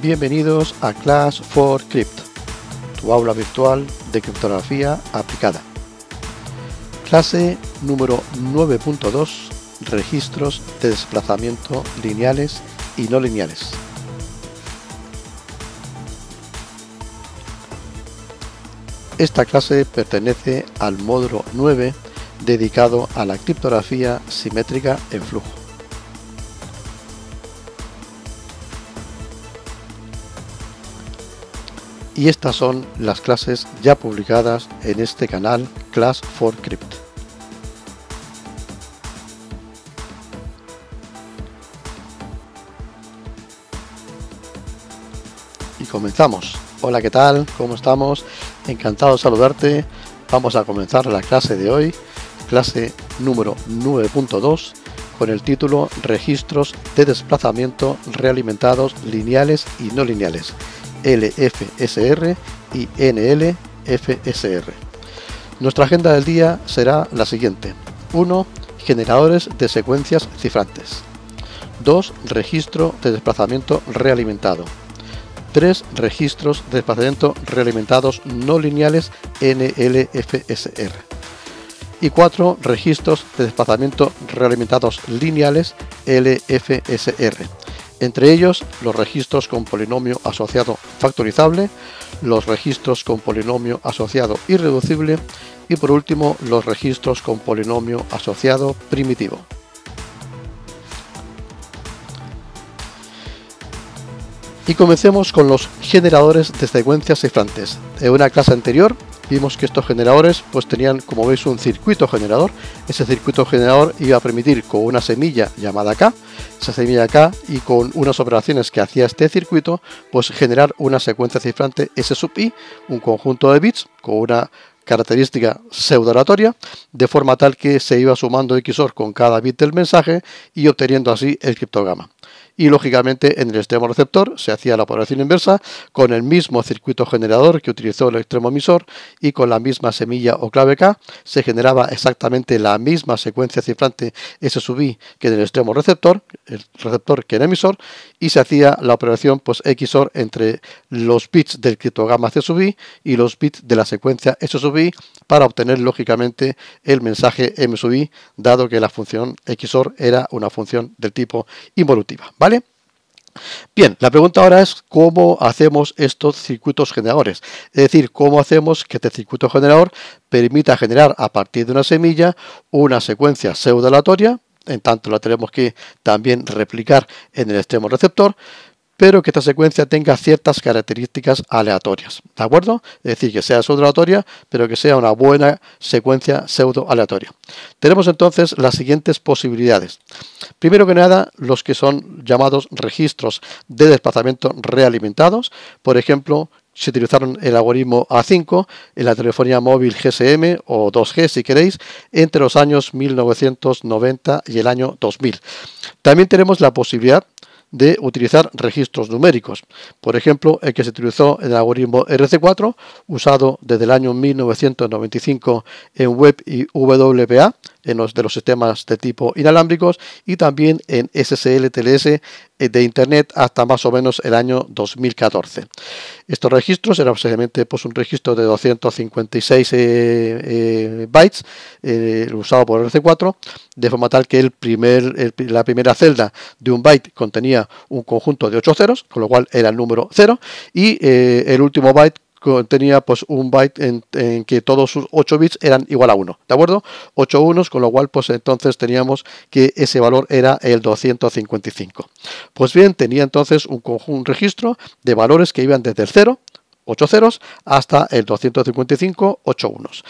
Bienvenidos a Class for Crypt, tu aula virtual de criptografía aplicada. Clase número 9.2, registros de desplazamiento lineales y no lineales. Esta clase pertenece al módulo 9 dedicado a la criptografía simétrica en flujo. Y estas son las clases ya publicadas en este canal Class for Crypt. Y comenzamos. Hola, ¿qué tal? ¿Cómo estamos? Encantado de saludarte. Vamos a comenzar la clase de hoy, clase número 9.2, con el título Registros de desplazamiento realimentados lineales y no lineales, LFSR y NLFSR. Nuestra agenda del día será la siguiente. 1. Generadores de secuencias cifrantes. 2. Registro de desplazamiento realimentado tres registros de desplazamiento realimentados no lineales NLFSR y cuatro registros de desplazamiento realimentados lineales LFSR, entre ellos los registros con polinomio asociado factorizable, los registros con polinomio asociado irreducible y por último los registros con polinomio asociado primitivo. Y comencemos con los generadores de secuencias cifrantes. En una clase anterior vimos que estos generadores pues tenían como veis un circuito generador. Ese circuito generador iba a permitir con una semilla llamada K, esa semilla K y con unas operaciones que hacía este circuito pues generar una secuencia cifrante S sub i, un conjunto de bits con una característica pseudo de forma tal que se iba sumando XOR con cada bit del mensaje y obteniendo así el criptograma y lógicamente en el extremo receptor se hacía la operación inversa con el mismo circuito generador que utilizó el extremo emisor y con la misma semilla o clave K se generaba exactamente la misma secuencia cifrante S sub I que en el extremo receptor, el receptor que en emisor y se hacía la operación pues, XOR entre los bits del criptograma C sub I y los bits de la secuencia S sub I para obtener lógicamente el mensaje M sub I, dado que la función XOR era una función del tipo involutiva. ¿Vale? Bien, la pregunta ahora es cómo hacemos estos circuitos generadores, es decir, cómo hacemos que este circuito generador permita generar a partir de una semilla una secuencia pseudo en tanto la tenemos que también replicar en el extremo receptor, pero que esta secuencia tenga ciertas características aleatorias, ¿de acuerdo? Es decir, que sea pseudo pero que sea una buena secuencia pseudo aleatoria. Tenemos entonces las siguientes posibilidades. Primero que nada, los que son llamados registros de desplazamiento realimentados, por ejemplo, se utilizaron el algoritmo A5 en la telefonía móvil GSM o 2G si queréis entre los años 1990 y el año 2000. También tenemos la posibilidad de utilizar registros numéricos. Por ejemplo, el que se utilizó en el algoritmo RC4, usado desde el año 1995 en web y WPA, en los, de los sistemas de tipo inalámbricos y también en SSL TLS eh, de Internet hasta más o menos el año 2014. Estos registros eran obviamente pues, un registro de 256 eh, eh, bytes usado por RC4, de forma tal que el primer, la primera celda de un byte contenía un conjunto de ocho ceros, con lo cual era el número 0, y el último byte tenía pues un byte en, que todos sus 8 bits eran igual a 1, ¿de acuerdo? 8 unos, con lo cual pues entonces teníamos que ese valor era el 255. Pues bien, tenía entonces un, un registro de valores que iban desde el 0, 8 ceros, hasta el 255, 8 unos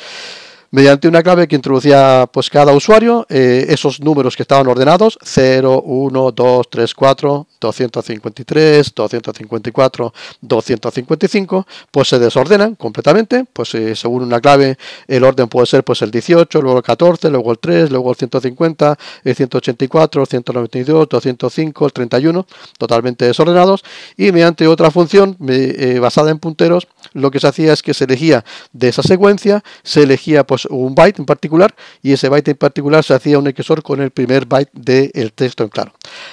mediante una clave que introducía pues, cada usuario eh, esos números que estaban ordenados, 0, 1, 2, 3, 4, 253, 254, 255, pues se desordenan completamente, pues eh, según una clave el orden puede ser pues el 18, luego el 14, luego el 3, luego el 150, el 184, el 192, 205, el 31, totalmente desordenados, y mediante otra función eh, basada en punteros, lo que se hacía es que se elegía de esa secuencia, se elegía pues un byte en particular y ese byte en particular se hacía un XOR con el primer byte del texto en claro.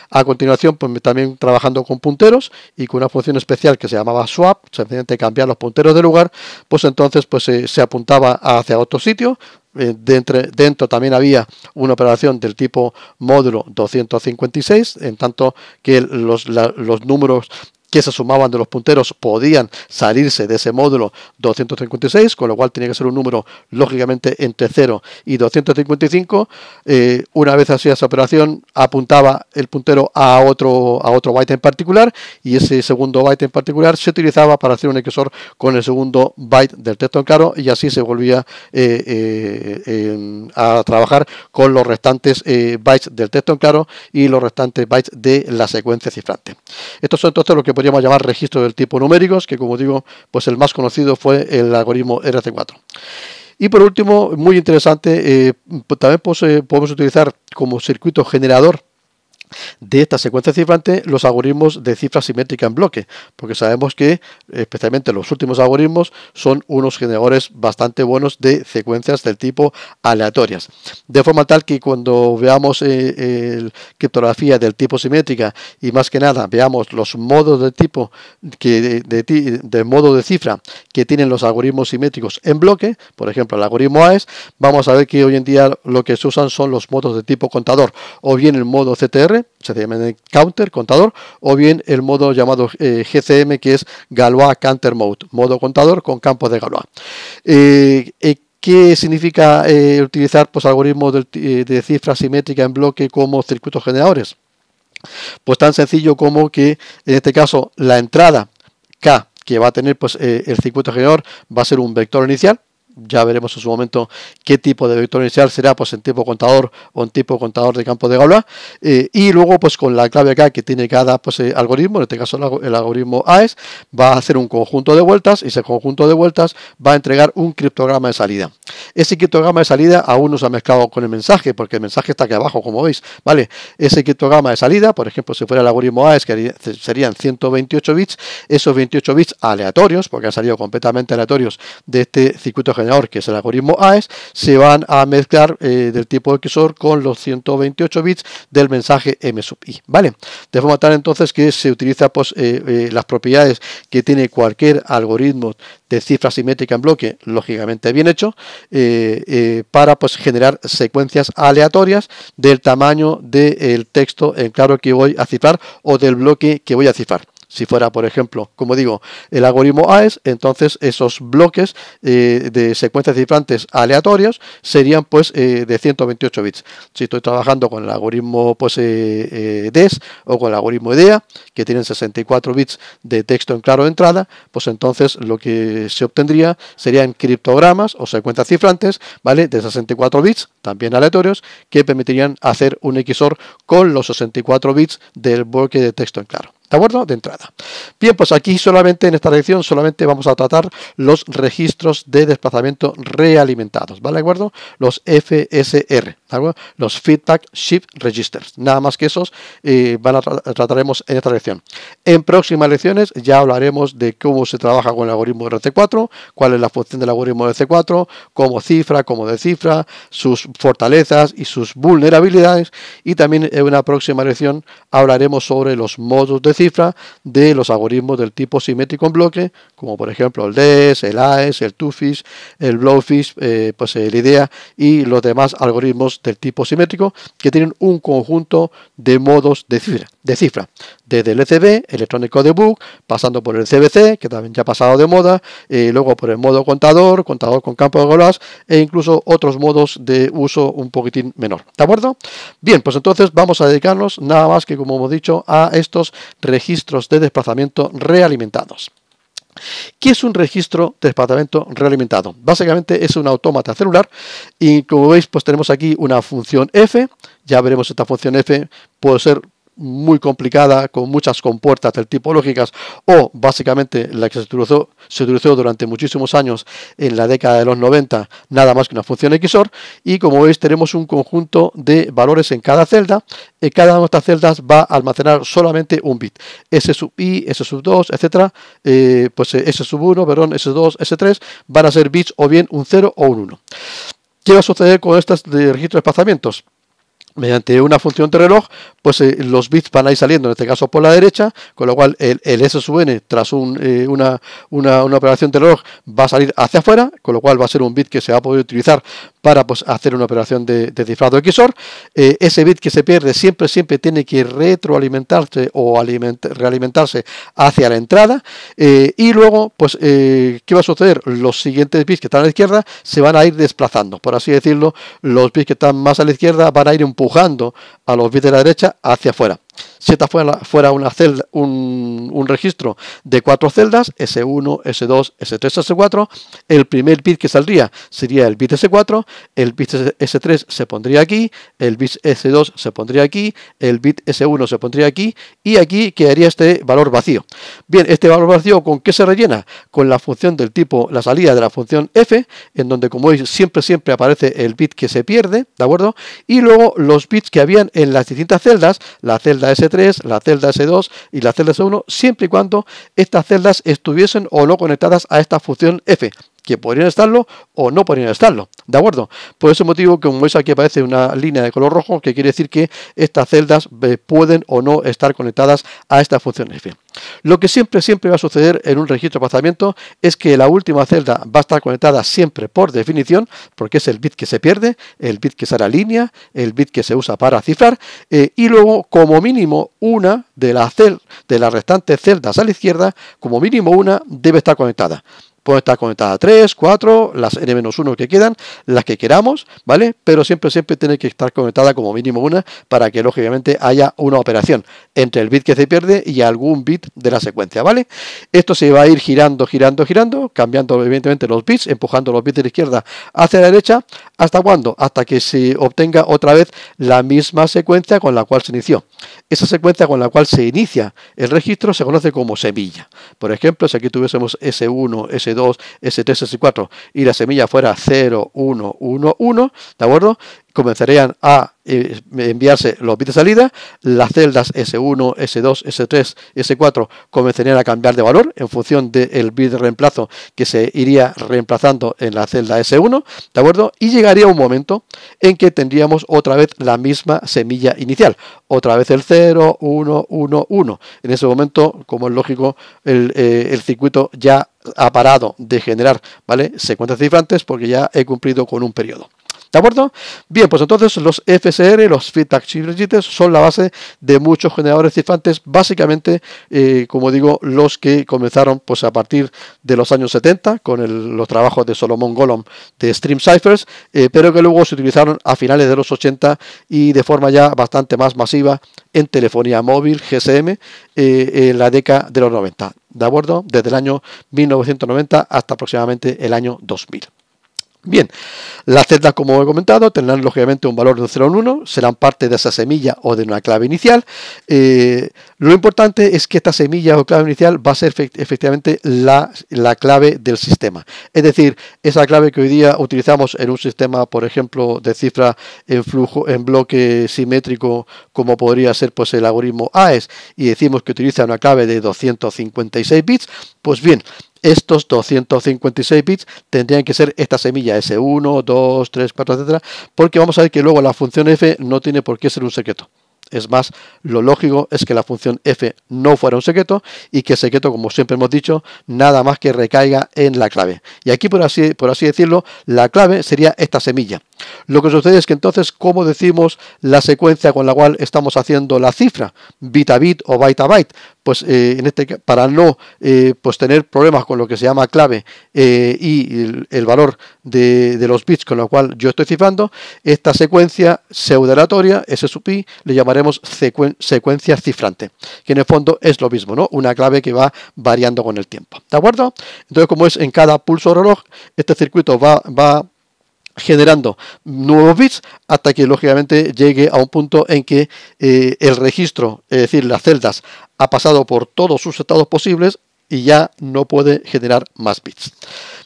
A continuación, pues también trabajando con punteros y con una función especial que se llamaba swap, sencillamente cambiar los punteros de lugar, pues entonces pues se, apuntaba hacia otro sitio, eh, Dentro, dentro, también había una operación del tipo módulo 256, en tanto que los, los números que se sumaban de los punteros podían salirse de ese módulo 256, con lo cual tenía que ser un número lógicamente entre 0 y 255. Eh, una vez hacía esa operación, apuntaba el puntero a otro, a otro byte en particular y ese segundo byte en particular se utilizaba para hacer un XOR con el segundo byte del texto en claro y así se volvía eh, eh, a trabajar con los restantes bytes del texto en claro y los restantes bytes de la secuencia cifrante. Estos son entonces los que podríamos llamar registro del tipo numéricos, que como digo, pues el más conocido fue el algoritmo RC4. Y por último, muy interesante, eh, también podemos utilizar como circuito generador de esta secuencia cifrante los algoritmos de cifra simétrica en bloque, porque sabemos que especialmente los últimos algoritmos son unos generadores bastante buenos de secuencias del tipo aleatorias. De forma tal que cuando veamos eh, criptografía del tipo simétrica y más que nada veamos los modos de tipo de, de, modo de cifra que tienen los algoritmos simétricos en bloque, por ejemplo el algoritmo AES, vamos a ver que hoy en día lo que se usan son los modos de tipo contador o bien el modo CTR se llama counter, contador, o bien el modo llamado eh, GCM, que es Galois Counter Mode, modo contador con campos de Galois. Eh, eh, ¿Qué significa utilizar pues, algoritmos de, cifra simétrica en bloque como circuitos generadores? Pues tan sencillo como que, en este caso, la entrada K que va a tener pues el circuito generador va a ser un vector inicial ya veremos en su momento qué tipo de vector inicial será, pues en tipo contador o en tipo contador de campo de Gaula. Eh, y luego, pues con la clave acá que tiene cada pues, eh, algoritmo, en este caso el algoritmo AES, va a hacer un conjunto de vueltas y ese conjunto de vueltas va a entregar un criptograma de salida. Ese criptograma de salida aún no se ha mezclado con el mensaje, porque el mensaje está aquí abajo, como veis. ¿vale? Ese criptograma de salida, por ejemplo, si fuera el algoritmo AES, que serían 128 bits, esos 28 bits aleatorios, porque han salido completamente aleatorios de este circuito generador, que es el algoritmo AES, se van a mezclar eh, del tipo XOR con los 128 bits del mensaje M sub I. ¿vale? De forma tal entonces que se utiliza pues, eh, eh, las propiedades que tiene cualquier algoritmo de cifra simétrica en bloque, lógicamente bien hecho, eh, eh, para pues, generar secuencias aleatorias del tamaño del texto en claro que voy a cifrar o del bloque que voy a cifrar. Si fuera, por ejemplo, como digo, el algoritmo AES, entonces esos bloques eh, de secuencias cifrantes aleatorios serían pues eh, de 128 bits. Si estoy trabajando con el algoritmo pues, eh, DES o con el algoritmo IDEA, e que tienen 64 bits de texto en claro de entrada, pues entonces lo que se obtendría serían criptogramas o secuencias cifrantes, ¿vale? De 64 bits, también aleatorios, que permitirían hacer un XOR con los 64 bits del bloque de texto en claro. ¿De acuerdo? De entrada. Bien, pues aquí solamente en esta lección solamente vamos a tratar los registros de desplazamiento realimentados, ¿vale? ¿De acuerdo? Los FSR. Los Feedback Shift Registers. Nada más que esos eh, van a trataremos en esta lección. En próximas lecciones ya hablaremos de cómo se trabaja con el algoritmo RC4, cuál es la función del algoritmo RC4, cómo cifra, cómo descifra, sus fortalezas y sus vulnerabilidades. Y también en una próxima lección hablaremos sobre los modos de cifra de los algoritmos del tipo simétrico en bloque, como por ejemplo el DES, el AES, el TUFIS, el Blowfish eh, pues el eh, IDEA y los demás algoritmos del tipo simétrico que tienen un conjunto de modos de cifra, de cifra desde el ECB, electrónico de Book, pasando por el CBC, que también ya ha pasado de moda, y eh, luego por el modo contador, contador con campo de golas, e incluso otros modos de uso un poquitín menor. ¿De acuerdo? Bien, pues entonces vamos a dedicarnos nada más que, como hemos dicho, a estos registros de desplazamiento realimentados. ¿Qué es un registro de desplazamiento realimentado? Básicamente es un autómata celular y como veis pues tenemos aquí una función f, ya veremos esta función f puede ser muy complicada, con muchas compuertas del tipo lógicas, o básicamente la que se utilizó, se durante muchísimos años en la década de los 90, nada más que una función XOR, y como veis tenemos un conjunto de valores en cada celda, y cada una de estas celdas va a almacenar solamente un bit, S sub i, S sub 2, etcétera, eh, pues eh, S sub 1, perdón, S 2, S 3, van a ser bits o bien un 0 o un 1. ¿Qué va a suceder con de registro de desplazamientos? mediante una función de reloj, pues eh, los bits van a ir saliendo, en este caso por la derecha, con lo cual el, S tras eh, una, una, operación de reloj va a salir hacia afuera, con lo cual va a ser un bit que se va a poder utilizar para pues, hacer una operación de, cifrado XOR. Eh, ese bit que se pierde siempre, siempre tiene que retroalimentarse o realimentarse hacia la entrada. y luego, pues, ¿qué va a suceder? Los siguientes bits que están a la izquierda se van a ir desplazando, por así decirlo, los bits que están más a la izquierda van a ir un empujando a los bits de la derecha hacia afuera. Si fuera, fuera una celda, un, registro de cuatro celdas, S1, S2, S3, S4, el primer bit que saldría sería el bit S4, el bit S3 se pondría aquí, el bit S2 se pondría aquí, el bit S1 se pondría aquí y aquí quedaría este valor vacío. Bien, este valor vacío con qué se rellena? Con la función del tipo, la salida de la función f, en donde como veis siempre siempre aparece el bit que se pierde, ¿de acuerdo? Y luego los bits que habían en las distintas celdas, la celda s la celda S2 y la celda S1, siempre y cuando estas celdas estuviesen o no conectadas a esta función F, que podrían estarlo o no podrían estarlo. ¿De acuerdo? Por ese motivo, como veis aquí aparece una línea de color rojo, que quiere decir que estas celdas eh, pueden o no estar conectadas a estas funciones f. Lo que siempre, siempre va a suceder en un registro de pasamiento es que la última celda va a estar conectada siempre por definición, porque es el bit que se pierde, el bit que sale a línea, el bit que se usa para cifrar, eh, y luego, como mínimo, una de, las de las restantes celdas a la izquierda, como mínimo una, debe estar conectada. Pueden estar conectadas a 3, 4, las N-1 que quedan, las que queramos, ¿vale? Pero siempre, siempre tiene que estar conectada como mínimo una para que lógicamente haya una operación entre el bit que se pierde y algún bit de la secuencia, ¿vale? Esto se va a ir girando, girando, girando, cambiando evidentemente los bits, empujando los bits de la izquierda hacia la derecha. ¿Hasta cuándo? Hasta que se obtenga otra vez la misma secuencia con la cual se inició. Esa secuencia con la cual se inicia el registro se conoce como semilla. Por ejemplo, si aquí tuviésemos S1, S2, S2, S3, S4 y la semilla fuera 0, 1, 1, 1, ¿de acuerdo? Comenzarían a eh, enviarse los bits de salida, las celdas S1, S2, S3, S4 comenzarían a cambiar de valor en función del bit de reemplazo que se iría reemplazando en la celda S1, ¿de acuerdo? Y llegaría un momento en que tendríamos otra vez la misma semilla inicial, otra vez el 0, 1, 1, 1. En ese momento, como es lógico, el, eh, el circuito ya ha parado de generar, ¿vale? Secuencias cifrantes porque ya he cumplido con un periodo. ¿De acuerdo? Bien, pues entonces los FSR, los feedback registers son la base de muchos generadores cifrantes, básicamente, eh, como digo, los que comenzaron pues, a partir de los años 70 con los trabajos de Solomon Gollum de Stream Ciphers, eh, pero que luego se utilizaron a finales de los 80 y de forma ya bastante más masiva en telefonía móvil, GSM, eh, en la década de los 90. ¿de Desde el año 1990 hasta aproximadamente el año 2000. Bien, las celdas, como he comentado, tendrán lógicamente un valor de 0 en 1, serán parte de esa semilla o de una clave inicial. Eh, lo importante es que esta semilla o clave inicial va a ser efectivamente la, clave del sistema. Es decir, esa clave que hoy día utilizamos en un sistema, por ejemplo, de cifra en flujo, en bloque simétrico, como podría ser pues, el algoritmo AES, y decimos que utiliza una clave de 256 bits, pues bien, estos 256 bits tendrían que ser esta semilla S1, 2, 3, 4, etcétera, porque vamos a ver que luego la función f no tiene por qué ser un secreto. Es más, lo lógico es que la función f no fuera un secreto y que el secreto, como siempre hemos dicho, nada más que recaiga en la clave. Y aquí, por así, por así decirlo, la clave sería esta semilla. Lo que sucede es que entonces, como decimos la secuencia con la cual estamos haciendo la cifra? Bit a bit o byte a byte. Pues eh, en este, para no eh, pues tener problemas con lo que se llama clave eh, y el, valor de, los bits con los cual yo estoy cifrando, esta secuencia pseudo S le llamaremos secuencia cifrante, que en el fondo es lo mismo, ¿no? Una clave que va variando con el tiempo. ¿De acuerdo? Entonces, como es en cada pulso reloj, este circuito va, va generando nuevos bits hasta que lógicamente llegue a un punto en que eh, el registro, es decir, las celdas, ha pasado por todos sus estados posibles y ya no puede generar más bits.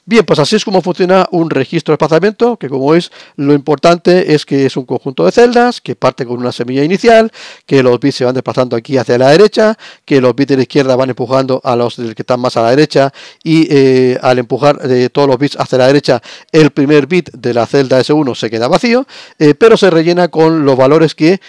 Bien, pues así es como funciona un registro de desplazamiento, que como veis, lo importante es que es un conjunto de celdas, que parte con una semilla inicial, que los bits se van desplazando aquí hacia la derecha, que los bits de la izquierda van empujando a los que están más a la derecha, y eh, al empujar eh, todos los bits hacia la derecha, el primer bit de la celda S1 se queda vacío, eh, pero se rellena con los valores que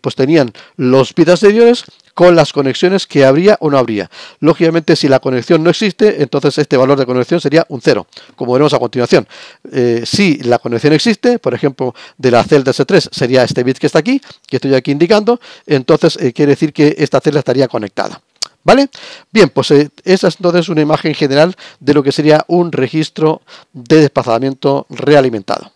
pues tenían los bits anteriores con las conexiones que habría o no habría. Lógicamente, si la conexión no existe, entonces este valor de conexión sería un cero, como veremos a continuación. Eh, si la conexión existe, por ejemplo, de la celda S3 sería este bit que está aquí, que estoy aquí indicando, entonces eh, quiere decir que esta celda estaría conectada. ¿Vale? Bien, pues esas eh, esa es una imagen general de lo que sería un registro de desplazamiento realimentado.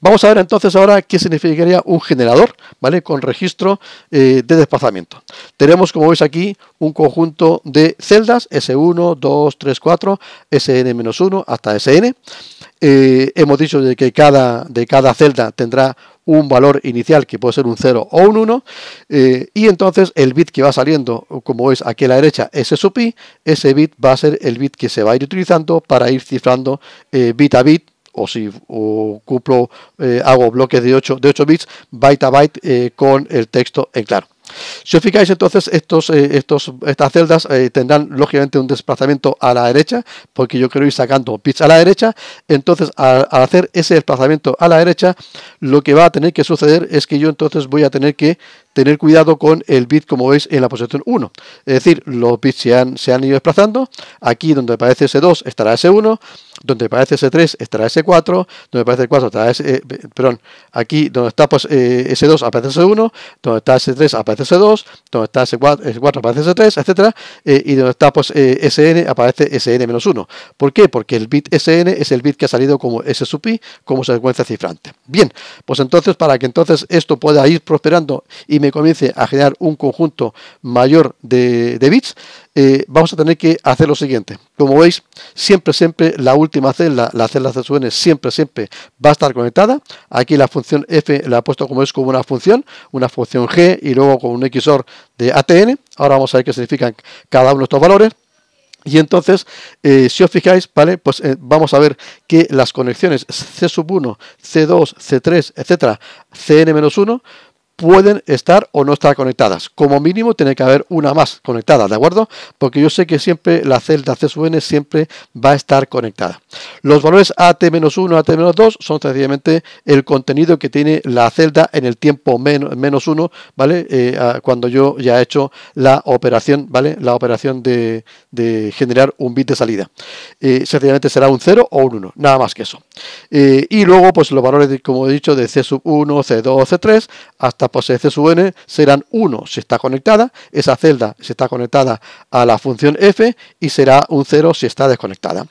Vamos a ver entonces ahora qué significaría un generador, ¿vale? Con registro eh, de desplazamiento. Tenemos, como veis aquí, un conjunto de celdas S1, 2, 3, 4, SN-1 hasta SN. Eh, hemos dicho de que cada, de cada celda tendrá un valor inicial que puede ser un 0 o un 1 eh, y entonces el bit que va saliendo como veis aquí a la derecha S sub ese bit va a ser el bit que se va a ir utilizando para ir cifrando bit a bit o si o eh, hago bloques de 8, de 8 bits, byte a eh, byte, con el texto en claro. Si os fijáis entonces, estos, eh, estos, estas celdas tendrán lógicamente un desplazamiento a la derecha, porque yo quiero ir sacando bits a la derecha, entonces al, hacer ese desplazamiento a la derecha, lo que va a tener que suceder es que yo entonces voy a tener que tener cuidado con el bit como veis en la posición 1, es decir, los bits se han, se han ido desplazando, aquí donde aparece S2 estará S1, donde aparece S3 estará S4, donde aparece S4 estará S, eh, perdón, aquí donde está S2 pues, eh, aparece S1, donde está S3 aparece S2, donde está S4, 4 aparece S3, etcétera, eh, y donde está SN pues, aparece SN-1. ¿Por qué? Porque el bit SN es el bit que ha salido como S sub como secuencia cifrante. Bien, pues entonces para que entonces esto pueda ir prosperando y me comience a generar un conjunto mayor de bits, eh, vamos a tener que hacer lo siguiente. Como veis, siempre, siempre la última celda, la celda n siempre, siempre va a estar conectada. Aquí la función F la he puesto como es como una función, una función G y luego con un XOR de ATN. Ahora vamos a ver qué significan cada uno de estos valores. Y entonces, eh, si os fijáis, ¿vale? Pues eh, vamos a ver que las conexiones C1, sub C2, C3, etcétera, CN-1 pueden estar o no estar conectadas. Como mínimo tiene que haber una más conectada, ¿de acuerdo? Porque yo sé que siempre la celda C sub n siempre va a estar conectada. Los valores AT-1, AT-2 son sencillamente el contenido que tiene la celda en el tiempo menos 1, ¿vale? Eh, cuando yo ya he hecho la operación, ¿vale? La operación de, generar un bit de salida. Eh, sencillamente será un 0 o un 1, nada más que eso. Eh, y luego, pues los valores, como he dicho, de C sub 1, C2, C3, hasta c sub n serán 1 si está conectada, esa celda si está conectada a la función f y será un 0 si está desconectada.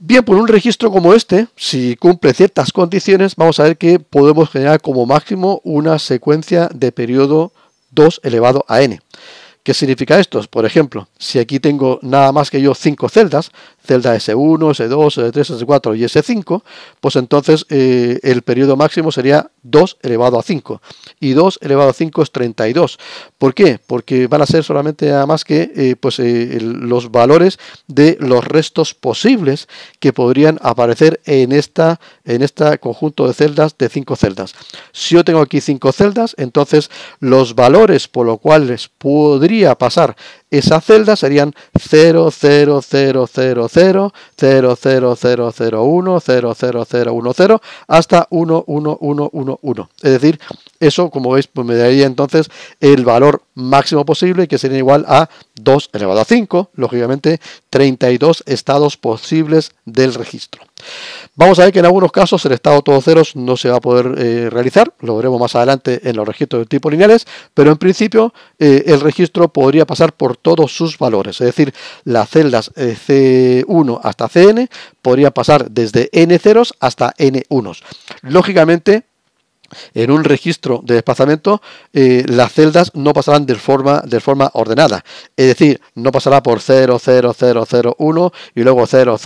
Bien, por un registro como este, si cumple ciertas condiciones, vamos a ver que podemos generar como máximo una secuencia de periodo 2 elevado a n. ¿Qué significa esto? Por ejemplo, si aquí tengo nada más que yo 5 celdas, celda S1, S2, S3, S4 y S5, pues entonces eh, el periodo máximo sería 2 elevado a 5. Y 2 elevado a 5 es 32. ¿Por qué? Porque van a ser solamente nada más que eh, pues, eh, los valores de los restos posibles que podrían aparecer en esta en este conjunto de celdas de 5 celdas. Si yo tengo aquí 5 celdas, entonces los valores por los cuales podría pasar esas celdas serían 0, 1, 0, hasta 1, 1, 1, 1, Es decir, eso, como veis, pues me daría entonces el valor máximo posible, que sería igual a 2 elevado a 5, lógicamente 32 estados posibles del registro. Vamos a ver que en algunos casos el estado todos ceros no se va a poder eh, realizar, lo veremos más adelante en los registros de tipo lineales, pero en principio eh, el registro podría pasar por todos sus valores, es decir, las celdas eh, C1 hasta Cn podría pasar desde n ceros hasta n unos. Lógicamente, en un registro de desplazamiento, eh, las celdas no pasarán de forma, de forma ordenada. Es decir, no pasará por 1 y luego 0,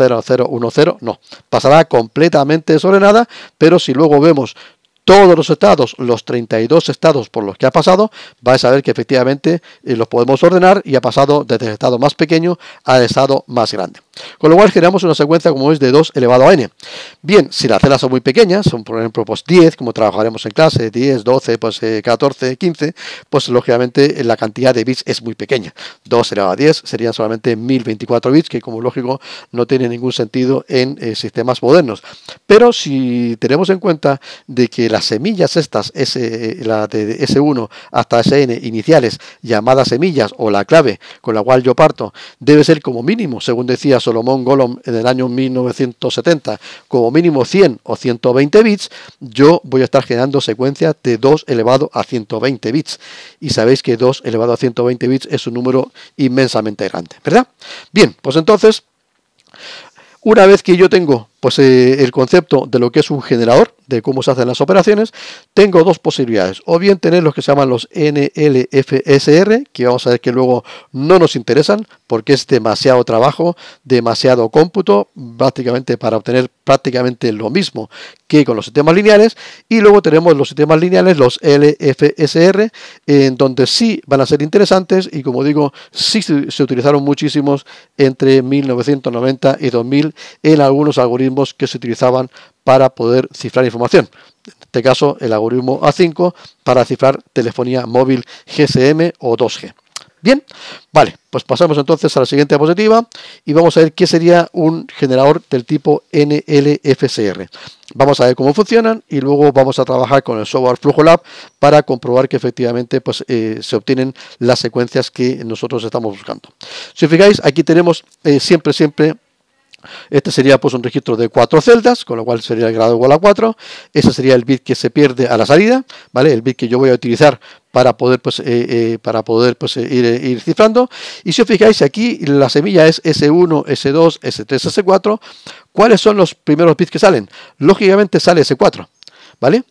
No, pasará completamente desordenada, pero si luego vemos todos los estados, los 32 estados por los que ha pasado, vais a ver que efectivamente eh, los podemos ordenar y ha pasado desde el estado más pequeño al estado más grande. Con lo cual generamos una secuencia como es de 2 elevado a n. Bien, si las celas son muy pequeñas, son por ejemplo 10, pues como trabajaremos en clase, 10, 12, pues 14, eh, 15, pues lógicamente eh, la cantidad de bits es muy pequeña. 2 elevado a 10 serían solamente 1024 bits, que como lógico no tiene ningún sentido en eh, sistemas modernos. Pero si tenemos en cuenta de que las semillas estas, la de S1 hasta SN iniciales, llamadas semillas o la clave con la cual yo parto, debe ser como mínimo, según decía Solomon golom en el año 1970 como mínimo 100 o 120 bits, yo voy a estar generando secuencias de 2 elevado a 120 bits. Y sabéis que 2 elevado a 120 bits es un número inmensamente grande, ¿verdad? Bien, pues entonces, una vez que yo tengo pues, eh, el concepto de lo que es un generador, de cómo se hacen las operaciones, tengo dos posibilidades. O bien tener los que se llaman los NLFSR, que vamos a ver que luego no nos interesan, porque es demasiado trabajo, demasiado cómputo, prácticamente para obtener prácticamente lo mismo que con los sistemas lineales. Y luego tenemos los sistemas lineales, los LFSR, en donde sí van a ser interesantes y como digo, sí se utilizaron muchísimos entre 1990 y 2000 en algunos algoritmos que se utilizaban para poder cifrar información. En este caso, el algoritmo A5 para cifrar telefonía móvil GSM o 2G. Bien, vale, pues pasamos entonces a la siguiente diapositiva y vamos a ver qué sería un generador del tipo NLFSR. Vamos a ver cómo funcionan y luego vamos a trabajar con el software Flujo Lab para comprobar que efectivamente pues, eh, se obtienen las secuencias que nosotros estamos buscando. Si os fijáis, aquí tenemos eh, siempre, siempre este sería pues un registro de cuatro celdas, con lo cual sería el grado igual a 4. Ese sería el bit que se pierde a la salida, ¿vale? El bit que yo voy a utilizar para poder pues, eh, eh, pues, eh, ir, cifrando. Y si os fijáis aquí la semilla es S1, S2, S3, S4. ¿Cuáles son los primeros bits que salen? Lógicamente sale S4, ¿vale?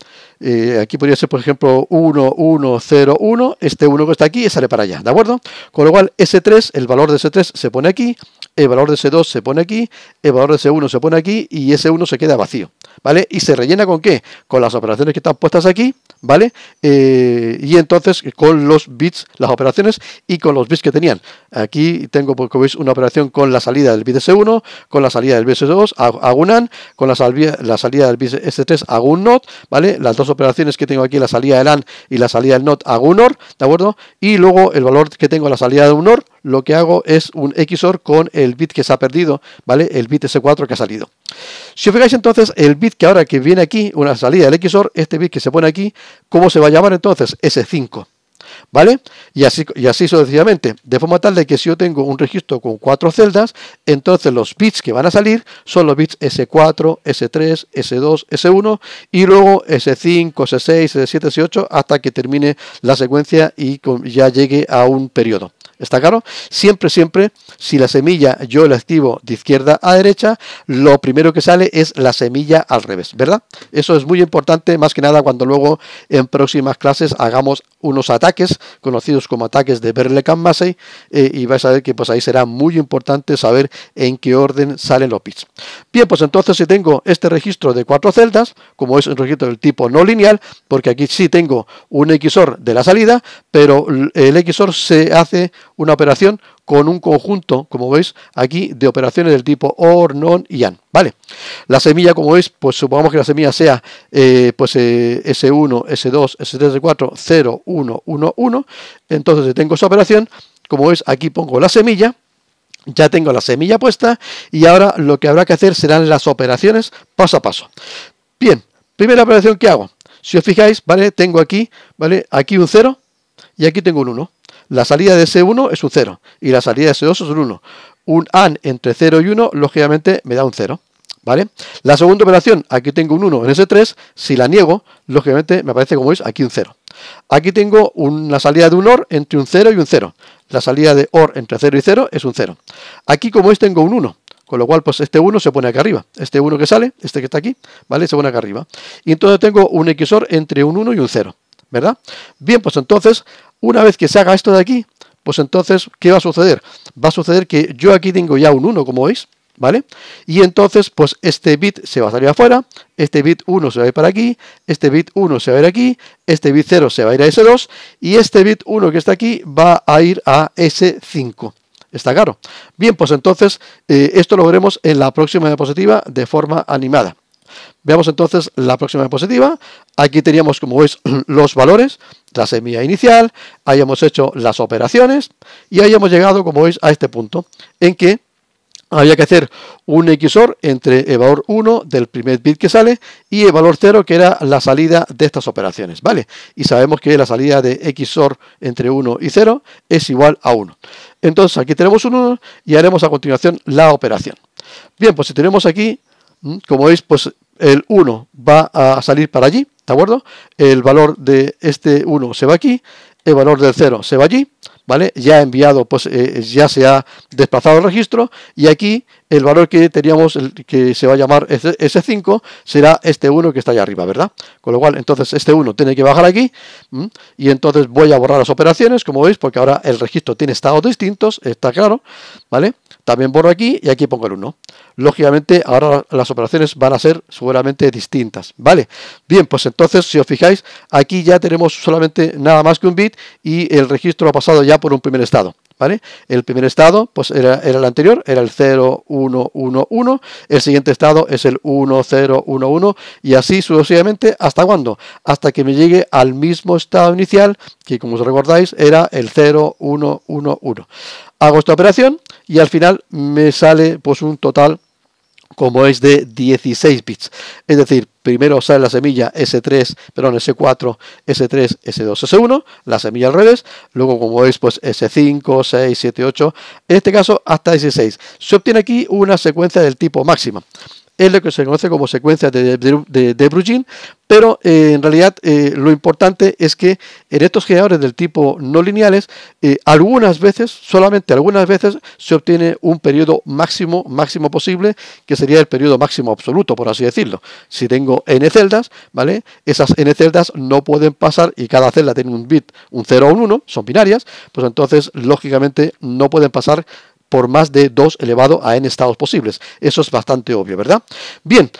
aquí podría ser, por ejemplo, 1, 1, 0, 1. Este 1 que está aquí sale para allá, ¿de acuerdo? Con lo cual, S3, el valor de S3 se pone aquí, el valor de C2 se pone aquí, el valor de C1 se pone aquí y ese 1 se queda vacío, ¿vale? Y se rellena con qué? Con las operaciones que están puestas aquí, ¿vale? Eh, y entonces con los bits, las operaciones y con los bits que tenían. Aquí tengo, pues, como veis, una operación con la salida del bit S1, con la salida del bit S2, hago un AND, con la, salida, la salida del bit S3 hago un NOT, ¿vale? Las dos operaciones que tengo aquí, la salida del AND y la salida del NOT hago un OR, ¿de acuerdo? Y luego el valor que tengo a la salida de un OR, lo que hago es un XOR con el el bit que se ha perdido, ¿vale? El bit S4 que ha salido. Si os fijáis entonces, el bit que ahora que viene aquí, una salida del XOR, este bit que se pone aquí, ¿cómo se va a llamar entonces? S5. ¿Vale? Y así, y así sucesivamente, de forma tal de que si yo tengo un registro con cuatro celdas, entonces los bits que van a salir son los bits S4, S3, S2, S1 y luego S5, S6, S7, S8 hasta que termine la secuencia y ya llegue a un periodo. ¿Está claro? Siempre, siempre, si la semilla yo la activo de izquierda a derecha, lo primero que sale es la semilla al revés, ¿verdad? Eso es muy importante, más que nada cuando luego en próximas clases hagamos unos ataques, conocidos como ataques de Berlekamp-Massey, eh, y vais a ver que pues ahí será muy importante saber en qué orden salen los bits. Bien, pues entonces si tengo este registro de cuatro celdas, como es un registro del tipo no lineal, porque aquí sí tengo un XOR de la salida, pero el XOR se hace una operación con un conjunto, como veis aquí, de operaciones del tipo OR, NON y AND. ¿Vale? La semilla, como veis, pues supongamos que la semilla sea eh, pues, S1, S2, S3, S4, 0, 1, 1, 1. Entonces, tengo esa operación, como veis, aquí pongo la semilla, ya tengo la semilla puesta y ahora lo que habrá que hacer serán las operaciones paso a paso. Bien, primera operación que hago. Si os fijáis, ¿vale? Tengo aquí, ¿vale? Aquí un 0 y aquí tengo un 1. La salida de S1 es un 0 y la salida de S2 es un 1. Un AND entre 0 y 1, lógicamente, me da un 0. ¿Vale? La segunda operación, aquí tengo un 1 en S3, si la niego, lógicamente me aparece como veis aquí un 0. Aquí tengo una salida de un OR entre un 0 y un 0. La salida de OR entre 0 y 0 es un 0. Aquí como veis tengo un 1, con lo cual pues este 1 se pone acá arriba. Este 1 que sale, este que está aquí, ¿vale? Se pone acá arriba. Y entonces tengo un XOR entre un 1 y un 0, ¿verdad? Bien, pues entonces una vez que se haga esto de aquí, pues entonces, ¿qué va a suceder? Va a suceder que yo aquí tengo ya un 1, como veis, ¿vale? Y entonces, pues este bit se va a salir afuera, este bit 1 se va a ir para aquí, este bit 1 se va a ir aquí, este bit 0 se va a ir a S2 y este bit 1 que está aquí va a ir a S5. Está claro. Bien, pues entonces eh, esto lo veremos en la próxima diapositiva de forma animada. Veamos entonces la próxima diapositiva. Aquí teníamos, como veis, los valores, la semilla inicial, hayamos hecho las operaciones y hayamos llegado, como veis, a este punto en que había que hacer un XOR entre el valor 1 del primer bit que sale y el valor 0 que era la salida de estas operaciones, ¿vale? Y sabemos que la salida de XOR entre 1 y 0 es igual a 1. Entonces aquí tenemos un 1 y haremos a continuación la operación. Bien, pues si tenemos aquí como veis, pues el 1 va a salir para allí, ¿de acuerdo? El valor de este 1 se va aquí, el valor del 0 se va allí, ¿vale? Ya ha enviado, pues eh, ya se ha desplazado el registro y aquí el valor que teníamos, el que se va a llamar S5, será este 1 que está allá arriba, ¿verdad? Con lo cual, entonces este 1 tiene que bajar aquí y entonces voy a borrar las operaciones, como veis, porque ahora el registro tiene estados distintos, está claro, ¿vale? También borro aquí y aquí pongo el 1 lógicamente ahora las operaciones van a ser seguramente distintas, ¿vale? Bien, pues entonces, si os fijáis, aquí ya tenemos solamente nada más que un bit y el registro ha pasado ya por un primer estado. ¿vale? El primer estado pues era, el anterior, era el 0111, el siguiente estado es el 1011 y así sucesivamente hasta cuándo? Hasta que me llegue al mismo estado inicial que como os recordáis era el 0111. Hago esta operación y al final me sale pues un total como es de 16 bits. Es decir, primero sale la semilla S3, perdón, S4, S3, S2, S1, la semilla al revés, luego como es pues S5, 6, 7, 8, en este caso hasta S6. Se obtiene aquí una secuencia del tipo máxima es lo que se conoce como secuencia de, de, pero eh, en realidad eh, lo importante es que en estos generadores del tipo no lineales, eh, algunas veces, solamente algunas veces, se obtiene un periodo máximo, máximo posible, que sería el periodo máximo absoluto, por así decirlo. Si tengo n celdas, ¿vale? Esas n celdas no pueden pasar y cada celda tiene un bit, un 0 o un 1, son binarias, pues entonces lógicamente no pueden pasar por más de 2 elevado a n estados posibles. Eso es bastante obvio, ¿verdad? Bien,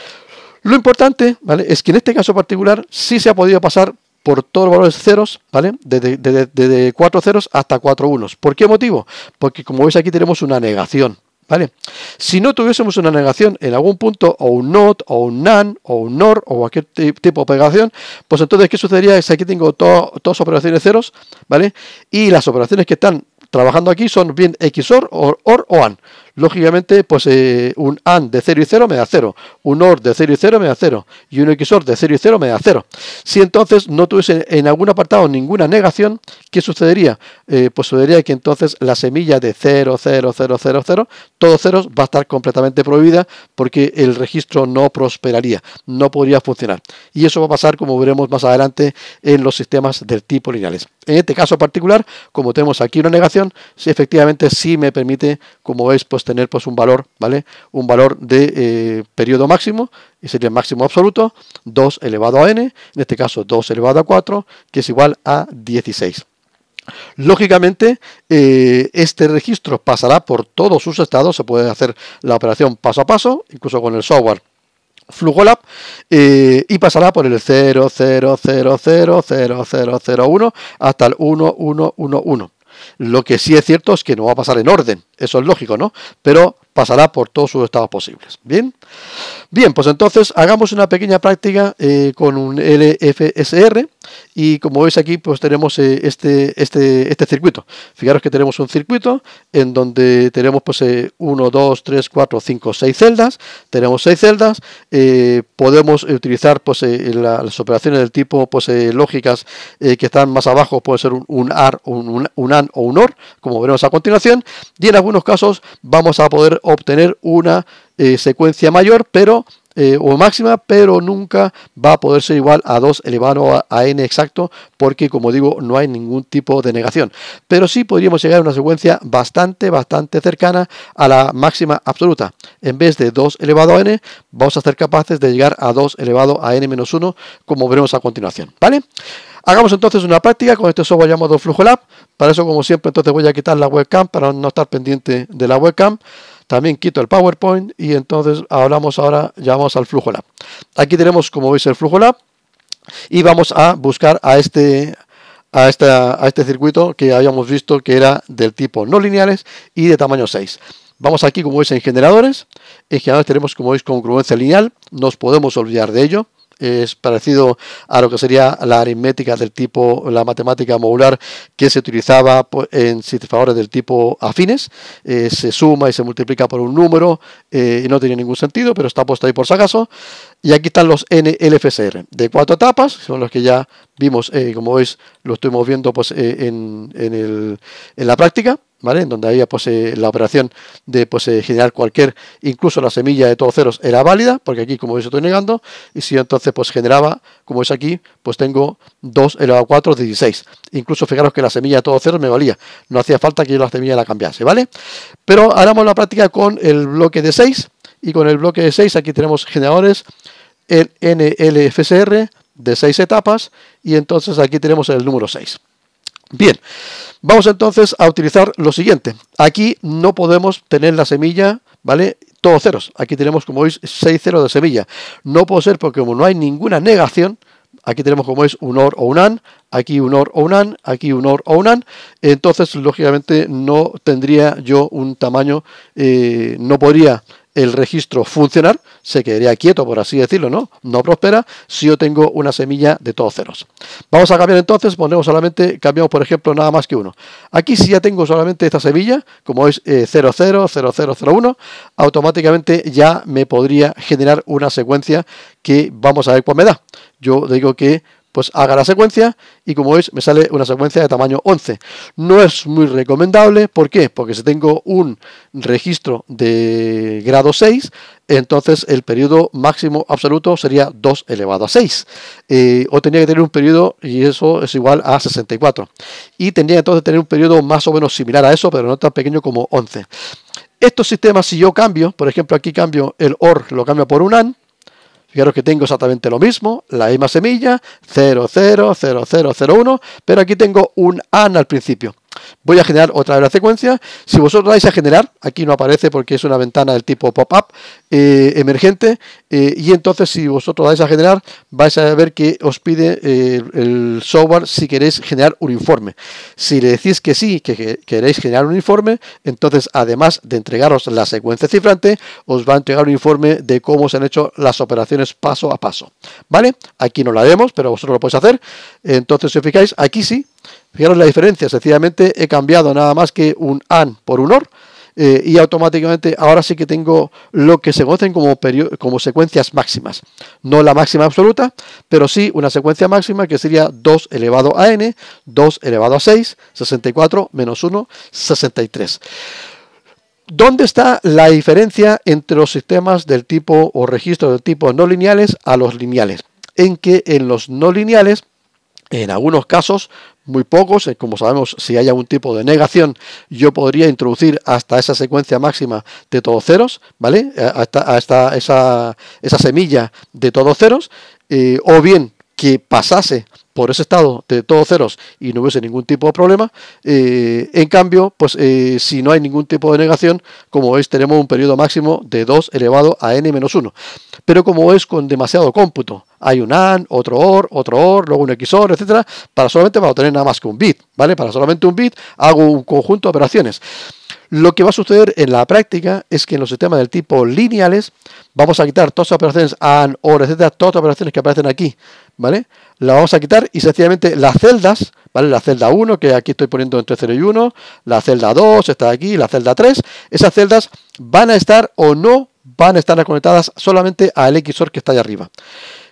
lo importante ¿vale? es que en este caso particular sí se ha podido pasar por todos los valores ceros, ¿vale? de 4 ceros hasta 4 unos. ¿Por qué motivo? Porque como veis aquí tenemos una negación, ¿vale? Si no tuviésemos una negación en algún punto, o un not, o un nan, o un nor, o cualquier tipo de operación, pues entonces, ¿qué sucedería? Es que aquí tengo dos operaciones ceros, ¿vale? Y las operaciones que están trabajando aquí son bien XOR, OR, OR o AND. Lógicamente, pues eh, un AND de 0 y 0 me da 0, un OR de 0 y 0 me da 0 y un XOR de 0 y 0 me da 0. Si entonces no tuviese en algún apartado ninguna negación, ¿qué sucedería? Eh, pues sucedería que entonces la semilla de 0, 0, 0, 0, 0, todos ceros va a estar completamente prohibida porque el registro no prosperaría, no podría funcionar. Y eso va a pasar, como veremos más adelante, en los sistemas del tipo lineales. En este caso particular, como tenemos aquí una negación, si efectivamente sí me permite, como es pues tener pues un valor, ¿vale? Un valor de eh, periodo máximo, y sería el máximo absoluto, 2 elevado a n, en este caso 2 elevado a 4, que es igual a 16. Lógicamente, eh, este registro pasará por todos sus estados, se puede hacer la operación paso a paso, incluso con el software Flugolab eh, y pasará por el 0, hasta el 1111. 1. Lo que sí es cierto es que no va a pasar en orden, eso es lógico, ¿no? Pero pasará por todos sus estados posibles. Bien. Bien, pues entonces hagamos una pequeña práctica eh, con un LFSR y como veis aquí pues tenemos eh, este, este, este circuito. Fijaros que tenemos un circuito en donde tenemos pues 1, 2, 3, 4, 5, 6 celdas, tenemos 6 celdas, eh, podemos utilizar pues las operaciones del tipo pues lógicas que están más abajo, puede ser un, AR, un, un o un OR, como veremos a continuación, y en algunos casos vamos a poder obtener una eh, secuencia mayor, pero eh, o máxima, pero nunca va a poder ser igual a 2 elevado a, n exacto, porque como digo, no hay ningún tipo de negación. Pero sí podríamos llegar a una secuencia bastante, bastante cercana a la máxima absoluta. En vez de 2 elevado a n, vamos a ser capaces de llegar a 2 elevado a n menos 1, como veremos a continuación. ¿Vale? Hagamos entonces una práctica con este software llamado Flujo Lab. Para eso, como siempre, entonces voy a quitar la webcam para no estar pendiente de la webcam. También quito el PowerPoint y entonces hablamos ahora, ya vamos al Flujo Lab. Aquí tenemos, como veis, el Flujo Lab y vamos a buscar a este, a, a este circuito que habíamos visto que era del tipo no lineales y de tamaño 6. Vamos aquí, como veis, en generadores. En generadores tenemos, como veis, congruencia lineal. Nos podemos olvidar de ello es parecido a lo que sería la aritmética del tipo, la matemática modular que se utilizaba en cifradores del tipo afines. Eh, se suma y se multiplica por un número eh, y no tiene ningún sentido, pero está puesto ahí por si acaso. Y aquí están los NLFSR de cuatro etapas, son los que ya vimos, eh, como veis, lo estuvimos viendo pues, en, en la práctica. En donde había pues, la operación de generar cualquier, incluso la semilla de todos ceros era válida, porque aquí, como veis, estoy negando, y si yo entonces pues, generaba, como veis aquí, pues tengo 2 elevado a 4, 16. Incluso fijaros que la semilla de todos ceros me valía, no hacía falta que yo la semilla la cambiase, ¿vale? Pero haremos la práctica con el bloque de 6, y con el bloque de 6 aquí tenemos generadores, el NLFSR de 6 etapas, y entonces aquí tenemos el número 6. Bien, vamos entonces a utilizar lo siguiente. Aquí no podemos tener la semilla, ¿vale? Todos ceros. Aquí tenemos, como veis, 6 ceros de semilla. No puede ser porque como no hay ninguna negación, aquí tenemos como es un OR o un AN, aquí un OR o un AN, aquí un OR o un AN, entonces lógicamente no tendría yo un tamaño, eh, no podría el registro funcionar se quedaría quieto, por así decirlo, ¿no? No prospera si yo tengo una semilla de todos ceros. Vamos a cambiar entonces, ponemos solamente, cambiamos por ejemplo nada más que uno. Aquí si ya tengo solamente esta semilla, como es 000001, eh, automáticamente ya me podría generar una secuencia que vamos a ver cuál me da. Yo digo que pues haga la secuencia y como veis me sale una secuencia de tamaño 11. No es muy recomendable, ¿por qué? Porque si tengo un registro de grado 6, entonces el periodo máximo absoluto sería 2 elevado a 6. Eh, o tenía que tener un periodo, y eso es igual a 64. Y tendría entonces tener un periodo más o menos similar a eso, pero no tan pequeño como 11. Estos sistemas, si yo cambio, por ejemplo aquí cambio el OR, lo cambio por un an. Fijaros que tengo exactamente lo mismo, la misma semilla, 0, 0, 0, 0, 0, 1, pero aquí tengo un AN al principio voy a generar otra vez la secuencia. Si vosotros dais a generar, aquí no aparece porque es una ventana del tipo pop-up eh, emergente, eh, y entonces si vosotros dais a generar, vais a ver que os pide eh, el software si queréis generar un informe. Si le decís que sí, que, queréis generar un informe, entonces además de entregaros la secuencia cifrante, os va a entregar un informe de cómo se han hecho las operaciones paso a paso. ¿Vale? Aquí no la vemos, pero vosotros lo podéis hacer. Entonces, si os fijáis, aquí sí, Fijaros la diferencia, sencillamente he cambiado nada más que un AN por un OR eh, y automáticamente ahora sí que tengo lo que se conocen como, como secuencias máximas. No la máxima absoluta, pero sí una secuencia máxima que sería 2 elevado a n, 2 elevado a 6, 64 menos 1, 63. ¿Dónde está la diferencia entre los sistemas del tipo o registros del tipo no lineales a los lineales? En que en los no lineales, en algunos casos, muy pocos. Como sabemos, si hay algún tipo de negación, yo podría introducir hasta esa secuencia máxima de todos ceros, ¿vale? Hasta, esa, esa semilla de todos ceros. Eh, o bien que pasase por ese estado de todos ceros y no hubiese ningún tipo de problema. Eh, en cambio, pues eh, si no hay ningún tipo de negación, como veis, tenemos un periodo máximo de 2 elevado a n-1. Pero como es con demasiado cómputo, hay un AND, otro OR, otro OR, luego un XOR, etcétera, para solamente para obtener nada más que un bit, ¿vale? Para solamente un bit hago un conjunto de operaciones. Lo que va a suceder en la práctica es que en los sistemas del tipo lineales vamos a quitar todas las operaciones AND, OR, etcétera, todas las operaciones que aparecen aquí, ¿vale? Las vamos a quitar y sencillamente las celdas, ¿vale? La celda 1, que aquí estoy poniendo entre 0 y 1, la celda 2 está aquí, la celda 3, esas celdas van a estar o no van a estar conectadas solamente al XOR que está allá arriba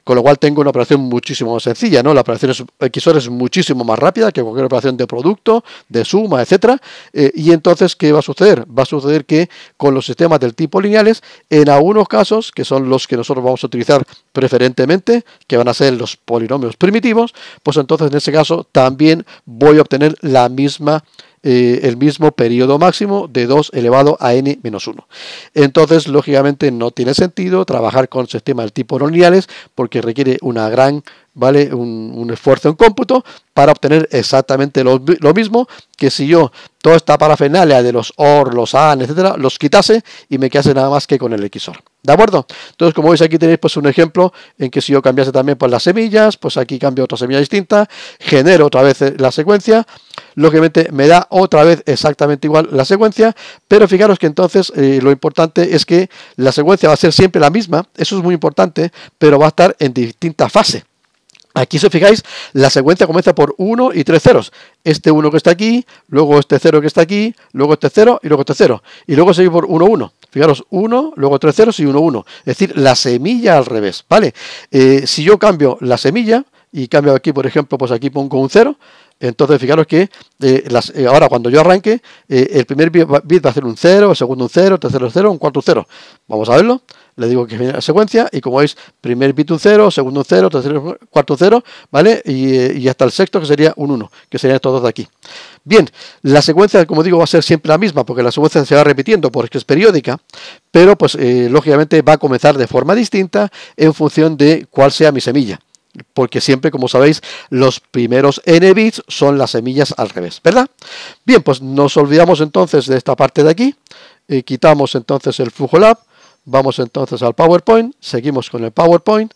con lo cual tengo una operación muchísimo más sencilla, ¿no? La operación eh, XOR es muchísimo más rápida que cualquier operación de producto, de suma, etcétera. Eh, y entonces, ¿qué va a suceder? Va a suceder que con los sistemas del tipo lineales, en algunos casos, que son los que nosotros vamos a utilizar preferentemente, que van a ser los polinomios primitivos, pues entonces en ese caso también voy a obtener la misma eh, el mismo periodo máximo de 2 elevado a n menos 1. Entonces, lógicamente, no tiene sentido trabajar con sistemas tipo lineales porque requiere una gran ¿vale? Un, un, esfuerzo en cómputo para obtener exactamente lo, mismo que si yo toda esta parafernalia de los OR, los AN, etcétera, los quitase y me quedase nada más que con el XOR. ¿De acuerdo? Entonces, como veis, aquí tenéis pues un ejemplo en que si yo cambiase también por pues, las semillas, pues aquí cambio otra semilla distinta, genero otra vez eh, la secuencia, lógicamente me da otra vez exactamente igual la secuencia, pero fijaros que entonces eh, lo importante es que la secuencia va a ser siempre la misma, eso es muy importante, pero va a estar en distinta fase. Aquí, si os fijáis, la secuencia comienza por 1 y 3 ceros. Este 1 que está aquí, luego este 0 que está aquí, luego este 0 y luego este 0. Y luego sigue por 1, 1. Fijaros, 1, luego 3 ceros y 1, 1. Es decir, la semilla al revés, ¿vale? Eh, si yo cambio la semilla y cambio aquí, por ejemplo, pues aquí pongo un 0, entonces, fijaros que eh, eh, ahora cuando yo arranque, eh, el primer bit va, a ser un 0, el segundo un 0, el tercero un 0, un cuarto 0. Vamos a verlo. Le digo que viene la secuencia y como veis, primer bit un 0, segundo un 0, tercero cuarto 0, ¿vale? Y, y, hasta el sexto que sería un 1, que serían estos dos de aquí. Bien, la secuencia, como digo, va a ser siempre la misma porque la secuencia se va repitiendo porque es periódica, pero pues lógicamente va a comenzar de forma distinta en función de cuál sea mi semilla porque siempre, como sabéis, los primeros n bits son las semillas al revés, ¿verdad? Bien, pues nos olvidamos entonces de esta parte de aquí, y quitamos entonces el FUJOLAB, vamos entonces al PowerPoint, seguimos con el PowerPoint,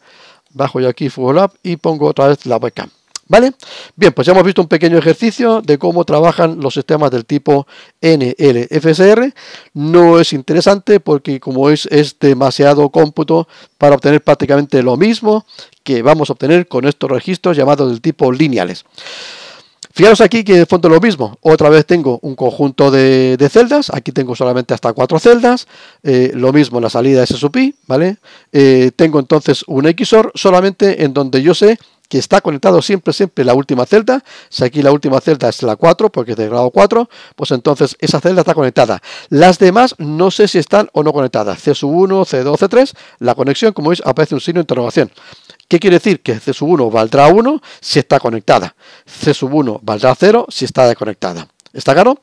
bajo yo aquí FUJOLAB y pongo otra vez la webcam. ¿Vale? Bien, pues ya hemos visto un pequeño ejercicio de cómo trabajan los sistemas del tipo NLFSR. No es interesante porque como es, es demasiado cómputo para obtener prácticamente lo mismo que vamos a obtener con estos registros llamados del tipo lineales. Fijaros aquí que de fondo es lo mismo. Otra vez tengo un conjunto de, celdas. Aquí tengo solamente hasta cuatro celdas. Eh, lo mismo en la salida de ¿vale? Eh, tengo entonces un XOR solamente en donde yo sé que está conectado siempre, siempre la última celda. Si aquí la última celda es la 4, porque es de grado 4, pues entonces esa celda está conectada. Las demás no sé si están o no conectadas. C1, C2, C3, la conexión, como veis, aparece un signo de interrogación. ¿Qué quiere decir? Que C1 valdrá 1 si está conectada. C1 valdrá 0 si está desconectada. ¿Está claro?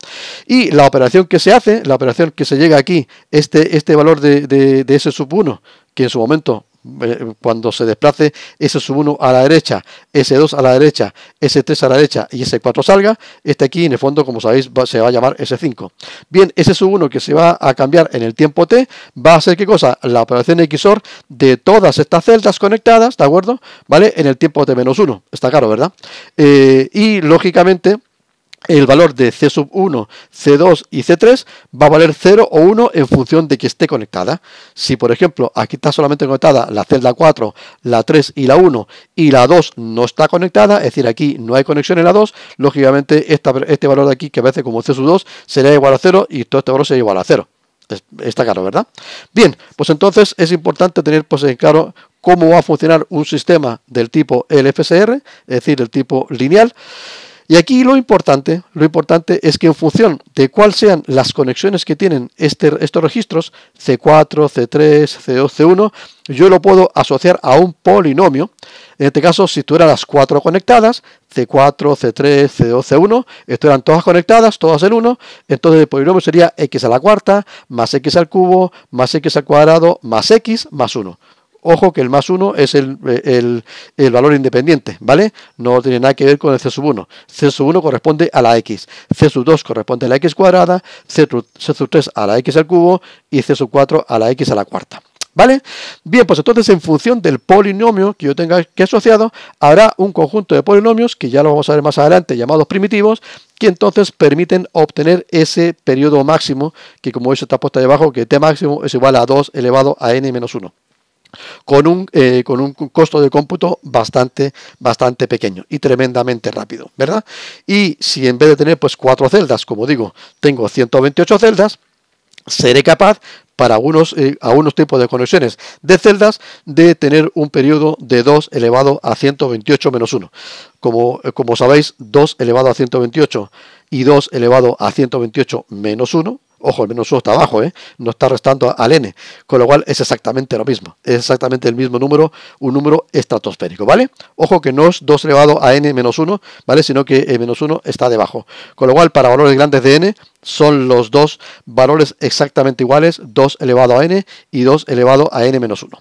Y la operación que se hace, la operación que se llega aquí, este, este valor de, de, de S1, que en su momento eh, cuando se desplace S1 a la derecha, S2 a la derecha, S3 a la derecha y S4 salga, este aquí en el fondo, como sabéis, se va a llamar S5. Bien, S1 que se va a cambiar en el tiempo T va a ser qué cosa? La operación XOR de todas estas celdas conectadas, ¿de acuerdo? ¿Vale? En el tiempo T menos 1. Está claro, ¿verdad? Eh, y lógicamente el valor de C 1, C2 y C3 va a valer 0 o 1 en función de que esté conectada. Si por ejemplo aquí está solamente conectada la celda 4, la 3 y la 1 y la 2 no está conectada, es decir, aquí no hay conexión en la 2, lógicamente este valor de aquí que aparece como C 2 será igual a 0 y todo este valor sería igual a 0. Está claro, ¿verdad? Bien, pues entonces es importante tener pues, en claro cómo va a funcionar un sistema del tipo LFSR, es decir, el tipo lineal. Y aquí lo importante, lo importante es que en función de cuáles sean las conexiones que tienen este, estos registros, C4, C3, C2, C1, yo lo puedo asociar a un polinomio. En este caso, si tuviera las cuatro conectadas, C4, C3, C2, C1, estuvieran todas conectadas, todas en 1, entonces el polinomio sería x a la cuarta, más x al cubo, más x al cuadrado, más x, más 1 ojo que el más 1 es el, valor independiente, ¿vale? No tiene nada que ver con el C sub 1. C sub 1 corresponde a la X, C sub 2 corresponde a la X cuadrada, C, sub 3 a la X al cubo y C sub 4 a la X a la cuarta. ¿Vale? Bien, pues entonces en función del polinomio que yo tenga que asociado, habrá un conjunto de polinomios, que ya lo vamos a ver más adelante, llamados primitivos, que entonces permiten obtener ese periodo máximo, que como veis está puesto ahí abajo, que t máximo es igual a 2 elevado a n menos 1 con un, eh, con un costo de cómputo bastante, bastante pequeño y tremendamente rápido, ¿verdad? Y si en vez de tener pues cuatro celdas, como digo, tengo 128 celdas, seré capaz para eh, algunos, tipos de conexiones de celdas de tener un periodo de 2 elevado a 128 menos 1. Como, eh, como sabéis, 2 elevado a 128 y 2 elevado a 128 menos 1 Ojo, el menos 1 está abajo, ¿eh? no está restando al n, con lo cual es exactamente lo mismo, es exactamente el mismo número, un número estratosférico, ¿vale? Ojo que no es 2 elevado a n menos 1, ¿vale? Sino que el menos 1 está debajo, con lo cual para valores grandes de n son los dos valores exactamente iguales, 2 elevado a n y 2 elevado a n menos 1.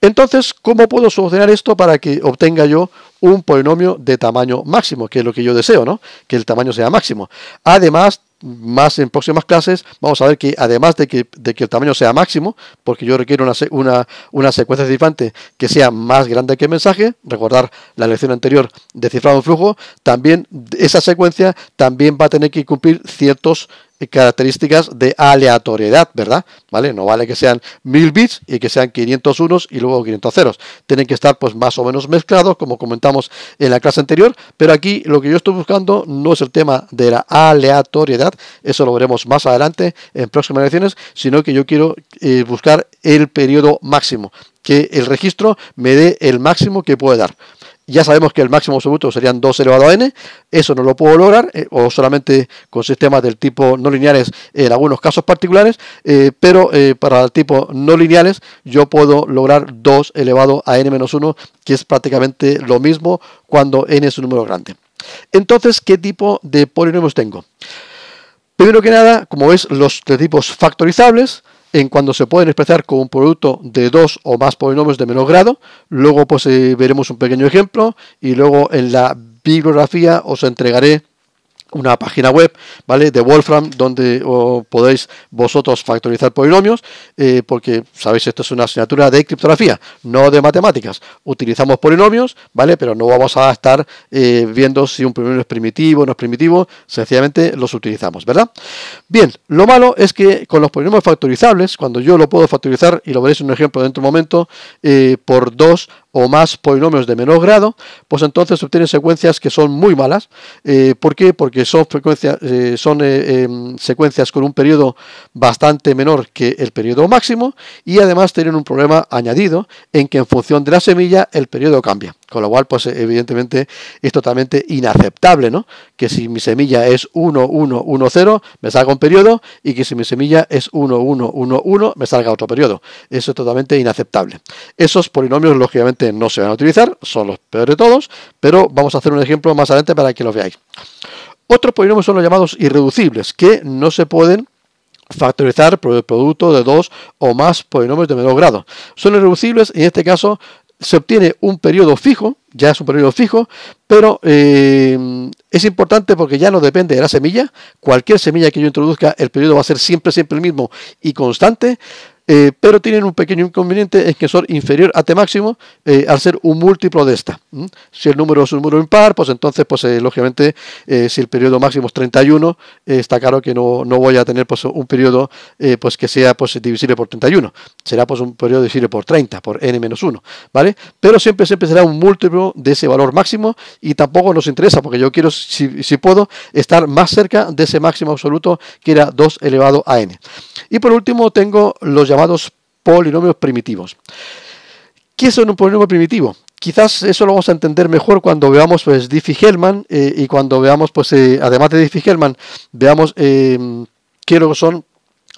Entonces, ¿cómo puedo solucionar esto para que obtenga yo un polinomio de tamaño máximo, que es lo que yo deseo, ¿no? Que el tamaño sea máximo. Además, más en próximas clases vamos a ver que además de que, de que el tamaño sea máximo, porque yo requiero una, una, una secuencia cifrante que sea más grande que el mensaje, recordar la lección anterior de cifrado en flujo, también esa secuencia también va a tener que cumplir ciertos características de aleatoriedad, ¿verdad? ¿Vale? No vale que sean 1000 bits y que sean 500 unos y luego 500 ceros. Tienen que estar pues más o menos mezclados, como comentamos en la clase anterior, pero aquí lo que yo estoy buscando no es el tema de la aleatoriedad, eso lo veremos más adelante en próximas lecciones, sino que yo quiero eh, buscar el periodo máximo, que el registro me dé el máximo que puede dar ya sabemos que el máximo absoluto serían 2 elevado a n, eso no lo puedo lograr, eh, o solamente con sistemas del tipo no lineales en algunos casos particulares, eh, pero eh, para el tipo no lineales yo puedo lograr 2 elevado a n menos 1, que es prácticamente lo mismo cuando n es un número grande. Entonces, ¿qué tipo de polinomios tengo? Primero que nada, como ves, los de tipos factorizables, en cuando se pueden expresar con un producto de dos o más polinomios de menor grado. Luego pues eh, veremos un pequeño ejemplo y luego en la bibliografía os entregaré una página web, ¿vale? De Wolfram, donde podéis vosotros factorizar polinomios, eh, porque sabéis, esto es una asignatura de criptografía, no de matemáticas. Utilizamos polinomios, ¿vale? Pero no vamos a estar eh, viendo si un polinomio es primitivo o no es primitivo, sencillamente los utilizamos, ¿verdad? Bien, lo malo es que con los polinomios factorizables, cuando yo lo puedo factorizar, y lo veréis en un ejemplo dentro de un momento, eh, por dos o más polinomios de menor grado, pues entonces obtienen secuencias que son muy malas. Eh, ¿Por qué? Porque son, frecuencias, eh, son eh, em, secuencias con un periodo bastante menor que el periodo máximo y además tienen un problema añadido en que en función de la semilla el periodo cambia. Con lo cual, pues evidentemente es totalmente inaceptable, ¿no? Que si mi semilla es 1, 1, 1, 0, me salga un periodo y que si mi semilla es 1, 1, 1, 1, me salga otro periodo. Eso es totalmente inaceptable. Esos polinomios, lógicamente, no se van a utilizar, son los peores de todos, pero vamos a hacer un ejemplo más adelante para que lo veáis. Otros polinomios son los llamados irreducibles, que no se pueden factorizar por el producto de dos o más polinomios de menor grado. Son irreducibles y en este caso se obtiene un periodo fijo, ya es un periodo fijo, pero eh, es importante porque ya no depende de la semilla. Cualquier semilla que yo introduzca, el periodo va a ser siempre, siempre el mismo y constante. Eh, pero tienen un pequeño inconveniente, es que son inferior a T máximo eh, al ser un múltiplo de esta. Si el número es un número impar, pues entonces, pues eh, lógicamente, si el periodo máximo es 31, está claro que no, voy a tener pues, un periodo pues, que sea pues, divisible por 31. Será pues un periodo divisible por 30, por n-1, ¿vale? Pero siempre, siempre será un múltiplo de ese valor máximo y tampoco nos interesa, porque yo quiero, si, si puedo, estar más cerca de ese máximo absoluto que era 2 elevado a n. Y por último tengo los llamados polinomios primitivos. ¿Qué es un polinomio primitivo? Quizás eso lo vamos a entender mejor cuando veamos pues, Diffie-Hellman eh, y cuando veamos, pues, eh, además de Diffie-Hellman, veamos eh, qué son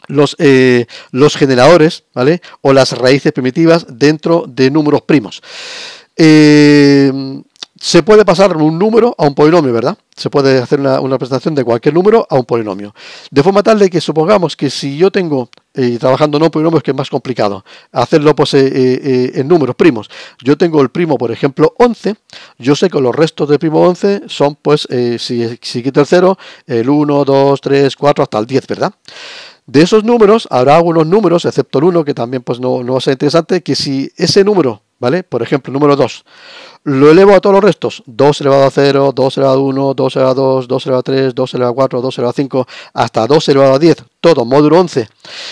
los, eh, los generadores ¿vale? o las raíces primitivas dentro de números primos. Eh, se puede pasar un número a un polinomio, ¿verdad? Se puede hacer una, representación de cualquier número a un polinomio. De forma tal de que supongamos que si yo tengo, y eh, en trabajando no polinomios que es más complicado, hacerlo pues, eh, eh, en números primos. Yo tengo el primo, por ejemplo, 11. Yo sé que los restos del primo 11 son, pues, si, si quito el 0, el 1, 2, 3, 4, hasta el 10, ¿verdad? De esos números habrá algunos números, excepto el 1, que también pues, no, no va a ser interesante, que si ese número ¿Vale? Por ejemplo, número 2. Lo elevo a todos los restos. 2 elevado a 0, 2 elevado a 1, 2 elevado a 2, 2 elevado a 3, 2 elevado a 4, 2 elevado a 5, hasta 2 elevado a 10. Todo, módulo 11.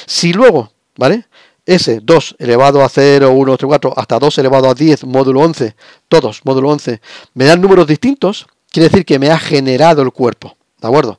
Si luego, ¿vale? Ese 2 elevado a 0, 1, 3, 4, hasta 2 elevado a 10, módulo 11, todos, módulo 11, me dan números distintos, quiere decir que me ha generado el cuerpo, ¿de acuerdo?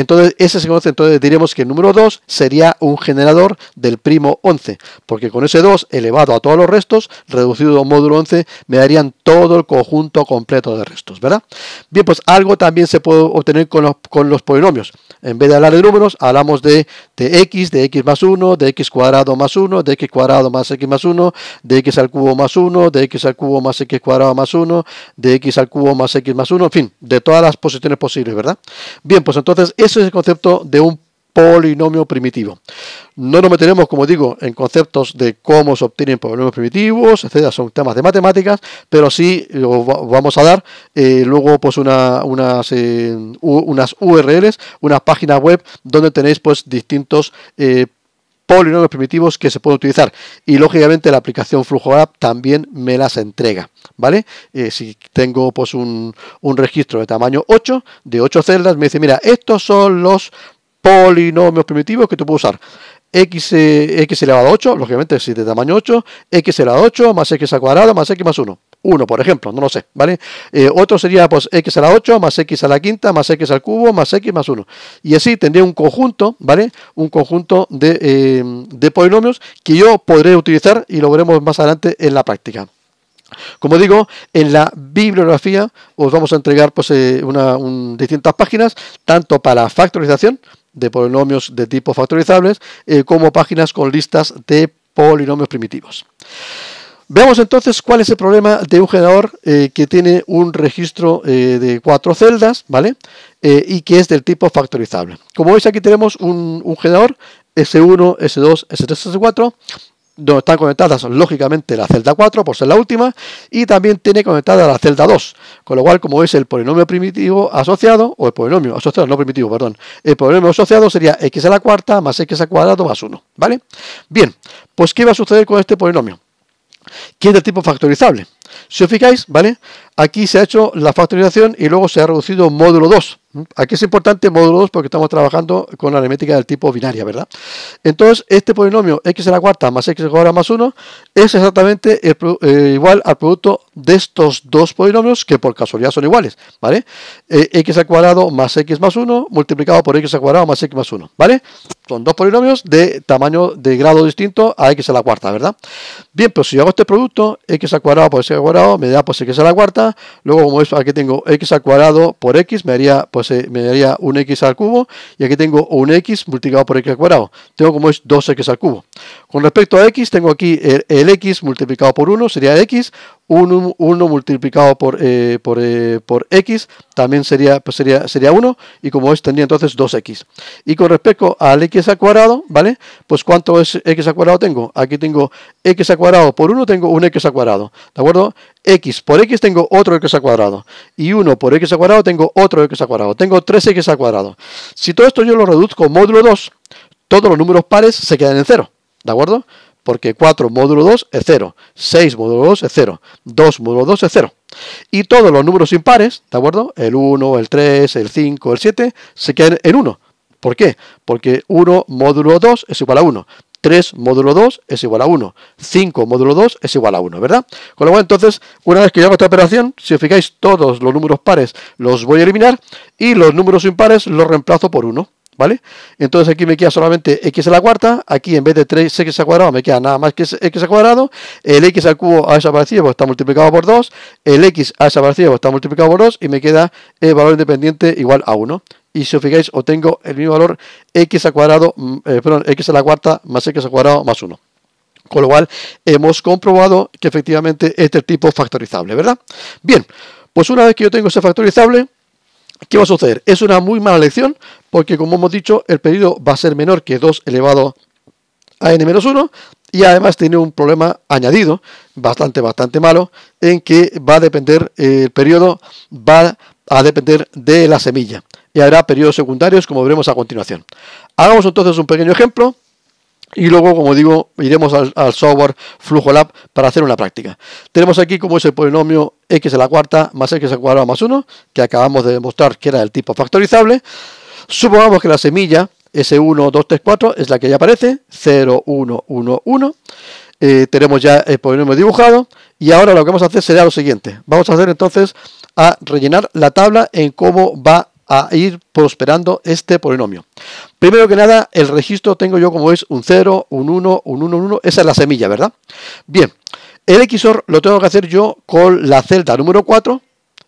Entonces, ese segundo, conoce, entonces diremos que el número 2 sería un generador del primo 11, porque con ese 2 elevado a todos los restos, reducido a un módulo 11, me darían todo el conjunto completo de restos, ¿verdad? Bien, pues algo también se puede obtener con los, polinomios. En vez de hablar de números, hablamos de, de x, de x más 1, de x cuadrado más 1, de x cuadrado más x más 1, de x al cubo más 1, de x al cubo más x cuadrado más 1, de x al cubo más x más 1, en fin, de todas las posiciones posibles, ¿verdad? Bien, pues entonces ese es el concepto de un polinomio primitivo. No nos meteremos, como digo, en conceptos de cómo se obtienen polinomios primitivos, etcétera, son temas de matemáticas, pero sí vamos a dar eh, luego pues una, unas, eh, unas URLs, unas páginas web donde tenéis pues distintos eh, polinomios primitivos que se pueden utilizar. Y lógicamente la aplicación FlujoApp también me las entrega. ¿Vale? Eh, si tengo pues un, registro de tamaño 8, de 8 celdas, me dice, mira, estos son los polinomios primitivos que tú puedes usar. X, elevado eh, a 8, lógicamente si de tamaño 8, x elevado a 8, más x al cuadrado, más x más 1 uno por ejemplo, no lo sé, ¿vale? Eh, otro sería pues x a la 8 más x a la quinta más x al cubo más x más 1. Y así tendría un conjunto, ¿vale? Un conjunto eh, de, polinomios que yo podré utilizar y lo veremos más adelante en la práctica. Como digo, en la bibliografía os vamos a entregar pues, eh, una, distintas páginas, tanto para factorización de polinomios de tipo factorizables, como páginas con listas de polinomios primitivos. Veamos entonces cuál es el problema de un generador eh, que tiene un registro eh, de cuatro celdas, ¿vale? Eh, y que es del tipo factorizable. Como veis aquí tenemos un, generador S1, S2, S3, S4, donde están conectadas lógicamente la celda 4 por ser la última y también tiene conectada la celda 2 con lo cual como es el polinomio primitivo asociado o el polinomio asociado no primitivo perdón el polinomio asociado sería x a la cuarta más x al cuadrado más 1 vale bien pues qué va a suceder con este polinomio que es de tipo factorizable. Si os fijáis, ¿vale? aquí se ha hecho la factorización y luego se ha reducido módulo 2. Aquí es importante módulo 2 porque estamos trabajando con la aritmética del tipo binaria, ¿verdad? Entonces, este polinomio x a la cuarta más x cuadrado más 1 es exactamente eh, igual al producto de estos dos polinomios que por casualidad son iguales, ¿vale? Eh, x al cuadrado más x más 1 multiplicado por x al cuadrado más x más 1, ¿vale? Son dos polinomios de tamaño de grado distinto a x a la cuarta, ¿verdad? Bien, pues si yo hago este producto, x al cuadrado por x al cuadrado me da pues x a la cuarta luego como es, aquí tengo x al cuadrado por x, me daría, pues, eh, me daría un x al cubo, y aquí tengo un x multiplicado por x al cuadrado, tengo como es 2x al cubo. Con respecto a x, tengo aquí el, el x multiplicado por 1, sería x, 1, multiplicado por, eh, eh, por, x también sería, pues sería, sería 1 y como es tendría entonces 2x. Y con respecto al x al cuadrado, ¿vale? Pues cuánto es x al cuadrado tengo. Aquí tengo x al cuadrado por 1 tengo un x al cuadrado, ¿de acuerdo? x por x tengo otro x al cuadrado y 1 por x al cuadrado tengo otro x al cuadrado. Tengo 3x al cuadrado. Si todo esto yo lo reduzco módulo 2, todos los números pares se quedan en 0, ¿de acuerdo? porque 4 módulo 2 es 0, 6 módulo 2 es 0, 2 módulo 2 es 0. Y todos los números impares, ¿de acuerdo? El 1, el 3, el 5, el 7, se quedan en 1. ¿Por qué? Porque 1 módulo 2 es igual a 1. 3 módulo 2 es igual a 1. 5 módulo 2 es igual a 1, ¿verdad? Con lo cual, entonces, una vez que yo esta operación, si os fijáis, todos los números pares los voy a eliminar y los números impares los reemplazo por 1. Entonces aquí me queda solamente x a la cuarta, aquí en vez de 3x al cuadrado me queda nada más que x al cuadrado, el x al cubo ha desaparecido porque está multiplicado por 2, el x ha desaparecido porque está multiplicado por 2 y me queda el valor independiente igual a 1. Y si os fijáis, obtengo el mismo valor x al cuadrado, mm, eh, perdón, x a la cuarta más x al cuadrado más 1. Con lo cual hemos comprobado que efectivamente este tipo es factorizable, ¿verdad? Bien, pues una vez que yo tengo ese factorizable, ¿Qué va a suceder? Es una muy mala lección porque como hemos dicho, el periodo va a ser menor que 2 elevado a n-1 y además tiene un problema añadido, bastante, bastante malo, en que va a depender, eh, el periodo va a depender de la semilla y habrá periodos secundarios como veremos a continuación. Hagamos entonces un pequeño ejemplo y luego, como digo, iremos al, software FlujoLab para hacer una práctica. Tenemos aquí como es el polinomio x a la cuarta más x al cuadrado más 1, que acabamos de demostrar que era del tipo factorizable. Supongamos que la semilla S1234 es la que ya aparece, 0111. Eh, tenemos ya el polinomio dibujado y ahora lo que vamos a hacer será lo siguiente. Vamos a hacer entonces a rellenar la tabla en cómo va a ir prosperando este polinomio. Primero que nada, el registro tengo yo como es un 0, un 1, un 1, un 1. Esa es la semilla, ¿verdad? Bien, el XOR lo tengo que hacer yo con la celda número 4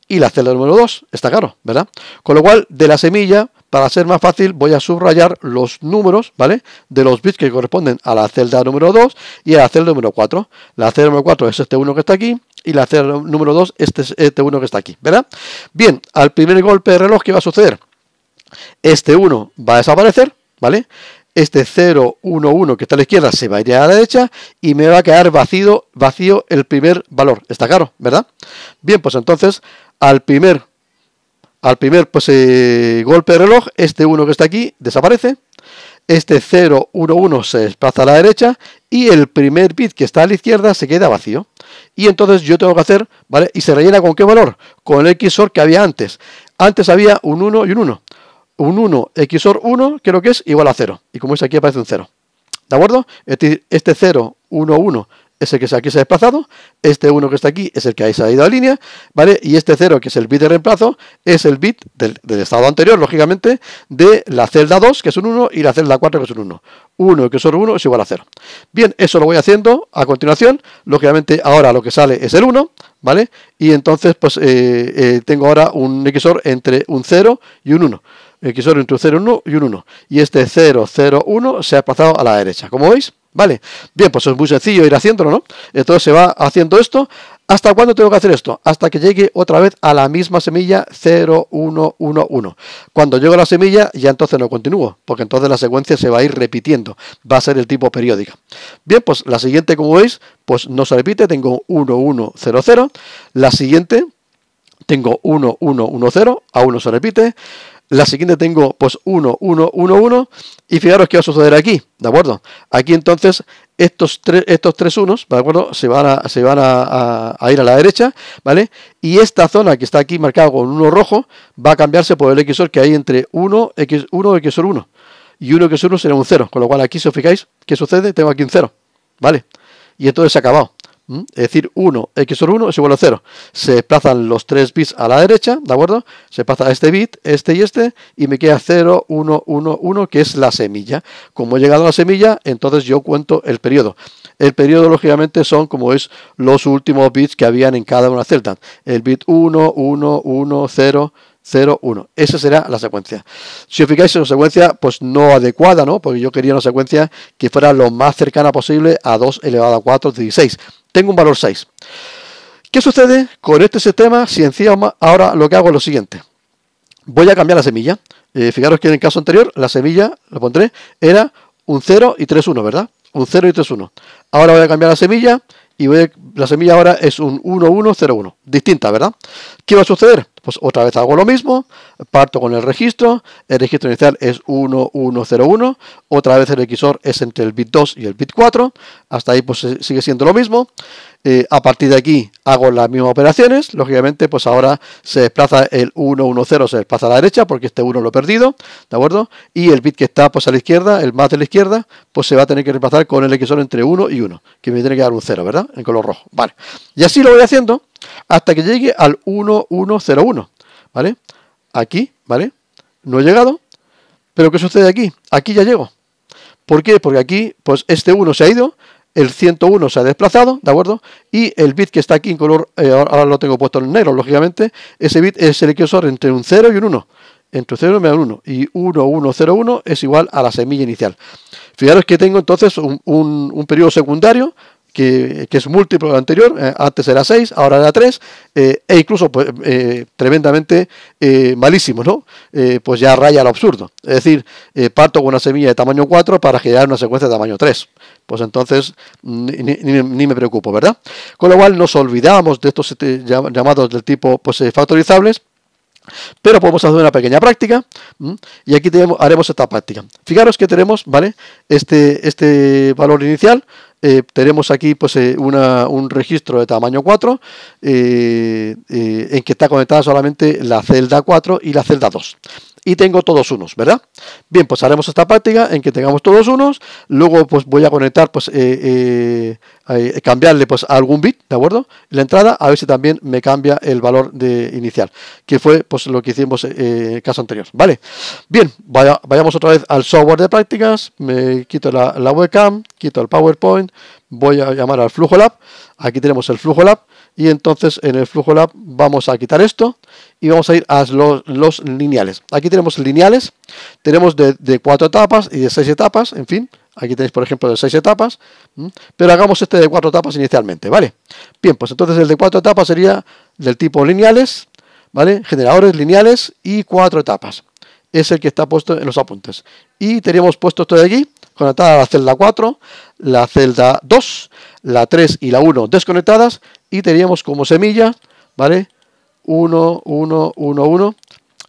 y la celda número 2. Está claro, ¿verdad? Con lo cual, de la semilla para ser más fácil voy a subrayar los números, ¿vale? De los bits que corresponden a la celda número 2 y a la celda número 4. La celda número 4 es este 1 que está aquí y la celda número 2 es este 1 este que está aquí, ¿verdad? Bien, al primer golpe de reloj, ¿qué va a suceder? Este 1 va a desaparecer, ¿vale? este 0, 1, 1 que está a la izquierda se va a ir a la derecha y me va a quedar vacío, vacío el primer valor. Está claro, ¿verdad? Bien, pues entonces al primer al primer pues, eh, golpe de reloj, este 1 que está aquí desaparece, este 0, 1 se desplaza a la derecha y el primer bit que está a la izquierda se queda vacío. Y entonces yo tengo que hacer, ¿vale? ¿Y se rellena con qué valor? Con el XOR que había antes. Antes había un 1 y un 1. Un 1 XOR 1 creo que es igual a 0. Y como es aquí aparece un 0. ¿De acuerdo? Este, este 0, 1, 1 es el que aquí se ha desplazado, este 1 que está aquí es el que ahí se ha ido a línea, ¿vale? Y este 0, que es el bit de reemplazo, es el bit del, estado anterior, lógicamente, de la celda 2, que es un 1, y la celda 4, que es un 1. 1, que es un 1, es igual a 0. Bien, eso lo voy haciendo a continuación. Lógicamente, ahora lo que sale es el 1, ¿vale? Y entonces, pues, eh, eh, tengo ahora un XOR entre un 0 y un 1. XOR entre un 0 1, y un 1. Y este 0, 0, 1 se ha desplazado a la derecha, como veis. Vale, bien, pues es muy sencillo ir haciéndolo, ¿no? Entonces se va haciendo esto. ¿Hasta cuándo tengo que hacer esto? Hasta que llegue otra vez a la misma semilla 0111. Cuando llego a la semilla, ya entonces no continúo, porque entonces la secuencia se va a ir repitiendo. Va a ser el tipo periódica. Bien, pues la siguiente, como veis, pues no se repite, tengo 1100. La siguiente, tengo 1110, a uno se repite la siguiente tengo pues 1, 1, 1, 1 y fijaros qué va a suceder aquí, ¿de acuerdo? Aquí entonces estos tres, estos tres unos, ¿de acuerdo? Se van, a, se a, ir a la derecha, ¿vale? Y esta zona que está aquí marcada con uno rojo va a cambiarse por el XOR que hay entre 1, X1 y XOR 1. Y 1 XOR 1 será un 0, con lo cual aquí si os fijáis, ¿qué sucede? Tengo aquí un 0, ¿vale? Y entonces es ha acabado. Es decir, 1, x sobre 1 es igual a 0. Se desplazan los tres bits a la derecha, ¿de acuerdo? Se pasa este bit, este y este, y me queda 0, 1, 1, 1, que es la semilla. Como he llegado a la semilla, entonces yo cuento el periodo. El periodo, lógicamente, son como es los últimos bits que habían en cada una celda. El bit 1, 1, 1, 0, 0, 1. Esa será la secuencia. Si os fijáis, es una secuencia pues no adecuada, ¿no? Porque yo quería una secuencia que fuera lo más cercana posible a 2 elevado a 4, 16. Tengo un valor 6. ¿Qué sucede con este sistema si encima ahora lo que hago es lo siguiente? Voy a cambiar la semilla. Eh, fijaros que en el caso anterior, la semilla, lo pondré, era un 0 y 3, 1, ¿verdad? Un 0 y 3, 1. Ahora voy a cambiar la semilla y la semilla ahora es un 1101, distinta, ¿verdad? ¿Qué va a suceder? Pues otra vez hago lo mismo, parto con el registro, el registro inicial es 1101, otra vez el XOR es entre el bit 2 y el bit 4, hasta ahí pues eh, sigue siendo lo mismo. Eh, a partir de aquí hago las mismas operaciones. Lógicamente, pues ahora se desplaza el 1, se desplaza a la derecha porque este 1 lo he perdido, ¿de acuerdo? Y el bit que está pues a la izquierda, el más de la izquierda, pues se va a tener que reemplazar con el XOR entre 1 y 1, que me tiene que dar un 0, ¿verdad? En color rojo. Vale. Y así lo voy haciendo hasta que llegue al 1101, ¿vale? Aquí, ¿vale? No he llegado, pero ¿qué sucede aquí? Aquí ya llego. ¿Por qué? Porque aquí, pues este 1 se ha ido, el 101 se ha desplazado, ¿de acuerdo? Y el bit que está aquí en color, eh, ahora lo tengo puesto en negro, lógicamente, ese bit es el usar entre un 0 y un 1. Entre 0 y 1 y 1 es igual a la semilla inicial. Fijaros que tengo entonces un, un periodo secundario que, es múltiplo anterior, eh, antes era 6, ahora era 3, eh, e incluso pues, eh, tremendamente malísimo, ¿no? pues ya raya lo absurdo. Es decir, parto con una semilla de tamaño 4 para generar una secuencia de tamaño 3. Pues entonces mm, ni, ni me preocupo, ¿verdad? Con lo cual nos olvidamos de estos este, llamados del tipo pues, factorizables pero podemos hacer una pequeña práctica y aquí haremos esta práctica. Fijaros que tenemos ¿vale? este, este valor inicial, eh, tenemos aquí pues, eh, un registro de tamaño 4 eh, en que está conectada solamente la celda 4 y la celda 2 y tengo todos unos, ¿verdad? Bien, pues haremos esta práctica en que tengamos todos unos, luego pues voy a conectar, pues eh, eh, eh, cambiarle pues algún bit, ¿de acuerdo? La entrada, a ver si también me cambia el valor de inicial, que fue pues lo que hicimos en el caso anterior, ¿vale? Bien, vayamos otra vez al software de prácticas, me quito la, la webcam, quito el PowerPoint, voy a llamar al Flujo Lab, aquí tenemos el Flujo Lab, y entonces en el Flujo Lab vamos a quitar esto, y vamos a ir a los, lineales. Aquí tenemos lineales, tenemos de, cuatro etapas y de seis etapas, en fin. Aquí tenéis, por ejemplo, de seis etapas, pero hagamos este de cuatro etapas inicialmente, ¿vale? Bien, pues entonces el de cuatro etapas sería del tipo lineales, ¿vale? Generadores lineales y cuatro etapas. Es el que está puesto en los apuntes. Y teníamos puesto esto de aquí, conectada a la celda 4, la celda 2, la 3 y la 1 desconectadas, y teníamos como semilla, ¿vale? 1, 1, 1, 1.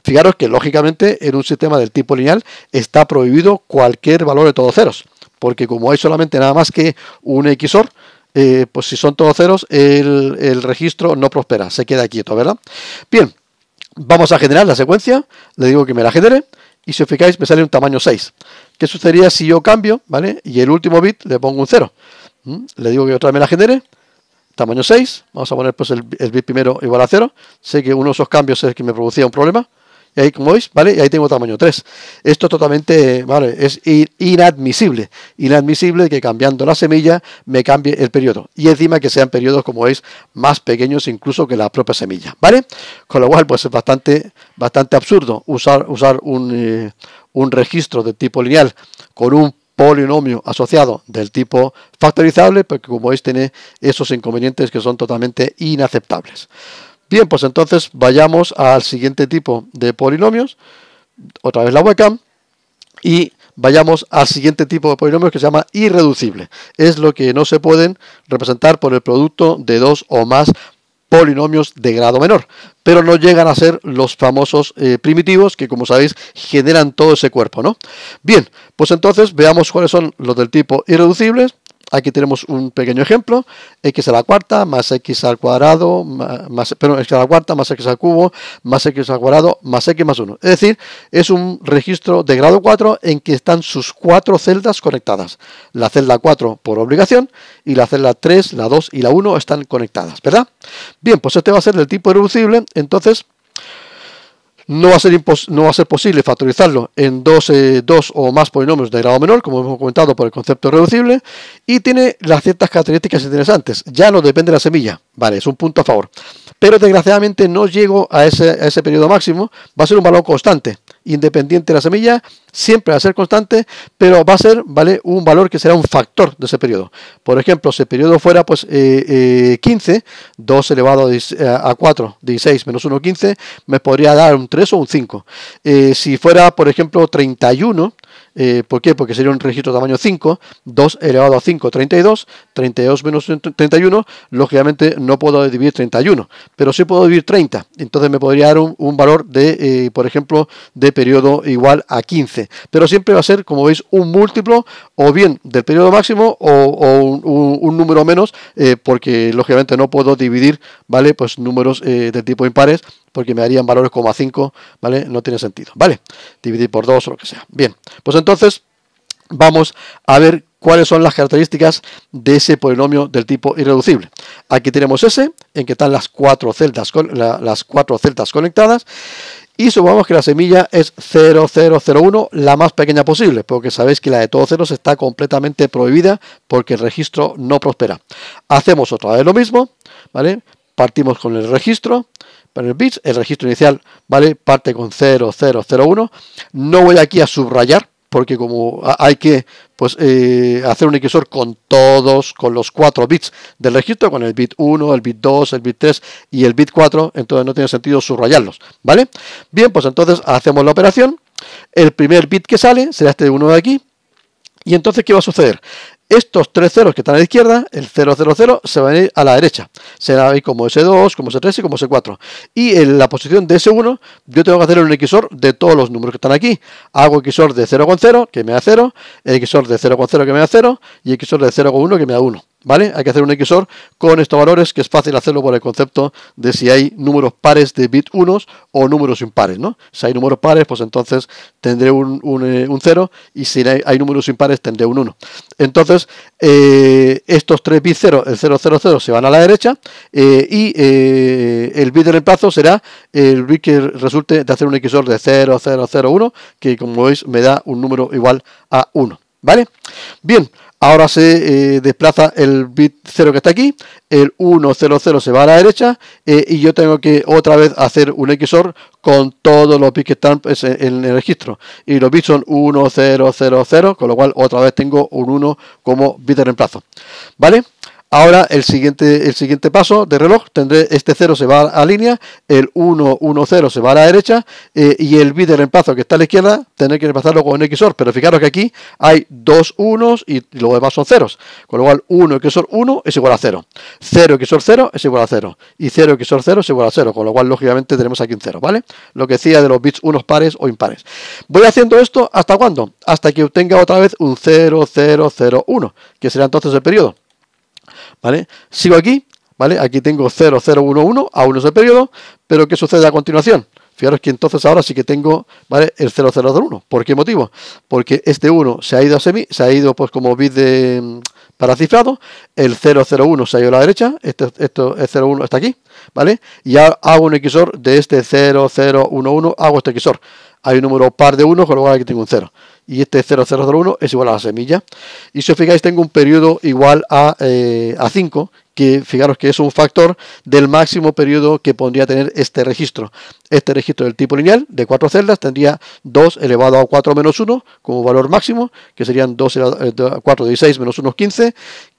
Fijaros que lógicamente en un sistema del tipo lineal está prohibido cualquier valor de todos ceros, porque como hay solamente nada más que un XOR, eh, pues si son todos ceros, el, registro no prospera, se queda quieto, ¿verdad? Bien, vamos a generar la secuencia, le digo que me la genere, y si os fijáis me sale un tamaño 6. ¿Qué sucedería si yo cambio, ¿vale? Y el último bit le pongo un 0. ¿Mm? Le digo que otra vez me la genere, tamaño 6, vamos a poner pues el, bit primero igual a 0, sé que uno de esos cambios es el que me producía un problema, y ahí como veis, ¿vale? Y ahí tengo tamaño 3. Esto totalmente, ¿vale? Es inadmisible. Inadmisible que cambiando la semilla me cambie el periodo. Y encima que sean periodos, como veis, más pequeños incluso que la propia semilla, ¿vale? Con lo cual, pues es bastante, bastante absurdo usar, usar un, eh, un registro de tipo lineal con un polinomio asociado del tipo factorizable, porque como veis tiene esos inconvenientes que son totalmente inaceptables. Bien, pues entonces vayamos al siguiente tipo de polinomios, otra vez la webcam, y vayamos al siguiente tipo de polinomios que se llama irreducible. Es lo que no se pueden representar por el producto de dos o más polinomios de grado menor, pero no llegan a ser los famosos eh, primitivos que, como sabéis, generan todo ese cuerpo, ¿no? Bien, pues entonces veamos cuáles son los del tipo irreducibles Aquí tenemos un pequeño ejemplo, x a la cuarta más x al cuadrado, más, a la cuarta más x al cubo, más x al cuadrado, más x más 1. Es decir, es un registro de grado 4 en que están sus cuatro celdas conectadas. La celda 4 por obligación y la celda 3, la 2 y la 1 están conectadas, ¿verdad? Bien, pues este va a ser del tipo irreducible, entonces no va a ser, no va a ser posible factorizarlo en dos, eh, dos, o más polinomios de grado menor, como hemos comentado por el concepto reducible, y tiene las ciertas características interesantes. Ya no depende de la semilla, vale, es un punto a favor. Pero desgraciadamente no llego a ese, a ese periodo máximo, va a ser un valor constante independiente de la semilla, siempre va a ser constante, pero va a ser ¿vale? un valor que será un factor de ese periodo. Por ejemplo, si el periodo fuera pues, 15, eh, 2 eh, elevado a 4, 16 eh, menos 1, 15, me podría dar un 3 o un 5. si fuera, por ejemplo, 31, eh, ¿Por qué? Porque sería un registro tamaño 5, 2 elevado a 5, 32, 32 menos 31, lógicamente no puedo dividir 31, pero sí puedo dividir 30, entonces me podría dar un, valor de, eh, por ejemplo, de periodo igual a 15, pero siempre va a ser, como veis, un múltiplo o bien del periodo máximo o, un, número menos, eh, porque lógicamente no puedo dividir, ¿vale? Pues números de tipo impares, porque me darían valores como a 5, ¿vale? No tiene sentido, ¿vale? Dividir por 2 o lo que sea. Bien, pues entonces vamos a ver cuáles son las características de ese polinomio del tipo irreducible. Aquí tenemos ese, en que están las cuatro celdas, las cuatro celdas conectadas, y supongamos que la semilla es 0001, la más pequeña posible, porque sabéis que la de todos ceros está completamente prohibida porque el registro no prospera. Hacemos otra vez lo mismo, ¿vale? Partimos con el registro, el bits, el registro inicial, ¿vale? Parte con 0 0 0 1 No voy aquí a subrayar, porque como hay que pues, eh, hacer un XOR con todos, con los 4 bits del registro, con el bit 1, el bit 2, el bit 3 y el bit 4, entonces no tiene sentido subrayarlos, ¿vale? Bien, pues entonces hacemos la operación, el primer bit que sale será este de uno de aquí, y entonces ¿qué va a suceder? estos tres ceros que están a la izquierda, el 0, 0, 0, se van a ir a la derecha. Será ahí como S2, como S3 y como S4. Y en la posición de S1, yo tengo que hacer un XOR de todos los números que están aquí. Hago XOR de 0 con 0 que me da 0, XOR de 0 con 0 que me da 0, y XOR de 0 con 1 que me da 1. ¿Vale? Hay que hacer un XOR con estos valores, que es fácil hacerlo por el concepto de si hay números pares de bit unos o números impares, ¿no? Si hay números pares, pues entonces tendré un, 0 eh, y si hay, números impares tendré un 1. Entonces, eh, estos tres bits 0, el 0, 0, 0 se van a la derecha eh, y el bit de reemplazo será el bit que resulte de hacer un XOR de 0, 0, 0, 1, que como veis me da un número igual a 1. ¿Vale? Bien, Ahora se eh, desplaza el bit 0 que está aquí, el 100 se va a la derecha eh, y yo tengo que otra vez hacer un XOR con todos los bits que están pues, en el registro. Y los bits son 1000, con lo cual otra vez tengo un 1 como bit de reemplazo. ¿Vale? Ahora el siguiente, el siguiente paso de reloj tendré este 0 se va a línea, el 1, 1, 0 se va a la derecha eh, y el bit de reemplazo que está a la izquierda tendré que reemplazarlo con un XOR. Pero fijaros que aquí hay dos unos y, y los demás son ceros. Con lo cual 1 XOR 1 es igual a 0. 0 XOR 0 es igual a 0. Y 0 XOR 0 es igual a 0. Con lo cual lógicamente tenemos aquí un 0. ¿Vale? Lo que decía de los bits unos pares o impares. Voy haciendo esto hasta cuándo? Hasta que obtenga otra vez un 0, 0, 0, 1. Que será entonces el periodo. ¿vale? Sigo aquí, ¿vale? Aquí tengo 0011, 0, 1, a 1 es el periodo, pero ¿qué sucede a continuación? Fijaros que entonces ahora sí que tengo ¿vale? el 0, ¿Por qué motivo? Porque este 1 se ha ido a semi, se ha ido pues como bit de mm, para cifrado, el 001 se ha ido a la derecha, este, esto es 01 está aquí, ¿vale? Y ahora hago un XOR de este 0011, hago este XOR. Hay un número par de 1, con lo cual aquí tengo un 0 y este 0001 es igual a la semilla. Y si os fijáis, tengo un periodo igual a, 5, eh, que fijaros que es un factor del máximo periodo que podría tener este registro. Este registro del tipo lineal de 4 celdas tendría 2 elevado a 4 menos 1 como valor máximo, que serían 2 4 de 16 menos 1 15,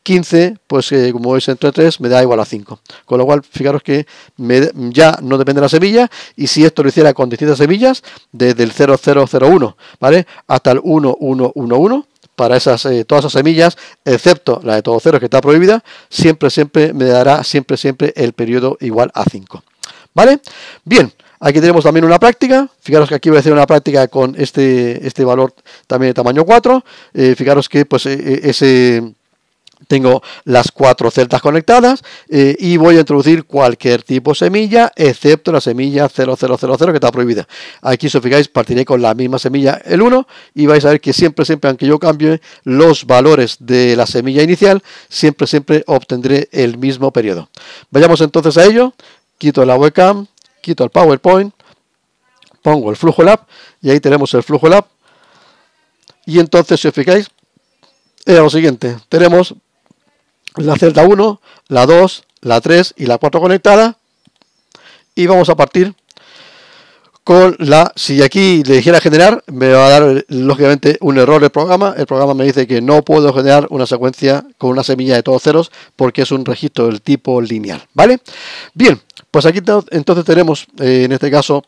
15, pues eh, como es entre 3, me da igual a 5. Con lo cual, fijaros que ya no depende de la semilla, y si esto lo hiciera con distintas semillas, desde el 0001, ¿vale? Hasta el 1111, para esas, eh, todas esas semillas, excepto la de todos ceros que está prohibida, siempre, siempre me dará siempre, siempre el periodo igual a 5. ¿Vale? Bien, Aquí tenemos también una práctica. Fijaros que aquí voy a hacer una práctica con este, este valor también de tamaño 4. Eh, fijaros que pues ese tengo las cuatro celdas conectadas eh, y voy a introducir cualquier tipo de semilla excepto la semilla 0000 que está prohibida. Aquí si os fijáis partiré con la misma semilla el 1 y vais a ver que siempre, siempre, aunque yo cambie los valores de la semilla inicial, siempre, siempre obtendré el mismo periodo. Vayamos entonces a ello, quito la webcam, quito el PowerPoint, pongo el flujo lab y ahí tenemos el flujo lab y entonces si os fijáis, es eh, lo siguiente, tenemos la celda 1, la 2, la 3 y la 4 conectada. Y vamos a partir con la... Si aquí le dijera generar, me va a dar lógicamente un error el programa. El programa me dice que no puedo generar una secuencia con una semilla de todos ceros porque es un registro del tipo lineal. ¿Vale? Bien, pues aquí entonces tenemos, eh, en este caso,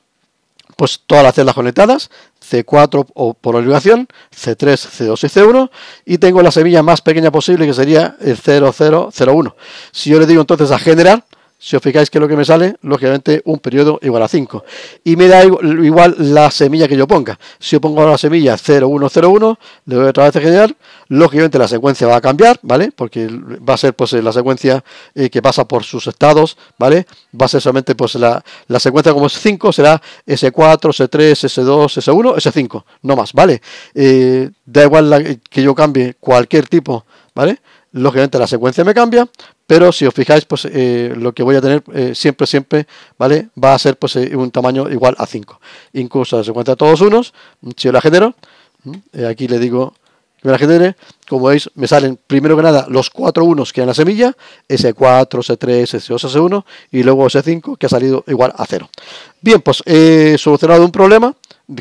pues todas las celdas conectadas, C4 por obligación, C3, C2 y C1, y tengo la semilla más pequeña posible que sería el 0001. Si yo le digo entonces a generar, si os fijáis que es lo que me sale, lógicamente un periodo igual a 5. Y me da igual la semilla que yo ponga. Si yo pongo la semilla 0101, le doy otra vez a generar, lógicamente la secuencia va a cambiar, ¿vale? Porque va a ser pues eh, la secuencia eh, que pasa por sus estados, ¿vale? Va a ser solamente pues la, secuencia como es 5, será S4, S3, S2, S1, S5, no más, ¿vale? Eh, da igual que yo cambie cualquier tipo, ¿vale? lógicamente la secuencia me cambia, pero si os fijáis, pues eh, lo que voy a tener eh, siempre, siempre, ¿vale? Va a ser pues eh, un tamaño igual a 5. Incluso se cuenta todos unos, si yo la genero, aquí le digo que me la genere, como veis, me salen primero que nada los cuatro unos que hay en la semilla, S4, S3, S2, S1, y luego S5, que ha salido igual a 0. Bien, pues he solucionado un problema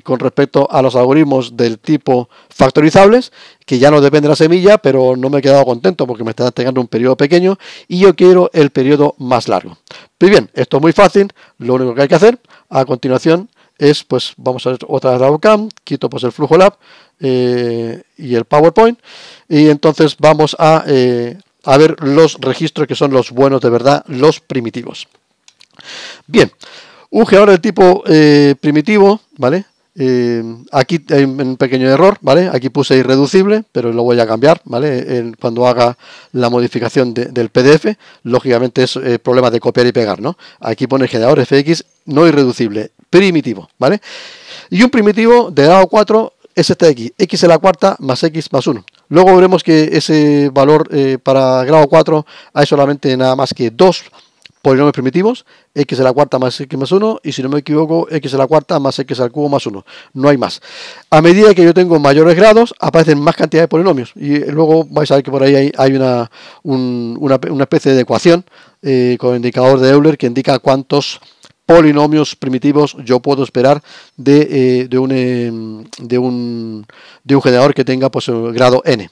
con respecto a los algoritmos del tipo factorizables, que ya no depende de la semilla, pero no me he quedado contento porque me está teniendo un periodo pequeño y yo quiero el periodo más largo. Pues bien, esto es muy fácil, lo único que hay que hacer a continuación es, pues vamos a ver otra webcam, quito pues el flujo lab eh, y el PowerPoint y entonces vamos a, eh, a ver los registros que son los buenos de verdad, los primitivos. Bien, un generador de tipo eh, primitivo, ¿vale? Eh, aquí hay un pequeño error, ¿vale? Aquí puse irreducible, pero lo voy a cambiar, ¿vale? cuando haga la modificación del PDF, lógicamente es problema de copiar y pegar, ¿no? Aquí pone generador FX no irreducible, primitivo, ¿vale? Y un primitivo de grado 4 es este de aquí, x a la cuarta más x más 1. Luego veremos que ese valor eh, para grado 4 hay solamente nada más que 2 polinomios primitivos, x a la cuarta más x más 1, y si no me equivoco, x a la cuarta más x al cubo más 1. No hay más. A medida que yo tengo mayores grados, aparecen más cantidad de polinomios. Y eh, luego vais a ver que por ahí hay, una, una, especie de ecuación eh, con indicador de Euler que indica cuántos polinomios primitivos yo puedo esperar de, eh, de, un, em, de, un, de un generador que tenga pues, grado n.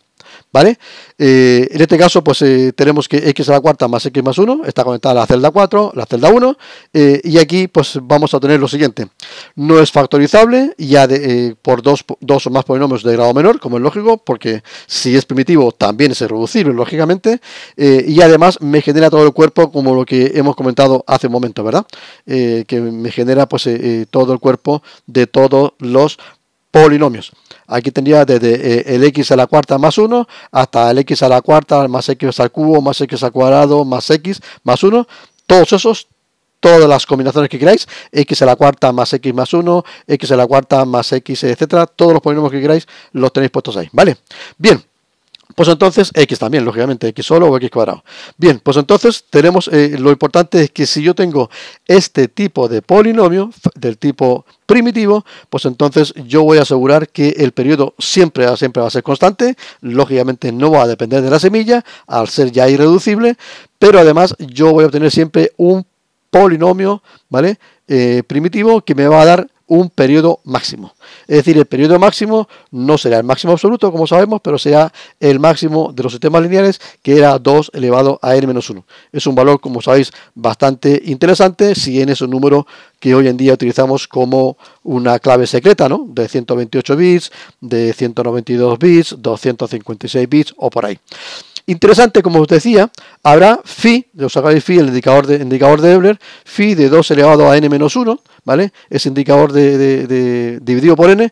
¿vale? Eh, en este caso, pues eh, tenemos que x a la cuarta más x más 1 está conectada a la celda 4, la celda 1, eh, y aquí pues vamos a tener lo siguiente. No es factorizable ya de, por dos, o más polinomios de grado menor, como es lógico, porque si es primitivo también es irreducible, lógicamente, y además me genera todo el cuerpo como lo que hemos comentado hace un momento, ¿verdad? que me genera pues todo el cuerpo de todos los polinomios. Aquí tendría desde eh, el x a la cuarta más 1 hasta el x a la cuarta más x al cubo más x al cuadrado más x más 1. Todos esos, todas las combinaciones que queráis, x a la cuarta más x más 1, x a la cuarta más x, etcétera, todos los polinomios que queráis los tenéis puestos ahí, ¿vale? Bien, pues entonces x también, lógicamente, x solo o x cuadrado. Bien, pues entonces tenemos, eh, lo importante es que si yo tengo este tipo de polinomio del tipo primitivo, pues entonces yo voy a asegurar que el periodo siempre, siempre va a ser constante, lógicamente no va a depender de la semilla, al ser ya irreducible, pero además yo voy a obtener siempre un polinomio, ¿vale? Eh, primitivo que me va a dar un periodo máximo. Es decir, el periodo máximo no será el máximo absoluto, como sabemos, pero será el máximo de los sistemas lineales, que era 2 elevado a n-1. Es un valor, como sabéis, bastante interesante, si en es un número que hoy en día utilizamos como una clave secreta, ¿no? De 128 bits, de 192 bits, 256 bits o por ahí. Interesante, como os decía, habrá phi, os sacáis phi, el indicador de, indicador de Euler, phi de 2 elevado a n-1, ¿vale? Es indicador de, dividido por n,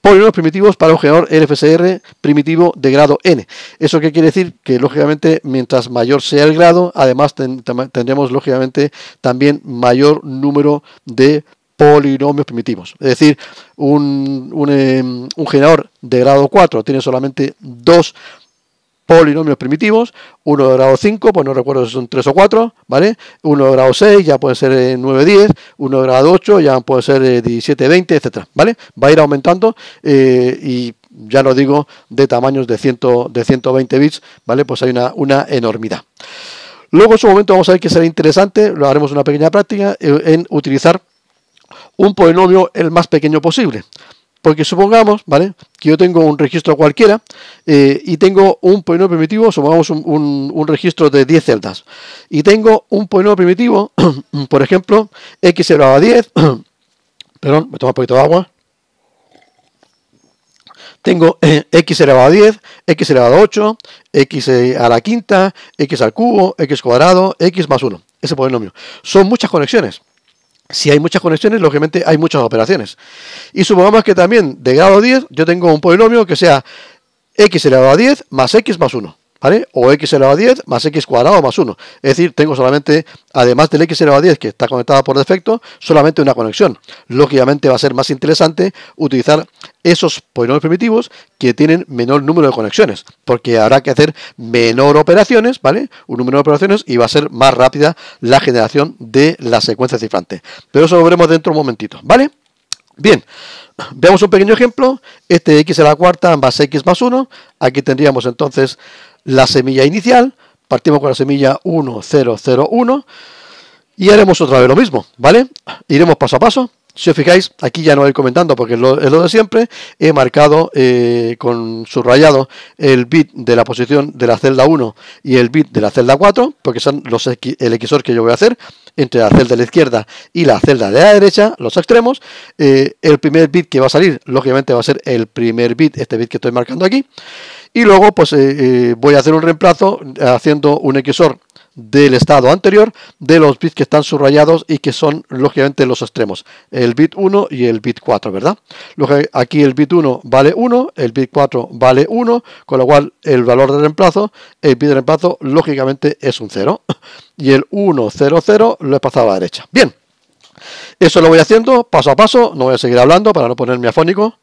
polinomios primitivos para un generador LFSR primitivo de grado n. ¿Eso qué quiere decir? Que lógicamente mientras mayor sea el grado, además tendríamos, tendremos lógicamente también mayor número de polinomios primitivos. Es decir, un, un, em, generador de grado 4 tiene solamente dos polinomios primitivos, 1 de grado 5, pues no recuerdo si son 3 o 4, ¿vale? Uno de grado 6 ya puede ser 9, 10, 1 de grado 8 ya puede ser 17, eh, 20, etcétera, ¿vale? Va a ir aumentando eh, y ya lo digo, de tamaños de, 100, de 120 bits, ¿vale? Pues hay una, una enormidad. Luego en su momento vamos a ver que será interesante, lo haremos una pequeña práctica, eh, en utilizar un polinomio el más pequeño posible. Porque supongamos, ¿vale? Que yo tengo un registro cualquiera eh, y tengo un polinomio primitivo, supongamos un, registro de 10 celdas. Y tengo un polinomio primitivo, por ejemplo, x elevado a 10. perdón, me tomo un poquito de agua. Tengo eh, x elevado a 10, x elevado a 8, x a la quinta, x al cubo, x cuadrado, x más 1. Ese polinomio. Son muchas conexiones si hay muchas conexiones, lógicamente hay muchas operaciones. Y supongamos que también de grado 10 yo tengo un polinomio que sea x elevado a 10 más x más 1. ¿vale? O x elevado a 10 más x cuadrado más 1. Es decir, tengo solamente, además del x elevado a 10 que está conectada por defecto, solamente una conexión. Lógicamente va a ser más interesante utilizar esos polinomios primitivos que tienen menor número de conexiones, porque habrá que hacer menor operaciones, ¿vale? Un número de operaciones y va a ser más rápida la generación de la secuencia cifrante. Pero eso lo veremos dentro de un momentito, ¿vale? Bien, veamos un pequeño ejemplo. Este x a la cuarta más x más 1. Aquí tendríamos entonces la semilla inicial. Partimos con la semilla 1, 1. Y haremos otra vez lo mismo, ¿vale? Iremos paso a paso. Si os fijáis, aquí ya no voy comentando porque es lo, de siempre. He marcado eh, con subrayado el bit de la posición de la celda 1 y el bit de la celda 4, porque son los el XOR que yo voy a hacer entre la celda de la izquierda y la celda de la derecha, los extremos. Eh, el primer bit que va a salir, lógicamente, va a ser el primer bit, este bit que estoy marcando aquí. Y luego, pues eh, eh, voy a hacer un reemplazo haciendo un XOR del estado anterior de los bits que están subrayados y que son lógicamente los extremos, el bit 1 y el bit 4, ¿verdad? Aquí el bit 1 vale 1, el bit 4 vale 1, con lo cual el valor de reemplazo, el bit de reemplazo lógicamente es un 0 y el 1, 0, 0 lo he pasado a la derecha. Bien, eso lo voy haciendo paso a paso, no voy a seguir hablando para no ponerme afónico.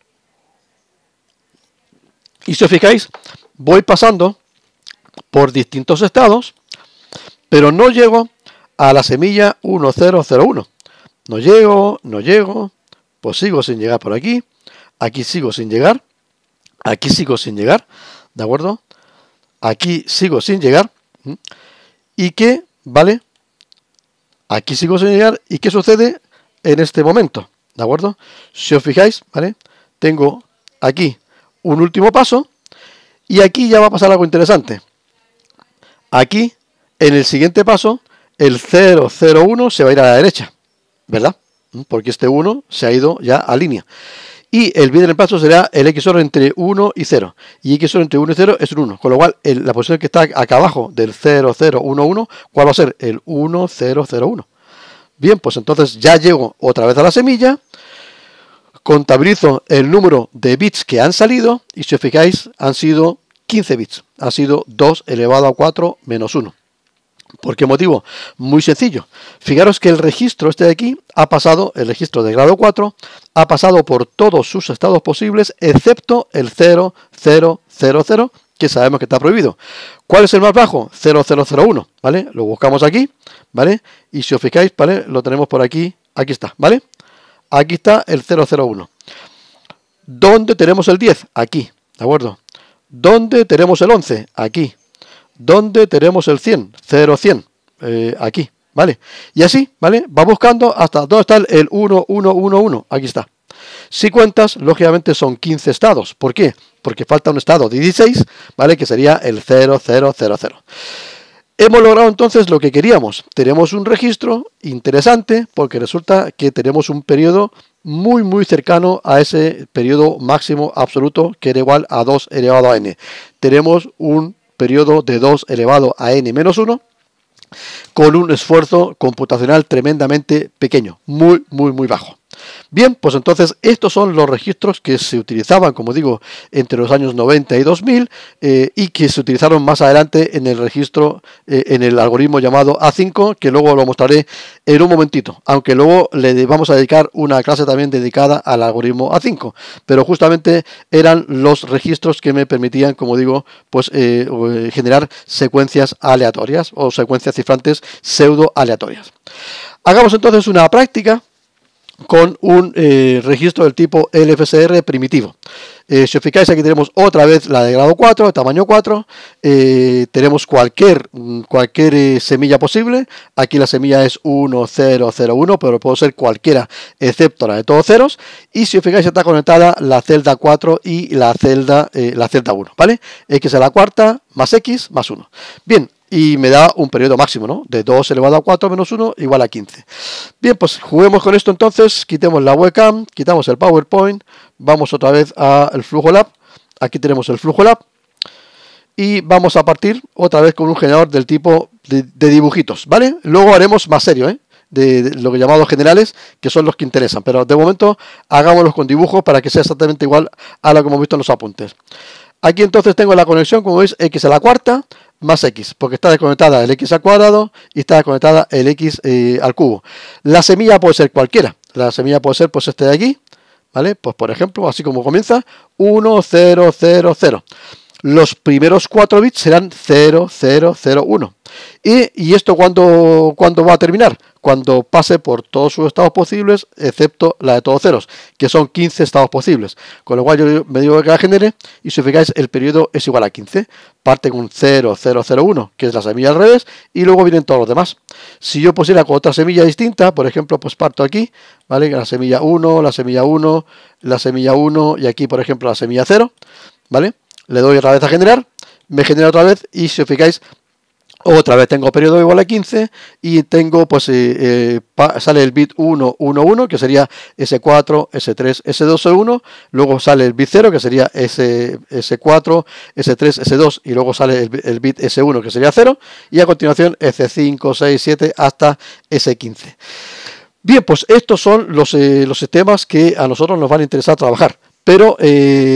Y si os fijáis, voy pasando por distintos estados pero no llego a la semilla 1001. No llego, no llego, pues sigo sin llegar por aquí, aquí sigo sin llegar, aquí sigo sin llegar, ¿de acuerdo? Aquí sigo sin llegar, ¿Mm? y qué? ¿vale? Aquí sigo sin llegar, ¿y qué sucede en este momento? ¿De acuerdo? Si os fijáis, ¿vale? Tengo aquí un último paso, y aquí ya va a pasar algo interesante. Aquí en el siguiente paso, el 001 se va a ir a la derecha, ¿verdad? ¿Mm? Porque este 1 se ha ido ya a línea. Y el en el paso será el XOR entre 1 y 0. Y XOR entre 1 y 0 es un 1. Con lo cual, la posición que está acá abajo del 0, 1, ¿cuál va a ser? El 0, 1. Bien, pues entonces ya llego otra vez a la semilla. Contabilizo el número de bits que han salido. Y si os fijáis, han sido 15 bits. Ha sido 2 elevado a 4 menos 1. ¿Por qué motivo? Muy sencillo. Fijaros que el registro este de aquí ha pasado, el registro de grado 4, ha pasado por todos sus estados posibles, excepto el 0, 0, 0, 0, que sabemos que está prohibido. ¿Cuál es el más bajo? 0001, ¿vale? Lo buscamos aquí, ¿vale? Y si os fijáis, ¿vale? Lo tenemos por aquí, aquí está, ¿vale? Aquí está el 001. ¿Dónde tenemos el 10? Aquí, ¿de acuerdo? ¿Dónde tenemos el 11? Aquí, ¿Dónde tenemos el 100? 0, 100. aquí, ¿vale? Y así, ¿vale? Va buscando hasta dónde está el 1, 1, 1, 1. Aquí está. Si cuentas, lógicamente son 15 estados. ¿Por qué? Porque falta un estado de 16, ¿vale? Que sería el 0, 0, 0, 0. Hemos logrado entonces lo que queríamos. Tenemos un registro interesante porque resulta que tenemos un periodo muy muy cercano a ese periodo máximo absoluto que era igual a 2 elevado a n. Tenemos un periodo de 2 elevado a n menos 1, con un esfuerzo computacional tremendamente pequeño, muy, muy, muy bajo. Bien, pues entonces estos son los registros que se utilizaban, como digo, entre los años 90 y 2000 eh, y que se utilizaron más adelante en el registro, eh, en el algoritmo llamado A5, que luego lo mostraré en un momentito, aunque luego le vamos a dedicar una clase también dedicada al algoritmo A5, pero justamente eran los registros que me permitían, como digo, pues eh, generar secuencias aleatorias o secuencias cifrantes pseudo aleatorias. Hagamos entonces una práctica con un eh, registro del tipo LFCR primitivo. Eh, si os fijáis, aquí tenemos otra vez la de grado 4, tamaño 4. Eh, tenemos cualquier, mm, cualquier semilla posible. Aquí la semilla es 1001 0, 1, pero puede ser cualquiera, excepto la de todos ceros. Y si os fijáis, está conectada la celda 4 y la celda, la celda 1, ¿vale? X a la cuarta, más X, más 1. Bien, y me da un periodo máximo, ¿no? De 2 elevado a 4 menos 1 igual a 15. Bien, pues juguemos con esto entonces, quitemos la webcam, quitamos el PowerPoint, vamos otra vez al flujo lab, aquí tenemos el flujo lab, y vamos a partir otra vez con un generador del tipo de, dibujitos, ¿vale? Luego haremos más serio, ¿eh? De, lo que llamamos generales, que son los que interesan. Pero de momento hagámoslos con dibujos para que sea exactamente igual a lo que hemos visto en los apuntes. Aquí entonces tengo la conexión, como veis, x a la cuarta más x, porque está desconectada el x al cuadrado y está desconectada el x eh, al cubo. La semilla puede ser cualquiera. La semilla puede ser pues este de aquí, ¿vale? Pues por ejemplo, así como comienza, 1, 0, 0, 0 los primeros 4 bits serán 0, 0, 0, 1. ¿Y, esto cuándo, cuando va a terminar? Cuando pase por todos sus estados posibles, excepto la de todos ceros, que son 15 estados posibles. Con lo cual yo me digo que la genere y si os fijáis el periodo es igual a 15. Parte con 0, 0, 0, 1, que es la semilla al revés, y luego vienen todos los demás. Si yo pusiera con otra semilla distinta, por ejemplo, pues parto aquí, ¿vale? La semilla 1, la semilla 1, la semilla 1 y aquí, por ejemplo, la semilla 0, ¿vale? le doy otra vez a generar, me genera otra vez y si os fijáis, otra vez tengo periodo igual a 15 y tengo, pues eh, eh, sale el bit 1, 1, 1, que sería S4, S3, S2, S1, luego sale el bit 0, que sería S, S4, S3, S2 y luego sale el, bit S1, que sería 0 y a continuación S5, 6, 7 hasta S15. Bien, pues estos son eh, los, sistemas que a nosotros nos van a interesar trabajar pero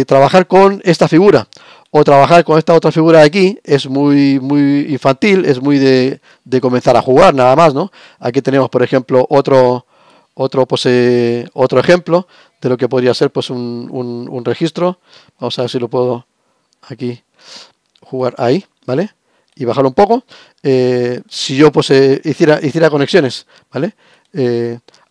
trabajar con esta figura o trabajar con esta otra figura de aquí es muy, muy infantil, es muy de, comenzar a jugar nada más, ¿no? Aquí tenemos, por ejemplo, otro, otro, pues, eh, otro ejemplo de lo que podría ser pues, un, registro. Vamos a ver si lo puedo aquí jugar ahí, ¿vale? Y bajarlo un poco. Eh, si yo pues, eh, hiciera, conexiones, ¿vale?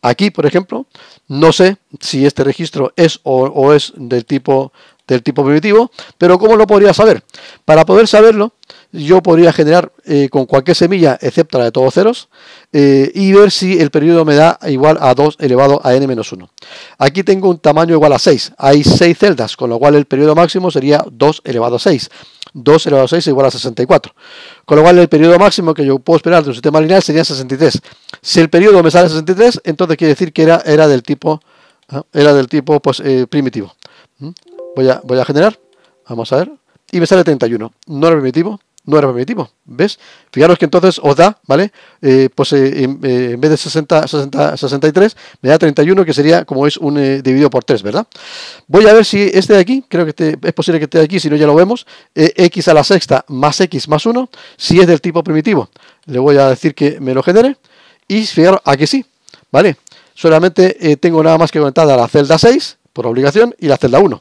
aquí, por ejemplo, no sé si este registro es o es del tipo del tipo primitivo, pero ¿cómo lo podría saber? Para poder saberlo, yo podría generar eh, con cualquier semilla, excepto la de todos ceros, eh, y ver si el periodo me da igual a 2 elevado a n-1. Aquí tengo un tamaño igual a 6, hay 6 celdas, con lo cual el periodo máximo sería 2 elevado a 6. 2 elevado a 6 igual a 64. Con lo cual el periodo máximo que yo puedo esperar de un sistema lineal sería 63. Si el periodo me sale 63, entonces quiere decir que era, era del tipo, ah, era del tipo pues, eh, primitivo. ¿Mm? Voy a, generar. Vamos a ver. Y me sale 31. No era primitivo. No era primitivo. ¿Ves? Fijaros que entonces os da, ¿vale? Eh, pues eh, eh, en, vez de 60, 60, 63, me da 31, que sería como es un dividido por 3, ¿verdad? Voy a ver si este de aquí, creo que este, es posible que esté aquí, si no ya lo vemos. x a la sexta más x más 1, si es del tipo primitivo. Le voy a decir que me lo genere. Y fijaros, aquí sí, ¿vale? Solamente tengo nada más que conectada la celda 6, por obligación, y la celda 1.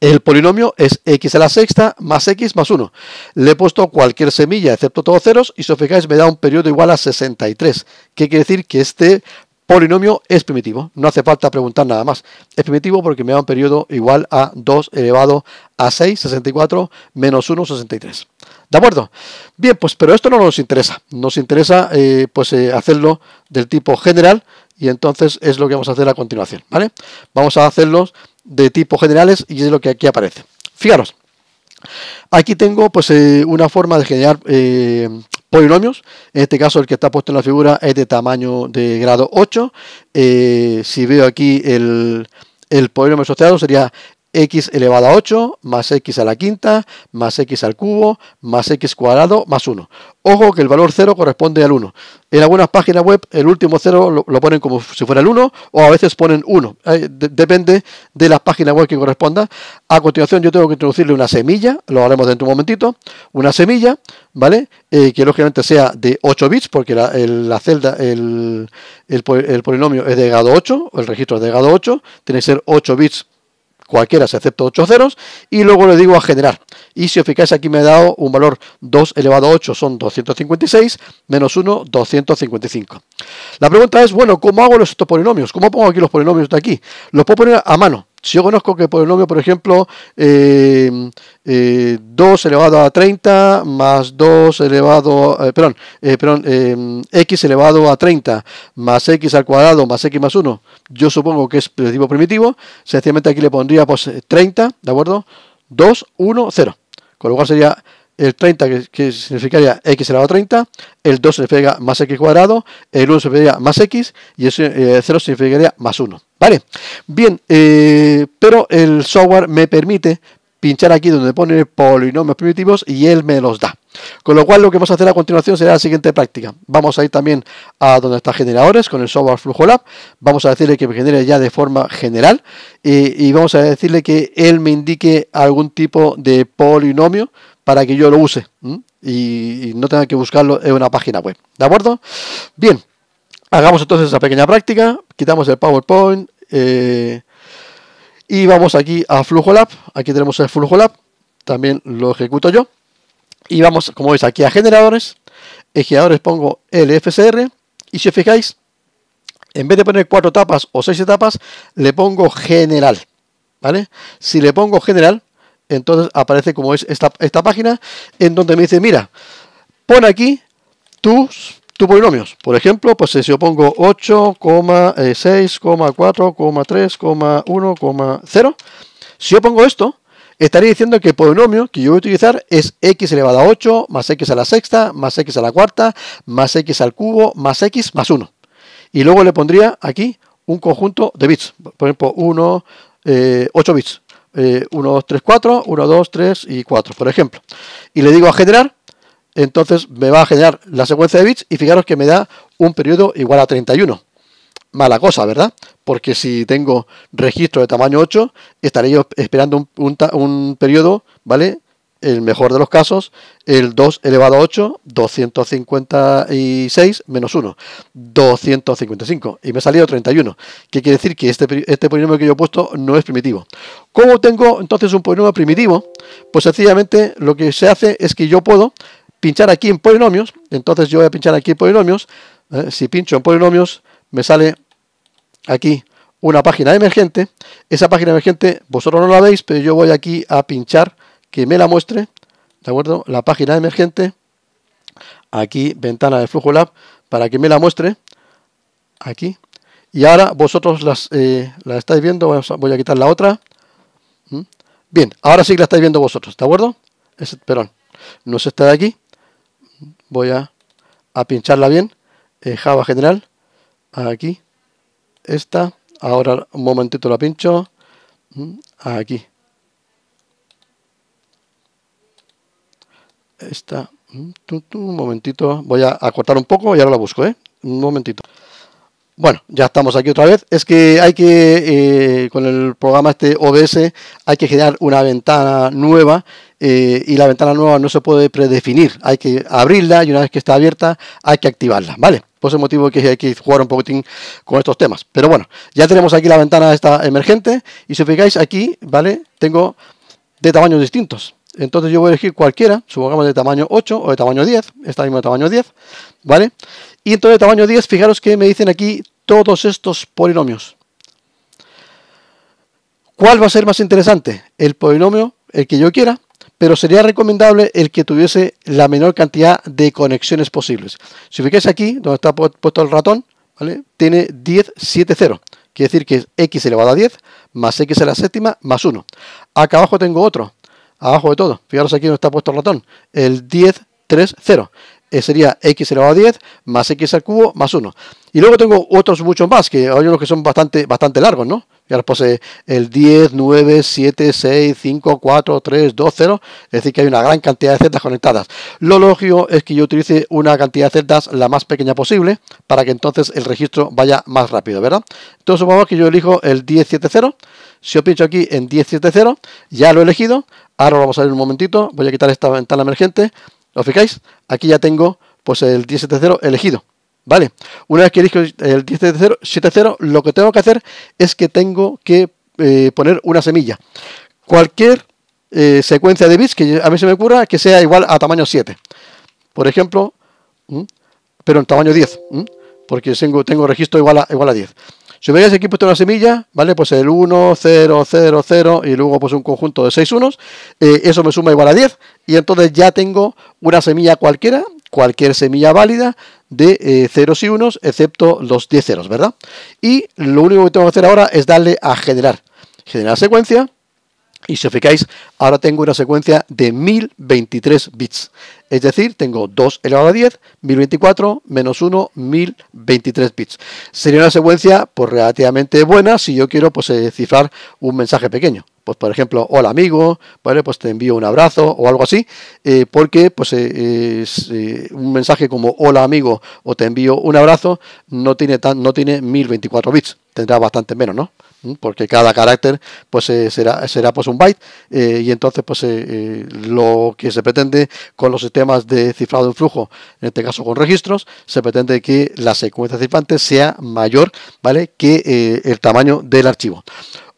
El polinomio es x a la sexta más x más 1. Le he puesto cualquier semilla excepto todos ceros y si os fijáis me da un periodo igual a 63. ¿Qué quiere decir? Que este polinomio es primitivo. No hace falta preguntar nada más. Es primitivo porque me da un periodo igual a 2 elevado a 6, 64, menos 1, 63. ¿De acuerdo? Bien, pues pero esto no nos interesa. Nos interesa eh, pues eh, hacerlo del tipo general y entonces es lo que vamos a hacer a continuación. ¿vale? Vamos a hacerlos de tipo generales y es lo que aquí aparece. Fijaros, aquí tengo pues eh, una forma de generar eh, polinomios. En este caso el que está puesto en la figura es de tamaño de grado 8. Eh, si veo aquí el, el polinomio asociado sería x elevado a 8 más x a la quinta más x al cubo más x cuadrado más 1. Ojo que el valor 0 corresponde al 1. En algunas páginas web el último 0 lo, ponen como si fuera el 1 o a veces ponen 1. Eh, depende de las páginas web que corresponda. A continuación yo tengo que introducirle una semilla, lo haremos dentro de un momentito, una semilla, ¿vale? Eh, que lógicamente sea de 8 bits porque la, celda, el, el, el, polinomio es de grado 8, el registro es de grado 8, tiene que ser 8 bits cualquiera, acepto 8 ceros, y luego le digo a generar. Y si os fijáis, aquí me ha dado un valor 2 elevado a 8, son 256, menos 1, 255. La pregunta es, bueno, ¿cómo hago estos polinomios? ¿Cómo pongo aquí los polinomios de aquí? Los puedo poner a mano. Si yo conozco que el polinomio, por ejemplo, 2 eh, eh, elevado a 30 más 2 elevado, eh, perdón, eh, x elevado a 30 más x al cuadrado más x más 1, yo supongo que es de primitivo, sencillamente aquí le pondría pues 30, ¿de acuerdo? 2, 1, 0, con lo cual sería el 30 que, significaría x elevado a 30, el 2 se pega más x cuadrado, el 1 sería más x y el 0 significaría más 1. Vale, bien, eh, pero el software me permite pinchar aquí donde pone polinomios primitivos y él me los da. Con lo cual lo que vamos a hacer a continuación será la siguiente práctica. Vamos a ir también a donde está generadores con el software Flujo Lab. Vamos a decirle que me genere ya de forma general eh, y vamos a decirle que él me indique algún tipo de polinomio para que yo lo use y no tenga que buscarlo en una página web. ¿De acuerdo? Bien, Hagamos entonces esa pequeña práctica, quitamos el PowerPoint eh, y vamos aquí a Flujo Lab. Aquí tenemos el Flujo Lab, también lo ejecuto yo. Y vamos, como veis, aquí a generadores. En generadores pongo LFSR y si os fijáis, en vez de poner cuatro etapas o seis etapas, le pongo general. ¿Vale? Si le pongo general, entonces aparece como es esta, esta página en donde me dice, mira, pon aquí tus polinomios. Por ejemplo, pues si yo pongo 8,6,4,3,1,0, eh, si yo pongo esto, estaría diciendo que el polinomio que yo voy a utilizar es x elevado a 8, más x a la sexta, más x a la cuarta, más x al cubo, más x más 1. Y luego le pondría aquí un conjunto de bits. Por ejemplo, 1, 8 eh, bits. 1, 2, 3, 4, 1, 2, 3 y 4, por ejemplo. Y le digo a generar entonces me va a generar la secuencia de bits y fijaros que me da un periodo igual a 31. Mala cosa, ¿verdad? Porque si tengo registro de tamaño 8, estaré yo esperando un, periodo, ¿vale? el mejor de los casos, el 2 elevado a 8, 256 menos 1, 255. Y me ha salido 31. ¿Qué quiere decir? Que este, este polinomio que yo he puesto no es primitivo. ¿Cómo tengo entonces un polinomio primitivo? Pues sencillamente lo que se hace es que yo puedo pinchar aquí en polinomios, entonces yo voy a pinchar aquí en polinomios, eh, si pincho en polinomios me sale aquí una página emergente, esa página emergente vosotros no la veis, pero yo voy aquí a pinchar que me la muestre, ¿de acuerdo? La página emergente, aquí ventana de flujo lab, para que me la muestre, aquí, y ahora vosotros las, eh, la estáis viendo, voy a quitar la otra, ¿Mm? bien, ahora sí que la estáis viendo vosotros, ¿de acuerdo? Es, perdón, no es esta de aquí, voy a, pincharla bien, en eh, Java general, aquí, esta, ahora un momentito la pincho, mm, aquí, esta, mm, un momentito, voy a, acortar cortar un poco y ahora la busco, ¿eh? un momentito. Bueno, ya estamos aquí otra vez. Es que hay que, eh, con el programa este OBS, hay que generar una ventana nueva eh, y la ventana nueva no se puede predefinir. Hay que abrirla y una vez que está abierta hay que activarla, ¿vale? Por ese motivo que hay que jugar un poquitín con estos temas. Pero bueno, ya tenemos aquí la ventana esta emergente y si os fijáis aquí, ¿vale? Tengo de tamaños distintos. Entonces yo voy a elegir cualquiera, supongamos de tamaño 8 o de tamaño 10, esta misma de tamaño 10, ¿vale? Y entonces de tamaño 10, fijaros que me dicen aquí todos estos polinomios. ¿Cuál va a ser más interesante? El polinomio, el que yo quiera, pero sería recomendable el que tuviese la menor cantidad de conexiones posibles. Si fijáis aquí, donde está puesto el ratón, ¿vale? tiene 10, 7, 0. Quiere decir que es x elevado a 10 más x a la séptima más 1. Acá abajo tengo otro, abajo de todo. Fijaros aquí donde está puesto el ratón, el 10, 3, 0. Eh, sería x elevado a 10 más x al cubo más 1. Y luego tengo otros muchos más, que hay unos que son bastante, bastante largos, ¿no? Ya los posee el 10, 9, 7, 6, 5, 4, 3, 2, 0. Es decir, que hay una gran cantidad de celdas conectadas. Lo lógico es que yo utilice una cantidad de celdas la más pequeña posible para que entonces el registro vaya más rápido, ¿verdad? Entonces supongamos que yo elijo el 1070. Si yo pincho aquí en 1070, ya lo he elegido. Ahora lo vamos a ver un momentito. Voy a quitar esta ventana emergente. Lo fijáis? Aquí ya tengo pues el 1070 elegido. ¿Vale? Una vez que elijo el 1070, lo que tengo que hacer es que tengo que eh, poner una semilla. Cualquier eh, secuencia de bits que a mí se me ocurra que sea igual a tamaño 7. Por ejemplo, pero en tamaño 10, porque tengo, tengo registro igual a, igual a 10. Si veis aquí puesto una semilla, ¿vale? Pues el 1, 0, 0, 0 y luego pues un conjunto de 6 unos, eh, eso me suma igual a 10 y entonces ya tengo una semilla cualquiera, cualquier semilla válida de eh, ceros y unos, excepto los 10 ceros, ¿verdad? Y lo único que tengo que hacer ahora es darle a generar, generar secuencia. Y si os fijáis, ahora tengo una secuencia de 1023 bits. Es decir, tengo 2 elevado a 10, 1024 menos 1, 1023 bits. Sería una secuencia pues, relativamente buena si yo quiero pues, eh, cifrar un mensaje pequeño. Pues por ejemplo, hola amigo, ¿vale? Pues te envío un abrazo o algo así, eh, porque pues eh, un mensaje como hola amigo o te envío un abrazo no tiene, tan, no tiene 1024 bits, tendrá bastante menos, ¿no? porque cada carácter pues eh, será será pues un byte eh, y entonces pues eh, lo que se pretende con los sistemas de cifrado de flujo en este caso con registros se pretende que la secuencia cifrante sea mayor vale que el tamaño del archivo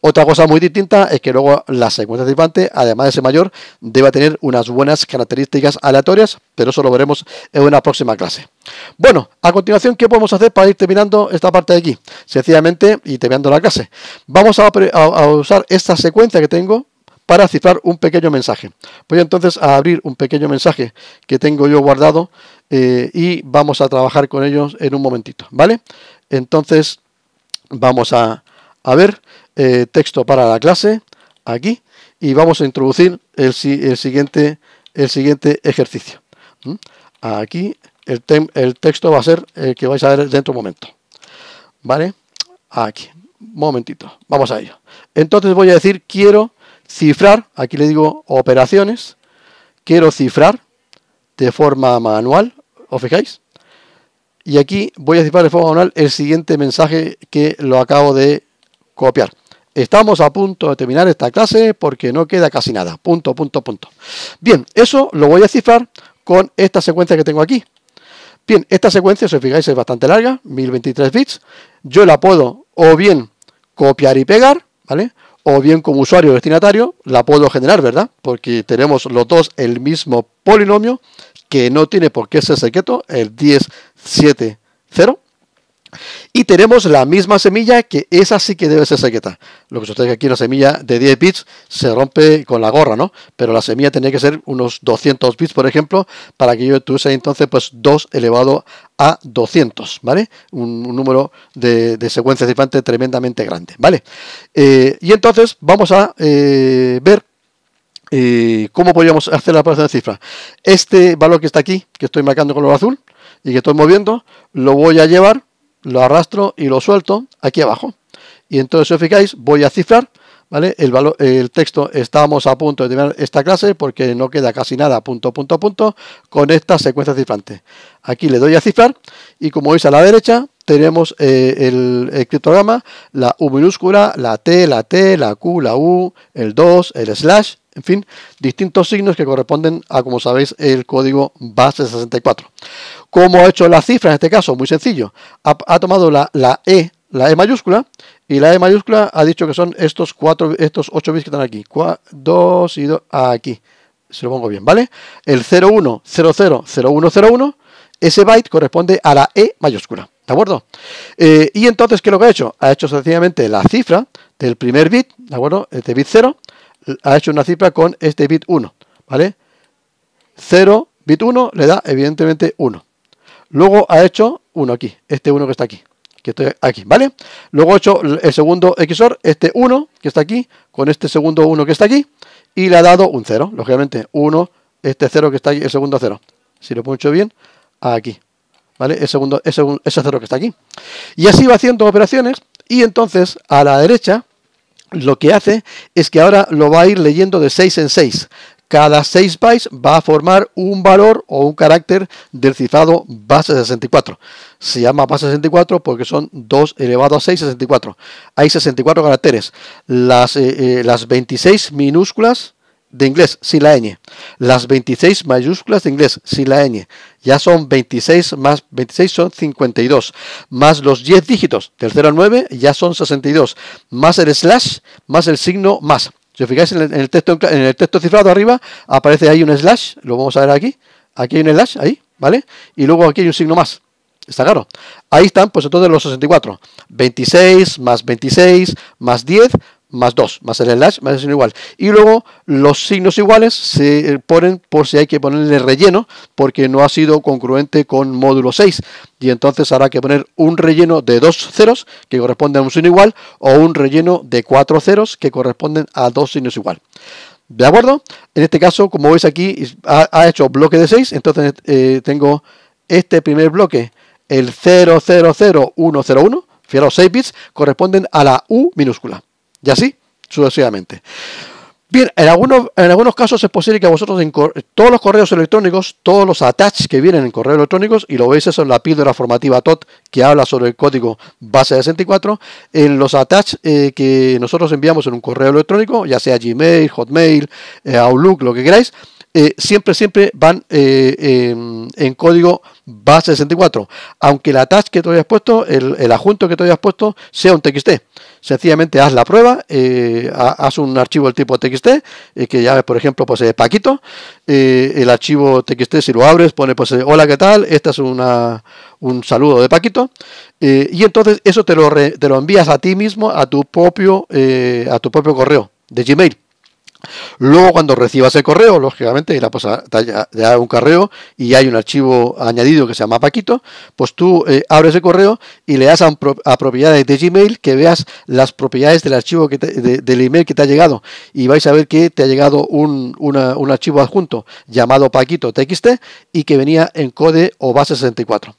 otra cosa muy distinta es que luego la secuencia anticipante, además de ser mayor, debe tener unas buenas características aleatorias, pero eso lo veremos en una próxima clase. Bueno, a continuación, ¿qué podemos hacer para ir terminando esta parte de aquí? Sencillamente, y terminando la clase, vamos a, usar esta secuencia que tengo para cifrar un pequeño mensaje. Voy entonces a abrir un pequeño mensaje que tengo yo guardado eh, y vamos a trabajar con ellos en un momentito, ¿vale? Entonces, vamos a ver, eh, texto para la clase, aquí, y vamos a introducir el, siguiente, el siguiente ejercicio. Aquí el, el texto va a ser el que vais a ver dentro de un momento. ¿Vale? Aquí, momentito, vamos a ello. Entonces voy a decir quiero cifrar, aquí le digo operaciones, quiero cifrar de forma manual, ¿os fijáis? Y aquí voy a cifrar de forma manual el siguiente mensaje que lo acabo de copiar. Estamos a punto de terminar esta clase porque no queda casi nada. Punto, punto, punto. Bien, eso lo voy a cifrar con esta secuencia que tengo aquí. Bien, esta secuencia, si os fijáis, es bastante larga, 1023 bits. Yo la puedo o bien copiar y pegar, ¿vale? O bien como usuario destinatario la puedo generar, ¿verdad? Porque tenemos los dos el mismo polinomio que no tiene por qué ser secreto, el 1070. Y tenemos la misma semilla que esa sí que debe ser secreta. Lo que sucede es que aquí la semilla de 10 bits se rompe con la gorra, ¿no? Pero la semilla tenía que ser unos 200 bits, por ejemplo, para que yo tuviese entonces pues 2 elevado a 200, ¿vale? Un, número de, de secuencias tremendamente grande, ¿vale? Eh, y entonces vamos a eh, ver eh, cómo podríamos hacer la operación de cifra. Este valor que está aquí, que estoy marcando con color azul y que estoy moviendo, lo voy a llevar lo arrastro y lo suelto aquí abajo. Y entonces, si os fijáis, voy a cifrar, ¿vale? El, valor, el texto, estábamos a punto de terminar esta clase porque no queda casi nada, punto, punto, punto, con esta secuencia cifrante. Aquí le doy a cifrar y como veis a la derecha tenemos el, eh, el, criptograma, la U minúscula, la T, la T, la Q, la U, el 2, el slash, en fin, distintos signos que corresponden a, como sabéis, el código base 64. ¿Cómo ha hecho la cifra en este caso? Muy sencillo. Ha, tomado la, E, la E mayúscula, y la E mayúscula ha dicho que son estos cuatro, estos 8 bits que están aquí. 2 y 2 aquí. Se lo pongo bien, ¿vale? El 01000101, ese byte corresponde a la E mayúscula. ¿De acuerdo? Eh, y entonces, ¿qué es lo que ha hecho? Ha hecho sencillamente la cifra del primer bit, ¿de acuerdo? Este bit 0 ha hecho una cifra con este bit 1, ¿vale? 0, bit 1 le da evidentemente 1. Luego ha hecho 1 aquí, este 1 que está aquí, que estoy aquí, ¿vale? Luego ha hecho el segundo XOR, este 1 que está aquí, con este segundo 1 que está aquí, y le ha dado un 0, lógicamente, 1, este 0 que está aquí, el segundo 0. Si lo pongo mucho bien, aquí, ¿vale? El segundo, ese 0 que está aquí. Y así va haciendo operaciones, y entonces a la derecha lo que hace es que ahora lo va a ir leyendo de 6 en 6. Cada 6 bytes va a formar un valor o un carácter del cifrado base 64. Se llama base 64 porque son 2 elevado a 6, 64. Hay 64 caracteres. Las, eh, eh, las 26 minúsculas de inglés, sin la ñ. Las 26 mayúsculas de inglés, sin la ñ. Ya son 26 más 26 son 52. Más los 10 dígitos del 0 al 9 ya son 62. Más el slash, más el signo más. Si os fijáis en el, texto, en el texto cifrado arriba, aparece ahí un slash, lo vamos a ver aquí. Aquí hay un slash, ahí, ¿vale? Y luego aquí hay un signo más. Está claro. Ahí están, pues entonces los 64. 26 más 26 más 10 más 2, más el slash, más el signo igual. Y luego los signos iguales se ponen por si hay que ponerle relleno, porque no ha sido congruente con módulo 6. Y entonces habrá que poner un relleno de dos ceros, que corresponde a un signo igual, o un relleno de cuatro ceros, que corresponden a dos signos igual. ¿De acuerdo? En este caso, como veis aquí, ha, hecho bloque de 6, entonces eh, tengo este primer bloque, el 000101, fijaros, 6 bits, corresponden a la U minúscula. Y así sucesivamente. Bien, en algunos, en algunos casos es posible que vosotros todos los correos electrónicos, todos los attach que vienen en correos electrónicos, y lo veis eso en la píldora formativa TOT que habla sobre el código base de 64, en los attach eh, que nosotros enviamos en un correo electrónico, ya sea Gmail, Hotmail, eh, Outlook, lo que queráis, eh, siempre, siempre van eh, eh, en código base 64 aunque la attach que te hayas puesto, el, adjunto que te hayas puesto, sea un TXT. Sencillamente haz la prueba, haz un archivo del tipo TXT, que ya ves, por ejemplo, posee Paquito, el archivo TXT, si lo abres, pone pues hola, ¿qué tal? Esta es una, un saludo de Paquito, y entonces eso te lo, te lo envías a ti mismo, a tu propio, a tu propio correo de Gmail. Luego, cuando recibas el correo, lógicamente, la un correo y hay un archivo añadido que se llama Paquito, pues tú eh, abres el correo y le das a, propiedades de Gmail que veas las propiedades del archivo que del email que te ha llegado. Y vais a ver que te ha llegado un, un archivo adjunto llamado Paquito TXT y que venía en code o base 64.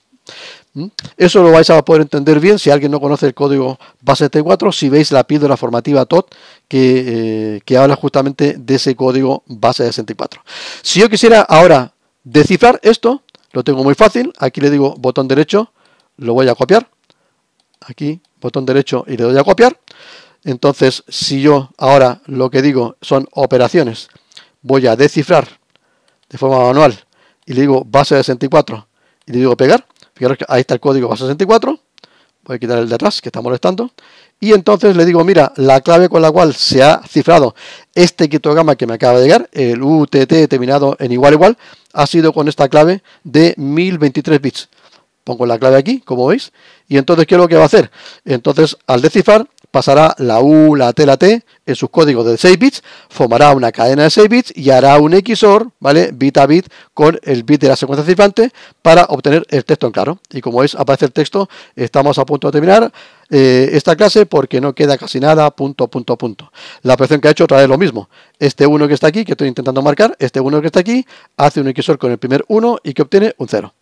¿Mm? Eso lo vais a poder entender bien si alguien no conoce el código base 64, si veis la píldora formativa TOT eh, que, habla justamente de ese código base e 64 Si yo quisiera ahora descifrar esto, lo tengo muy fácil. Aquí le digo botón derecho, lo voy a copiar. Aquí, botón derecho y le doy a copiar. Entonces, si yo ahora lo que digo son operaciones, voy a descifrar de forma manual y le digo base e 64 y le digo pegar Fijaros ahí está el código para 64. Voy a quitar el de atrás que está molestando. Y entonces le digo, mira, la clave con la cual se ha cifrado este criptograma que me acaba de llegar, el UTT terminado en igual igual, ha sido con esta clave de 1023 bits. Pongo la clave aquí, como veis, y entonces, ¿qué es lo que va a hacer? Entonces, al descifrar, pasará la U, la T, la T en sus códigos de 6 bits, formará una cadena de 6 bits y hará un XOR, ¿vale? Bit a bit con el bit de la secuencia cifrante para obtener el texto en claro. Y como es, aparece el texto, estamos a punto de terminar eh, esta clase porque no queda casi nada, punto, punto, punto. La operación que ha hecho otra vez lo mismo. Este 1 que está aquí, que estoy intentando marcar, este 1 que está aquí, hace un XOR con el primer 1 y que obtiene un 0.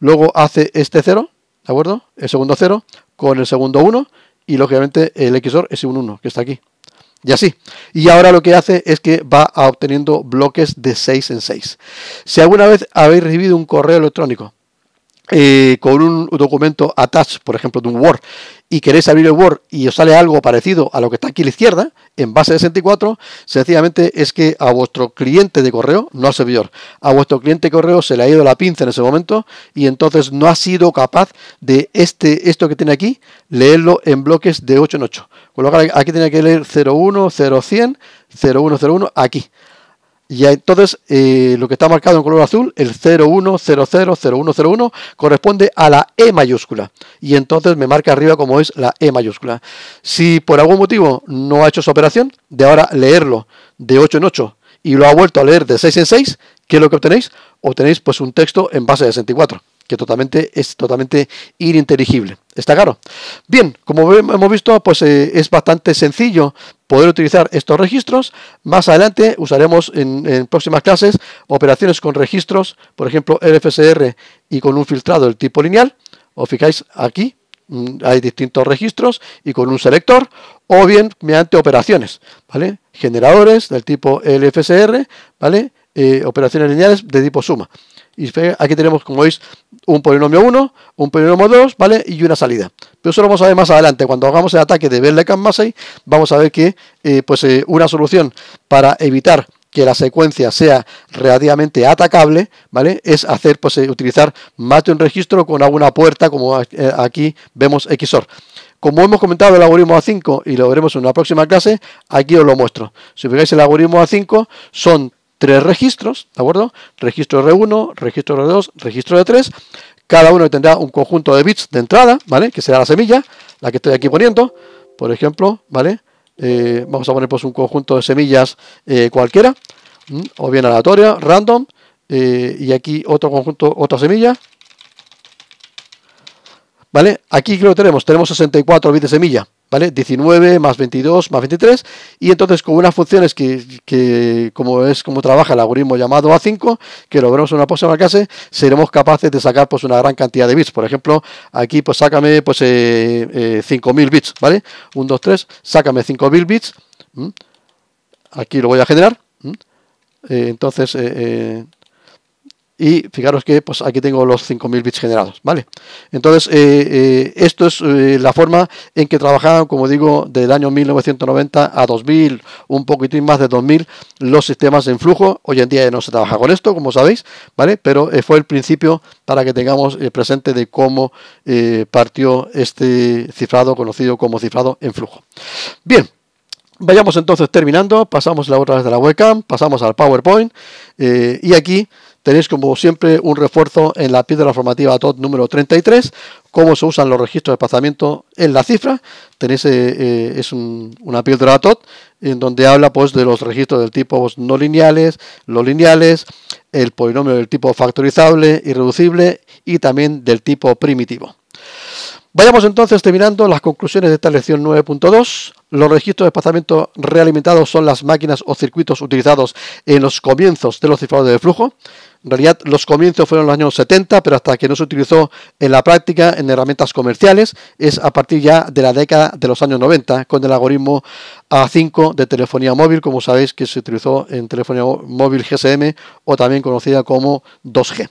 Luego hace este 0, ¿de acuerdo? El segundo 0 con el segundo 1 y lógicamente el XOR es un 1 que está aquí. Y así. Y ahora lo que hace es que va obteniendo bloques de 6 en 6. Si alguna vez habéis recibido un correo electrónico eh, con un documento attached, por ejemplo, de un Word, y queréis abrir el Word y os sale algo parecido a lo que está aquí a la izquierda, en base de 64, sencillamente es que a vuestro cliente de correo, no al servidor, a vuestro cliente de correo se le ha ido la pinza en ese momento y entonces no ha sido capaz de este esto que tiene aquí, leerlo en bloques de 8 en 8. Con aquí tiene que leer 01, 0100, 0101, aquí. Y entonces eh, lo que está marcado en color azul, el 01000101, corresponde a la E mayúscula. Y entonces me marca arriba como es la E mayúscula. Si por algún motivo no ha hecho esa operación, de ahora leerlo de 8 en 8 y lo ha vuelto a leer de 6 en 6, ¿qué es lo que obtenéis? Obtenéis pues un texto en base de 64 que totalmente es totalmente ininteligible. ¿Está claro? Bien, como hemos visto, pues eh, es bastante sencillo poder utilizar estos registros. Más adelante usaremos en, próximas clases operaciones con registros, por ejemplo, LFSR y con un filtrado del tipo lineal. Os fijáis aquí, mm, hay distintos registros y con un selector, o bien mediante operaciones, ¿vale? Generadores del tipo LFSR, ¿vale? Eh, operaciones lineales de tipo suma. Y aquí tenemos, como veis, un polinomio 1, un polinomio 2, ¿vale? Y una salida. Pero eso lo vamos a ver más adelante. Cuando hagamos el ataque de Berlekamp-Massey, vamos a ver que eh, pues, eh, una solución para evitar que la secuencia sea relativamente atacable, ¿vale? Es hacer, pues, eh, utilizar más de un registro con alguna puerta, como aquí vemos XOR. Como hemos comentado el algoritmo A5 y lo veremos en una próxima clase, aquí os lo muestro. Si fijáis el algoritmo A5 son tres registros, ¿de acuerdo? Registro R1, registro R2, registro R3. Cada uno tendrá un conjunto de bits de entrada, ¿vale? Que será la semilla, la que estoy aquí poniendo, por ejemplo, ¿vale? Eh, vamos a poner pues un conjunto de semillas eh, cualquiera, o bien aleatoria, random, eh, y aquí otro conjunto, otra semilla. ¿Vale? Aquí creo que tenemos, tenemos 64 bits de semilla, 19 más 22 más 23 y entonces con unas funciones que, como es como trabaja el algoritmo llamado A5, que lo veremos en una próxima clase, seremos capaces de sacar pues una gran cantidad de bits. Por ejemplo, aquí pues sácame pues 5000 eh, eh, bits, ¿vale? 1, 2, 3, sácame 5000 bits. Aquí lo voy a generar. Eh, entonces, y fijaros que pues aquí tengo los 5.000 bits generados, ¿vale? Entonces, eh, eh, esto es eh, la forma en que trabajaban, como digo, del año 1990 a 2000, un poquitín más de 2000, los sistemas en flujo. Hoy en día ya no se trabaja con esto, como sabéis, ¿vale? Pero fue el principio para que tengamos presente de cómo partió este cifrado, conocido como cifrado en flujo. Bien, vayamos entonces terminando, pasamos la otra vez de la webcam, pasamos al PowerPoint y aquí tenéis como siempre un refuerzo en la piedra formativa TOT número 33, cómo se usan los registros de desplazamiento en la cifra. Tenéis eh, eh, es una piedra TOT en donde habla pues, de los registros del tipo no lineales, los lineales, el polinomio del tipo factorizable, irreducible y también del tipo primitivo. Vayamos entonces terminando las conclusiones de esta lección 9.2. Los registros de desplazamiento realimentados son las máquinas o circuitos utilizados en los comienzos de los cifrados de flujo. En realidad los comienzos fueron en los años 70, pero hasta que no se utilizó en la práctica en herramientas comerciales es a partir ya de la década de los años 90 con el algoritmo A5 de telefonía móvil, como sabéis que se utilizó en telefonía móvil GSM o también conocida como 2G.